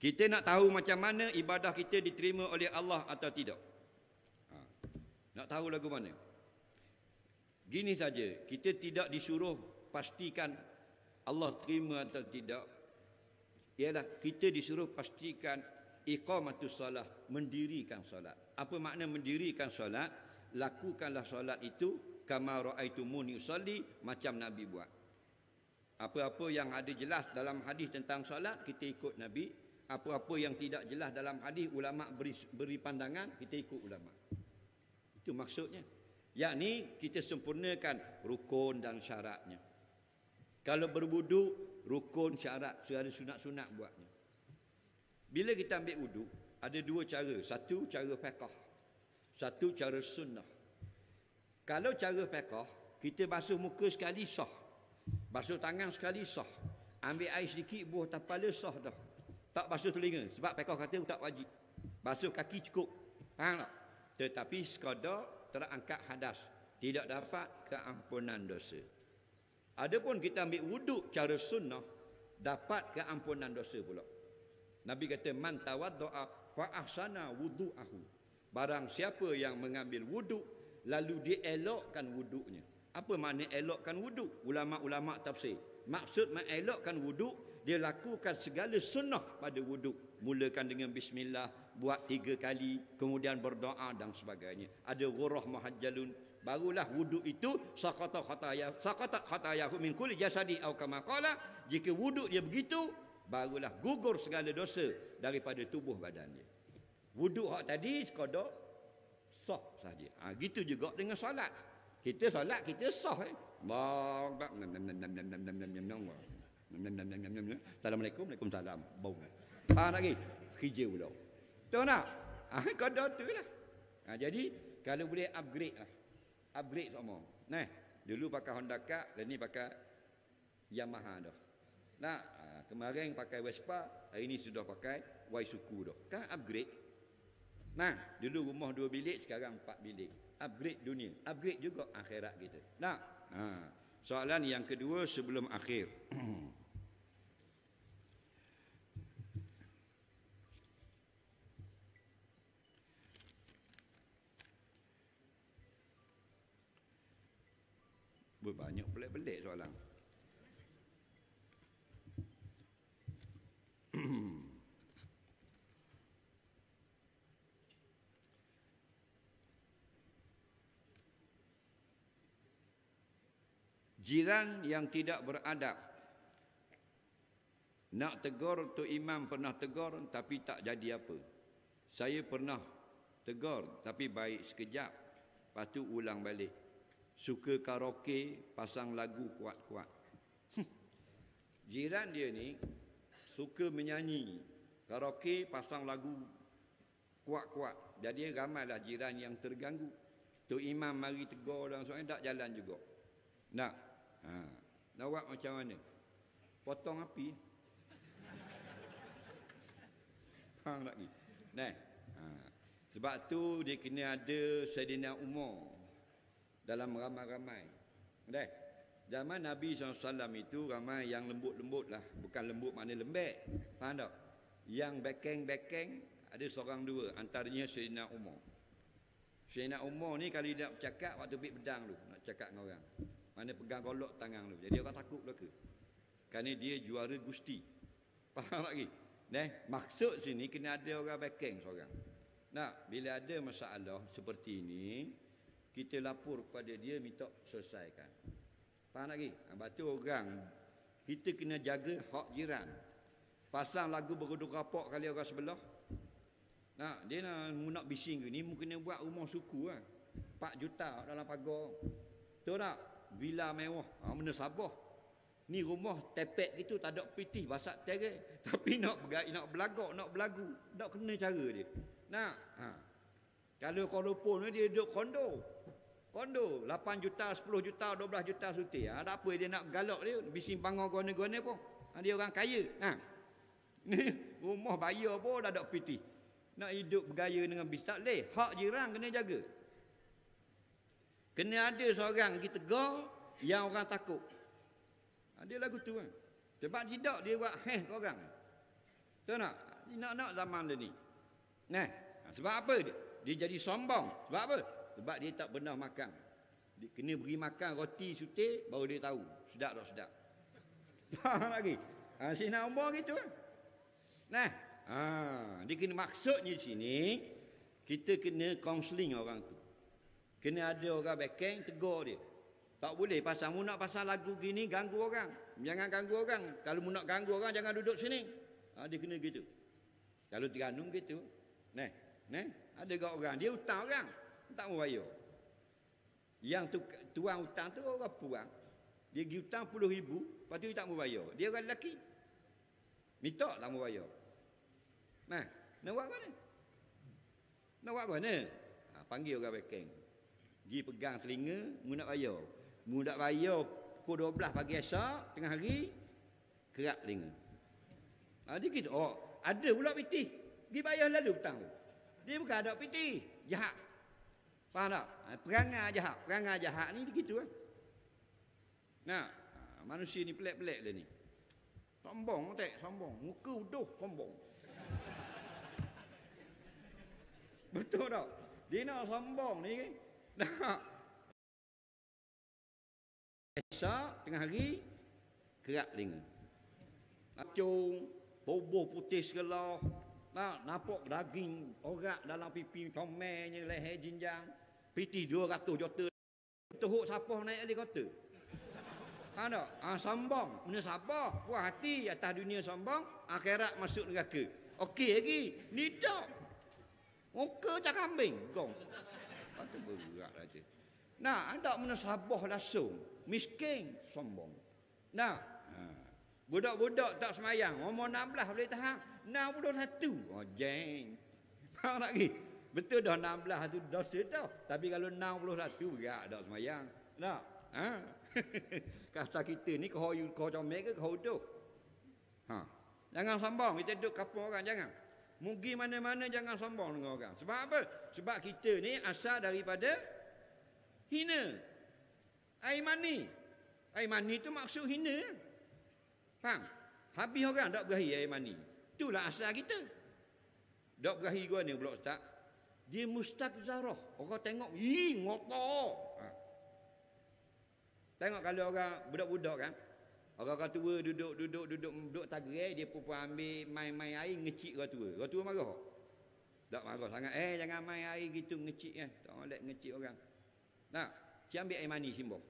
Kita nak tahu macam mana ibadah kita diterima oleh Allah atau tidak. Ha. Nak tahu lagu mana? Gini saja, kita tidak disuruh pastikan Allah terima atau tidak. Ialah kita disuruh pastikan iqamatus solah, mendirikan solat. Apa makna mendirikan solat? Lakukanlah solat itu kama raaitumuni usalli macam Nabi buat. Apa-apa yang ada jelas dalam hadis tentang solat, kita ikut Nabi apa-apa yang tidak jelas dalam hadis ulama beri, beri pandangan kita ikut ulama itu maksudnya yakni kita sempurnakan rukun dan syaratnya kalau berwuduk rukun syarat secara sunat-sunat buatnya bila kita ambil wuduk ada dua cara satu cara fiqh satu cara sunnah kalau cara fiqh kita basuh muka sekali sah basuh tangan sekali sah ambil air sedikit buah tapala sah dah tak basuh telinga sebab pekoh kata tak wajib basuh kaki cukup faham tak tetapi sekadar terangkat hadas tidak dapat keampunan dosa adapun kita ambil wuduk cara sunnah dapat keampunan dosa pula Nabi kata man tawaddoa fa wudu aku. barang siapa yang mengambil wuduk lalu dielokkan wuduknya apa makna elokkan wuduk ulama-ulama tafsir maksud mengelokkan wuduk dia lakukan segala sunnah pada wuduk mulakan dengan bismillah buat tiga kali kemudian berdoa dan sebagainya ada ghurah muhajjalun barulah wuduk itu saqata khataya saqata khataya min kulli jasadi au kama qala jika wuduk dia begitu barulah gugur segala dosa daripada tubuh badan dia wuduk hak tadi sekadar sah saja ha, gitu juga dengan solat kita solat kita sah eh Allah Allah Allah Allah Allah Allah Allah Allah Allah Assalamualaikum, Waalaikumsalam. Bau. Ha ah, lagi. Kerja pula. Tu nak. Ah kada tu lah. Ha, jadi kalau boleh upgrade lah. Upgrade semua. Nah, dulu pakai Honda Kak, dan ni pakai Yamaha dah. Nah, ah, kemarin pakai Vespa, hari ni sudah pakai Y Suku dah. Kan upgrade. Nah, dulu rumah dua bilik, sekarang empat bilik. Upgrade dunia, upgrade juga akhirat kita. Nah, ha. soalan yang kedua sebelum akhir. jiran yang tidak beradab nak tegur tu imam pernah tegur tapi tak jadi apa saya pernah tegur tapi baik sekejap lepas tu ulang balik suka karaoke pasang lagu kuat-kuat jiran dia ni suka menyanyi karaoke pasang lagu kuat-kuat jadi ramailah jiran yang terganggu tu imam mari tegur dan soalnya tak jalan juga Nah. Ha. Nak buat macam mana? Potong api. Faham tak ni? Nah. Ha. Sebab tu dia kena ada sedina Umar dalam ramai-ramai. Nah. Zaman Nabi SAW itu ramai yang lembut-lembut lah. Bukan lembut mana lembek. Faham tak? Yang bekeng-bekeng ada seorang dua. Antaranya sedina Umar. Sedina Umar ni kalau dia nak cakap waktu bit bedang tu. Nak cakap dengan orang mana pegang golok tangan lu. Jadi orang takut belaka. Kerana dia juara gusti. Faham tak lagi? Nah, maksud sini kena ada orang backing seorang. Nah, bila ada masalah seperti ini, kita lapor kepada dia minta selesaikan. Faham tak lagi? Sebab ha, tu orang, kita kena jaga hak jiran. Pasang lagu berudu kapok kali orang sebelah. Nah, dia nak, nak bising ke ni, mungkin kena buat rumah suku lah. Ha. 4 juta dalam pagar. Tahu tak? villa mewah ha, mana Sabah ni rumah tepek gitu tak ada piti basak tere tapi nak bergaya, nak berlagak nak berlagu nak kena cara dia nak ha. kalau Kuala Lumpur ni dia duduk kondo kondo 8 juta 10 juta 12 juta suti ha, tak apa dia nak galak dia bising bangun guna-guna pun ha, dia orang kaya ha. ni rumah bayar pun dah ada piti nak hidup bergaya dengan bisak leh hak jiran kena jaga Kena ada seorang kita tegur yang orang takut. Ada lagu tu kan. Sebab tidak dia buat heh ke orang. Tahu tak? Dia nak-nak zaman dia ni. Nah, sebab apa? Dia, dia jadi sombong. Sebab apa? Sebab dia tak pernah makan. Dia kena beri makan roti sute baru dia tahu. Sedap tak sedap. Faham lagi? Ha, si nak umur gitu kan? Nah, ha, dia kena maksudnya di sini, kita kena counseling orang tu. Kena ada orang backing tegur dia. Tak boleh pasal mu nak pasang lagu gini ganggu orang. Jangan ganggu orang. Kalau mu nak ganggu orang jangan duduk sini. Ha, dia kena gitu. Kalau Terengganu gitu. Neh, neh. Ada gak orang dia hutang orang. Tak mau bayar. Yang tu, tuang hutang tu orang puang. Dia pergi hutang puluh ribu. Lepas tu dia tak mau bayar. Dia orang lelaki. Minta lah mau bayar. Nah, nak buat mana? Nak buat mana? Ha, panggil orang backing. Gi pegang telinga, mu nak bayar. Mu nak bayar pukul 12 pagi esok tengah hari kerap telinga. Ada ah, kita oh, ada pula piti. Gi bayar lalu hutang tu. Dia bukan ada piti, jahat. Faham tak? Ah, perangai jahat, perangai jahat ni begitu eh. Kan. Nah, ah, manusia ni pelik-pelik dia ni. Sombong tak? Sombong. Muka uduh sombong. Betul tak? Dia nak sombong ni. Kan? Nah, Esok tengah hari kerak lingu. Acung, tubuh putih segala. Nak nampak daging orang dalam pipi comelnya leher jinjang. Piti 200 juta. Tuhuk sapah naik helikopter. Ha tak? Ha, sambang. Benda sabar. Puas hati atas dunia sambang. Akhirat masuk neraka. Okey lagi. Ni tak. Muka tak kambing. Gong tu bergerak lah saja. Nah, anda mana sabah langsung. Miskin, sombong. Nah, ha. budak-budak tak semayang. Umur 16 boleh tahan. Nah, budak satu. Oh, jeng. Tak lagi. Betul dah 16 tu dah sedap. Tapi kalau 61 satu, berat tak semayang. Nah, ha. Kasta kita ni kau kau jomek ke kau tu. Ha. Jangan sombong. Kita duduk kapur orang, jangan. Mugi mana-mana jangan sombong dengan orang. Sebab apa? Sebab kita ni asal daripada hina. Air mani. Air tu maksud hina. Faham? Habis orang tak berahi air Itulah asal kita. Tak berahi gua ni pula ustaz. Dia mustak zarah. Orang tengok, ih ngotak. Ha. Tengok kalau orang budak-budak kan, Orang-orang tua duduk duduk duduk duduk tak tagih eh, dia pun, pun ambil main-main air ngecik orang tua. Orang tua marah. Tak marah sangat. Eh jangan main air gitu ngecik kan. Tak boleh ngecik orang. Nak. Si ambil air mani simbo.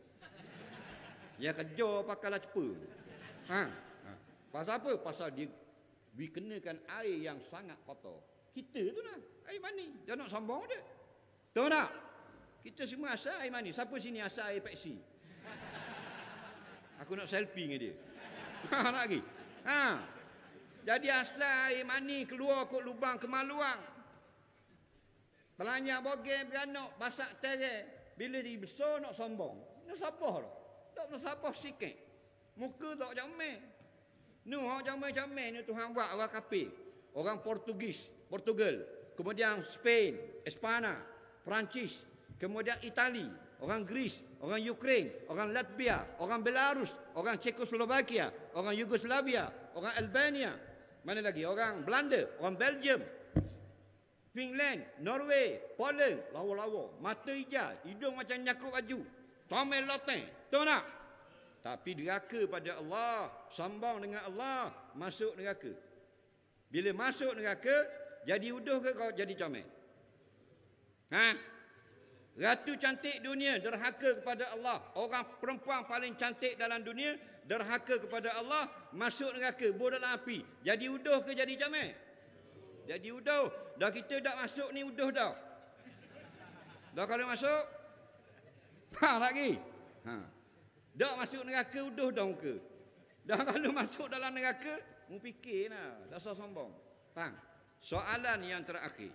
Ya kerja pakai la cepu Ha? ha. Pasal apa? Pasal dia dikenakan air yang sangat kotor. Kita tu lah. Air mani. jangan nak sambung dia. Tahu tak? Kita semua asal air mani. Siapa sini asal air peksi? Aku nak selfie dengan dia. Ha lagi. Ha. Jadi asal air mani keluar kot lubang kemaluan. Telanjang bogel beranak basak terer. Bila dia besar nak sombong. Nak sabar lah. Tak nak sabar sikit. Muka tak jamin. Ni orang jamin-jamin ni Tuhan buat orang kapi. Orang Portugis, Portugal. Kemudian Spain, Espana, Perancis. Kemudian Itali orang Greece, orang Ukraine, orang Latvia, orang Belarus, orang Czechoslovakia, orang Yugoslavia, orang Albania, mana lagi? Orang Belanda, orang Belgium, Finland, Norway, Poland, lawa-lawa, mata hijau, hidung macam nyakuk baju, tomel latin, tu nak? Tapi neraka pada Allah, sambang dengan Allah, masuk neraka. Bila masuk neraka, jadi uduh ke kau jadi comel? Ha? Ratu cantik dunia derhaka kepada Allah. Orang perempuan paling cantik dalam dunia derhaka kepada Allah. Masuk neraka, buruk dalam api. Jadi uduh ke jadi jamai? Jadi uduh. Dah kita dah masuk ni uduh dah. Dah kalau masuk? Ha lagi. Ha. Dah masuk neraka uduh dah muka. Dah kalau masuk dalam neraka, mu fikirlah. Dah sombong. Tang. Soalan yang terakhir.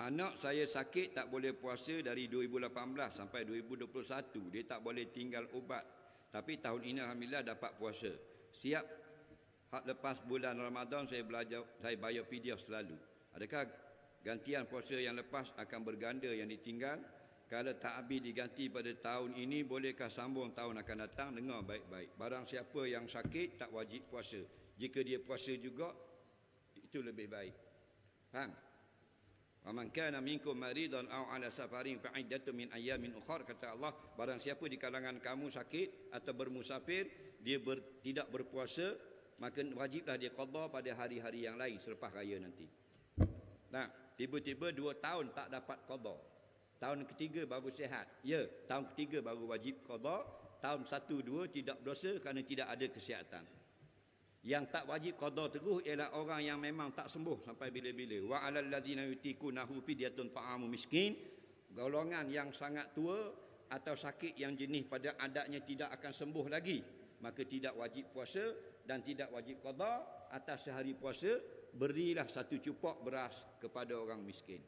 Anak saya sakit tak boleh puasa dari 2018 sampai 2021. Dia tak boleh tinggal ubat. Tapi tahun ini Alhamdulillah dapat puasa. Siap hak lepas bulan Ramadan saya belajar saya bayar video selalu. Adakah gantian puasa yang lepas akan berganda yang ditinggal? Kalau tak habis diganti pada tahun ini, bolehkah sambung tahun akan datang? Dengar baik-baik. Barang siapa yang sakit, tak wajib puasa. Jika dia puasa juga, itu lebih baik. Faham? Wa man kana minkum maridan aw ala safarin fa iddatun min ayyamin ukhra kata Allah barang siapa di kalangan kamu sakit atau bermusafir dia ber, tidak berpuasa maka wajiblah dia qada pada hari-hari yang lain selepas raya nanti. Nah, tiba-tiba dua tahun tak dapat qada. Tahun ketiga baru sihat. Ya, tahun ketiga baru wajib qada. Tahun satu dua tidak berdosa kerana tidak ada kesihatan. Yang tak wajib qada teguh ialah orang yang memang tak sembuh sampai bila-bila. Wa alal ladzina yutikunahu fidyatun ta'amu miskin. Golongan yang sangat tua atau sakit yang jenis pada adatnya tidak akan sembuh lagi. Maka tidak wajib puasa dan tidak wajib qada atas sehari puasa. Berilah satu cupok beras kepada orang miskin.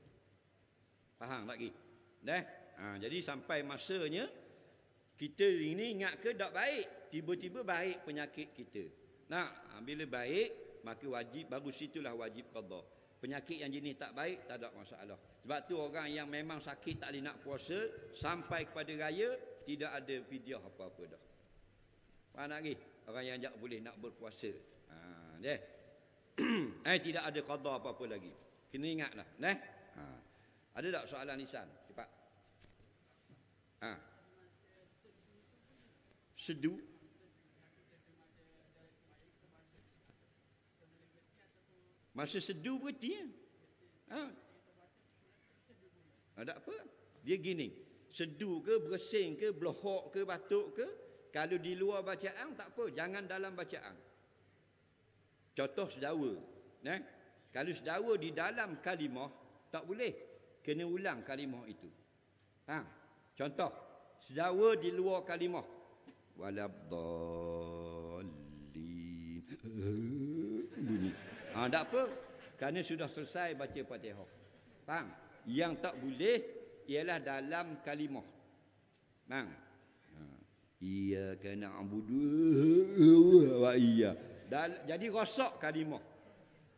Faham lagi? Dah? Ha, jadi sampai masanya kita ini ingat ke tak baik. Tiba-tiba baik penyakit kita. Nah, bila baik maka wajib baru situlah wajib qada. Penyakit yang jenis tak baik tak ada masalah. Sebab tu orang yang memang sakit tak boleh nak puasa sampai kepada raya tidak ada fidyah apa-apa dah. Faham tak lagi? Orang yang tak boleh nak berpuasa. Ha, deh. eh tidak ada qada apa-apa lagi. Kena ingatlah, deh, Ha. Ada tak soalan nisan? Cepat. Ha. Seduh. Masa seduh berhenti. Ya? Ha? Ada ha, apa? Dia gini. Seduh ke, bersing ke, belohok ke, batuk ke. Kalau di luar bacaan, tak apa. Jangan dalam bacaan. Contoh sedawa. Ya? Kalau sedawa di dalam kalimah, tak boleh. Kena ulang kalimah itu. Ha? Contoh. Sedawa di luar kalimah. Walabdallin. Bunyi. Ha, tak apa. Kerana sudah selesai baca Fatihah. Faham? Yang tak boleh ialah dalam kalimah. Faham? Ha. Ia kena ambudu wa iya. jadi rosak kalimah.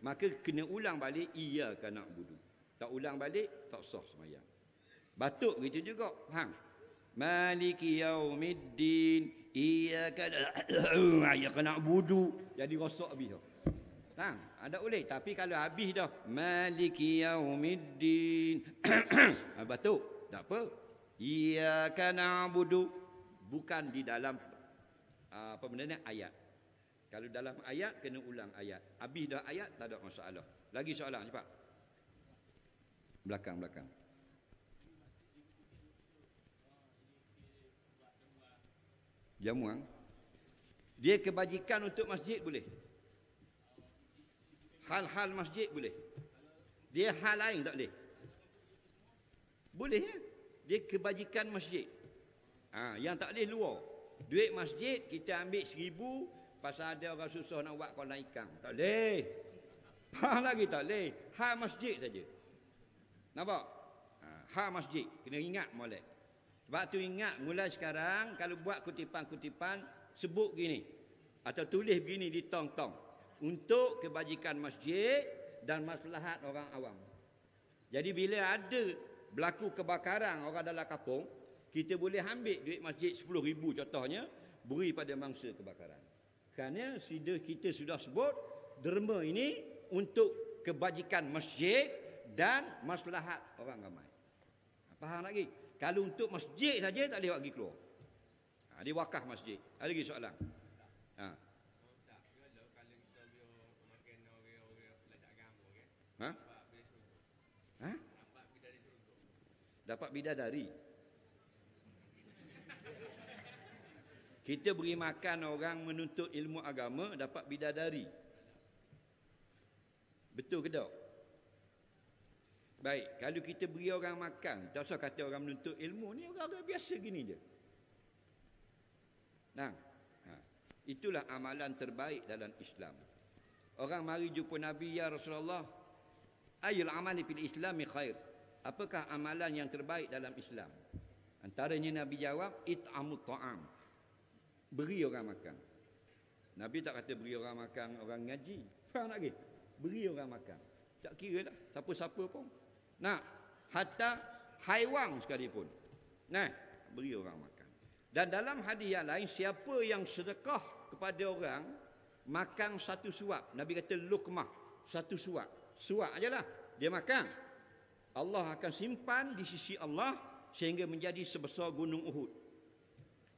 Maka kena ulang balik ia kena ambudu. Tak ulang balik tak sah semayang. Batuk gitu juga. Faham? Maliki yaumiddin iya kena ia kena ambudu. Jadi rosak habis. Ha. Tak, ha, ada boleh. Tapi kalau habis dah. Maliki yaumiddin. Batuk. Tak apa. Iyaka na'budu. Bukan di dalam ah, apa benda ni? Ayat. Kalau dalam ayat, kena ulang ayat. Habis dah ayat, tak ada masalah. Lagi soalan, cepat. Belakang, belakang. Jamuan. Dia kebajikan untuk masjid Boleh. Hal-hal masjid boleh. Dia hal lain tak boleh. Boleh ya? Dia kebajikan masjid. Ha, yang tak boleh luar. Duit masjid kita ambil seribu pasal ada orang susah nak buat kolam ikan. Tak boleh. Apa lagi tak boleh. Hal masjid saja. Nampak? Ha, hal masjid. Kena ingat molek. Sebab tu ingat mulai sekarang kalau buat kutipan-kutipan sebut gini. Atau tulis gini di tong-tong untuk kebajikan masjid dan maslahat orang awam. Jadi bila ada berlaku kebakaran orang dalam kampung, kita boleh ambil duit masjid ribu contohnya, beri pada mangsa kebakaran. Kerana sida kita sudah sebut, derma ini untuk kebajikan masjid dan maslahat orang ramai. Ha, faham lagi? Kalau untuk masjid saja tak boleh bagi keluar. Ha, dia wakaf masjid. Ada lagi Soalan. dapat bidadari kita beri makan orang menuntut ilmu agama dapat bidadari betul ke tak baik kalau kita beri orang makan tak usah kata orang menuntut ilmu ni orang-orang biasa gini je nah ha. itulah amalan terbaik dalam Islam orang mari jumpa nabi ya Rasulullah ayul amali fil Islam khair apakah amalan yang terbaik dalam Islam? Antaranya Nabi jawab, it'amu ta'am. Beri orang makan. Nabi tak kata beri orang makan orang ngaji. Faham lagi? Beri orang makan. Tak kira lah. Siapa-siapa pun. Nak. Hatta haiwan sekalipun. Nah. Beri orang makan. Dan dalam hadis yang lain, siapa yang sedekah kepada orang, makan satu suap. Nabi kata lukmah. Satu suap. Suap je lah. Dia makan. Allah akan simpan di sisi Allah sehingga menjadi sebesar gunung Uhud.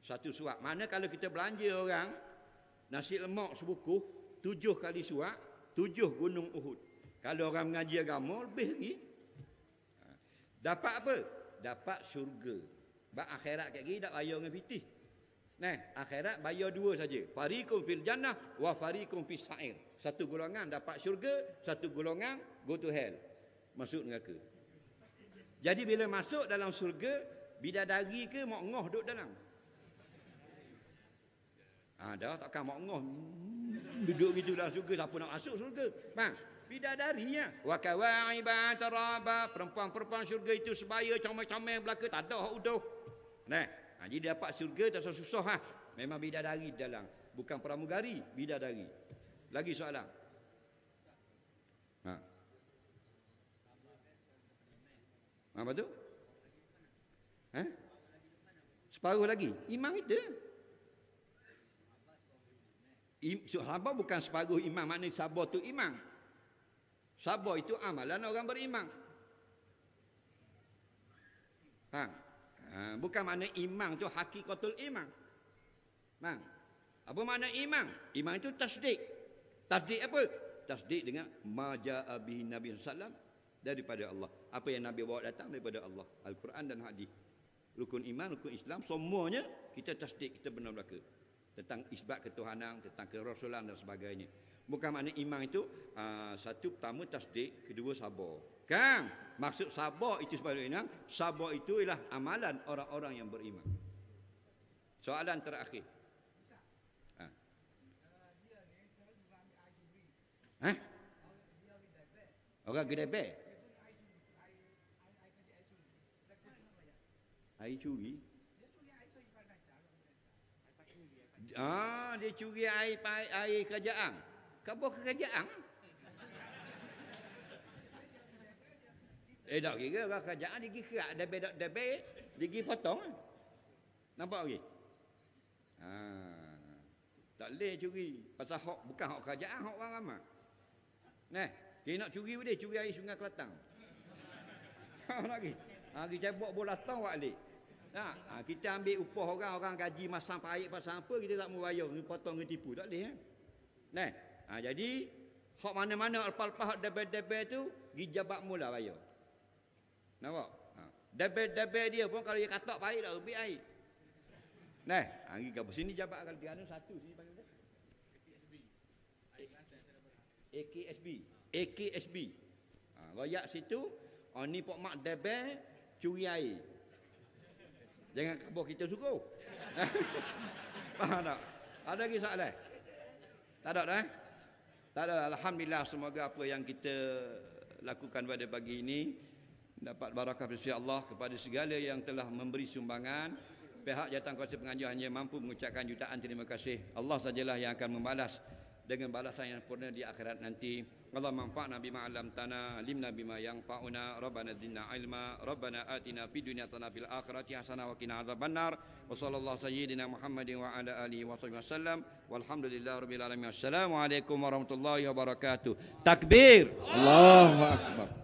Satu suap. Mana kalau kita belanja orang nasi lemak sebuku tujuh kali suap, tujuh gunung Uhud. Kalau orang mengaji agama lebih lagi. Ha. Dapat apa? Dapat syurga. Sebab akhirat kat gini tak bayar dengan fitih. Nah, akhirat bayar dua saja. Farikum fil jannah wa farikum fis sa'ir. Satu golongan dapat syurga, satu golongan go to hell. Masuk neraka. Jadi bila masuk dalam surga, bidadari ke mak ngoh duduk dalam. Ada ah, ha, takkan mak ngoh hmm, duduk gitu dalam surga siapa nak masuk surga? Faham? Bidadarinya. Wa kawaiba taraba perempuan-perempuan surga itu sebaya comel-comel belaka tak ada hak uduh. Nah, ha, jadi dapat surga tak susah-susah ha. Memang bidadari dalam, bukan pramugari, bidadari. Lagi soalan. apa ha, tu? Ha? Separuh lagi. Imam kita. Im, sabar bukan separuh imam. Maknanya sabar tu imam. Sabar itu amalan orang beriman. Ha? ha? Bukan makna imam tu hakikatul imam. Ha? Apa makna imam? Imam itu tasdik. Tasdik apa? Tasdik dengan maja'abi Nabi Sallallahu daripada Allah. Apa yang Nabi bawa datang daripada Allah. Al-Quran dan hadis. Rukun iman, rukun Islam, semuanya kita tasdik, kita benar belaka. Tentang isbat ketuhanan, tentang kerasulan dan sebagainya. Bukan makna iman itu, aa, ah, satu pertama tasdik, kedua sabar. Kan? Maksud sabar itu sebenarnya, sabar itu ialah amalan orang-orang yang beriman. Soalan terakhir. Ha? Eh? Orang gede bear. air curi ah dia curi air air, air kerajaan kau kerajaan eh dak kira kau lah, kerajaan dia kira ada bedak ada be dia potong nampak lagi ah, ha tak leh curi pasal hok bukan hok kerajaan hok orang ramai Nah, dia nak curi boleh curi air Sungai Kelantan. Ha lagi. Ha ah, dia cebok bola tong wak leh. Ha, ha, kita ambil upah orang, orang gaji masang payik pasal apa, kita tak mau bayar, ni potong, ni tipu, tak boleh. Eh? Nah, ha, jadi, hak mana-mana, alpal pal, hak debet debel tu, pergi jabat mula bayar. Nampak? Ha. debet debel dia pun, kalau dia kata payik, tak lebih air. Nah, ha, pergi ke sini, jabat kalau dia ada satu, sini panggil dia. AKSB. AKSB. Ha, royak situ, oh, ni pok mak debel, curi air. Jangan kebuah kita suruh. Faham tak? Ada lagi soalan? Tak ada dah? Eh? Tak ada. Alhamdulillah semoga apa yang kita lakukan pada pagi ini dapat barakah bersih Allah kepada segala yang telah memberi sumbangan. Pihak jatang kuasa penganjur hanya mampu mengucapkan jutaan terima kasih. Allah sajalah yang akan membalas dengan balasan yang sempurna di akhirat nanti. Allah manfaat Nabi Ma'alam Tana, Lim Nabi yang Fa'una, Rabbana Dina Ilma, Rabbana Atina Fi Dunia Tana bil akhirat Hasana Wa Kina Azab Bannar, Wa Sallallahu Sayyidina Muhammadin Wa Ala Alihi Wa Sallam, Wasallam, Walhamdulillah Rabbil Alamin Wassalamualaikum Warahmatullahi Wabarakatuh. Takbir! Allahu Akbar!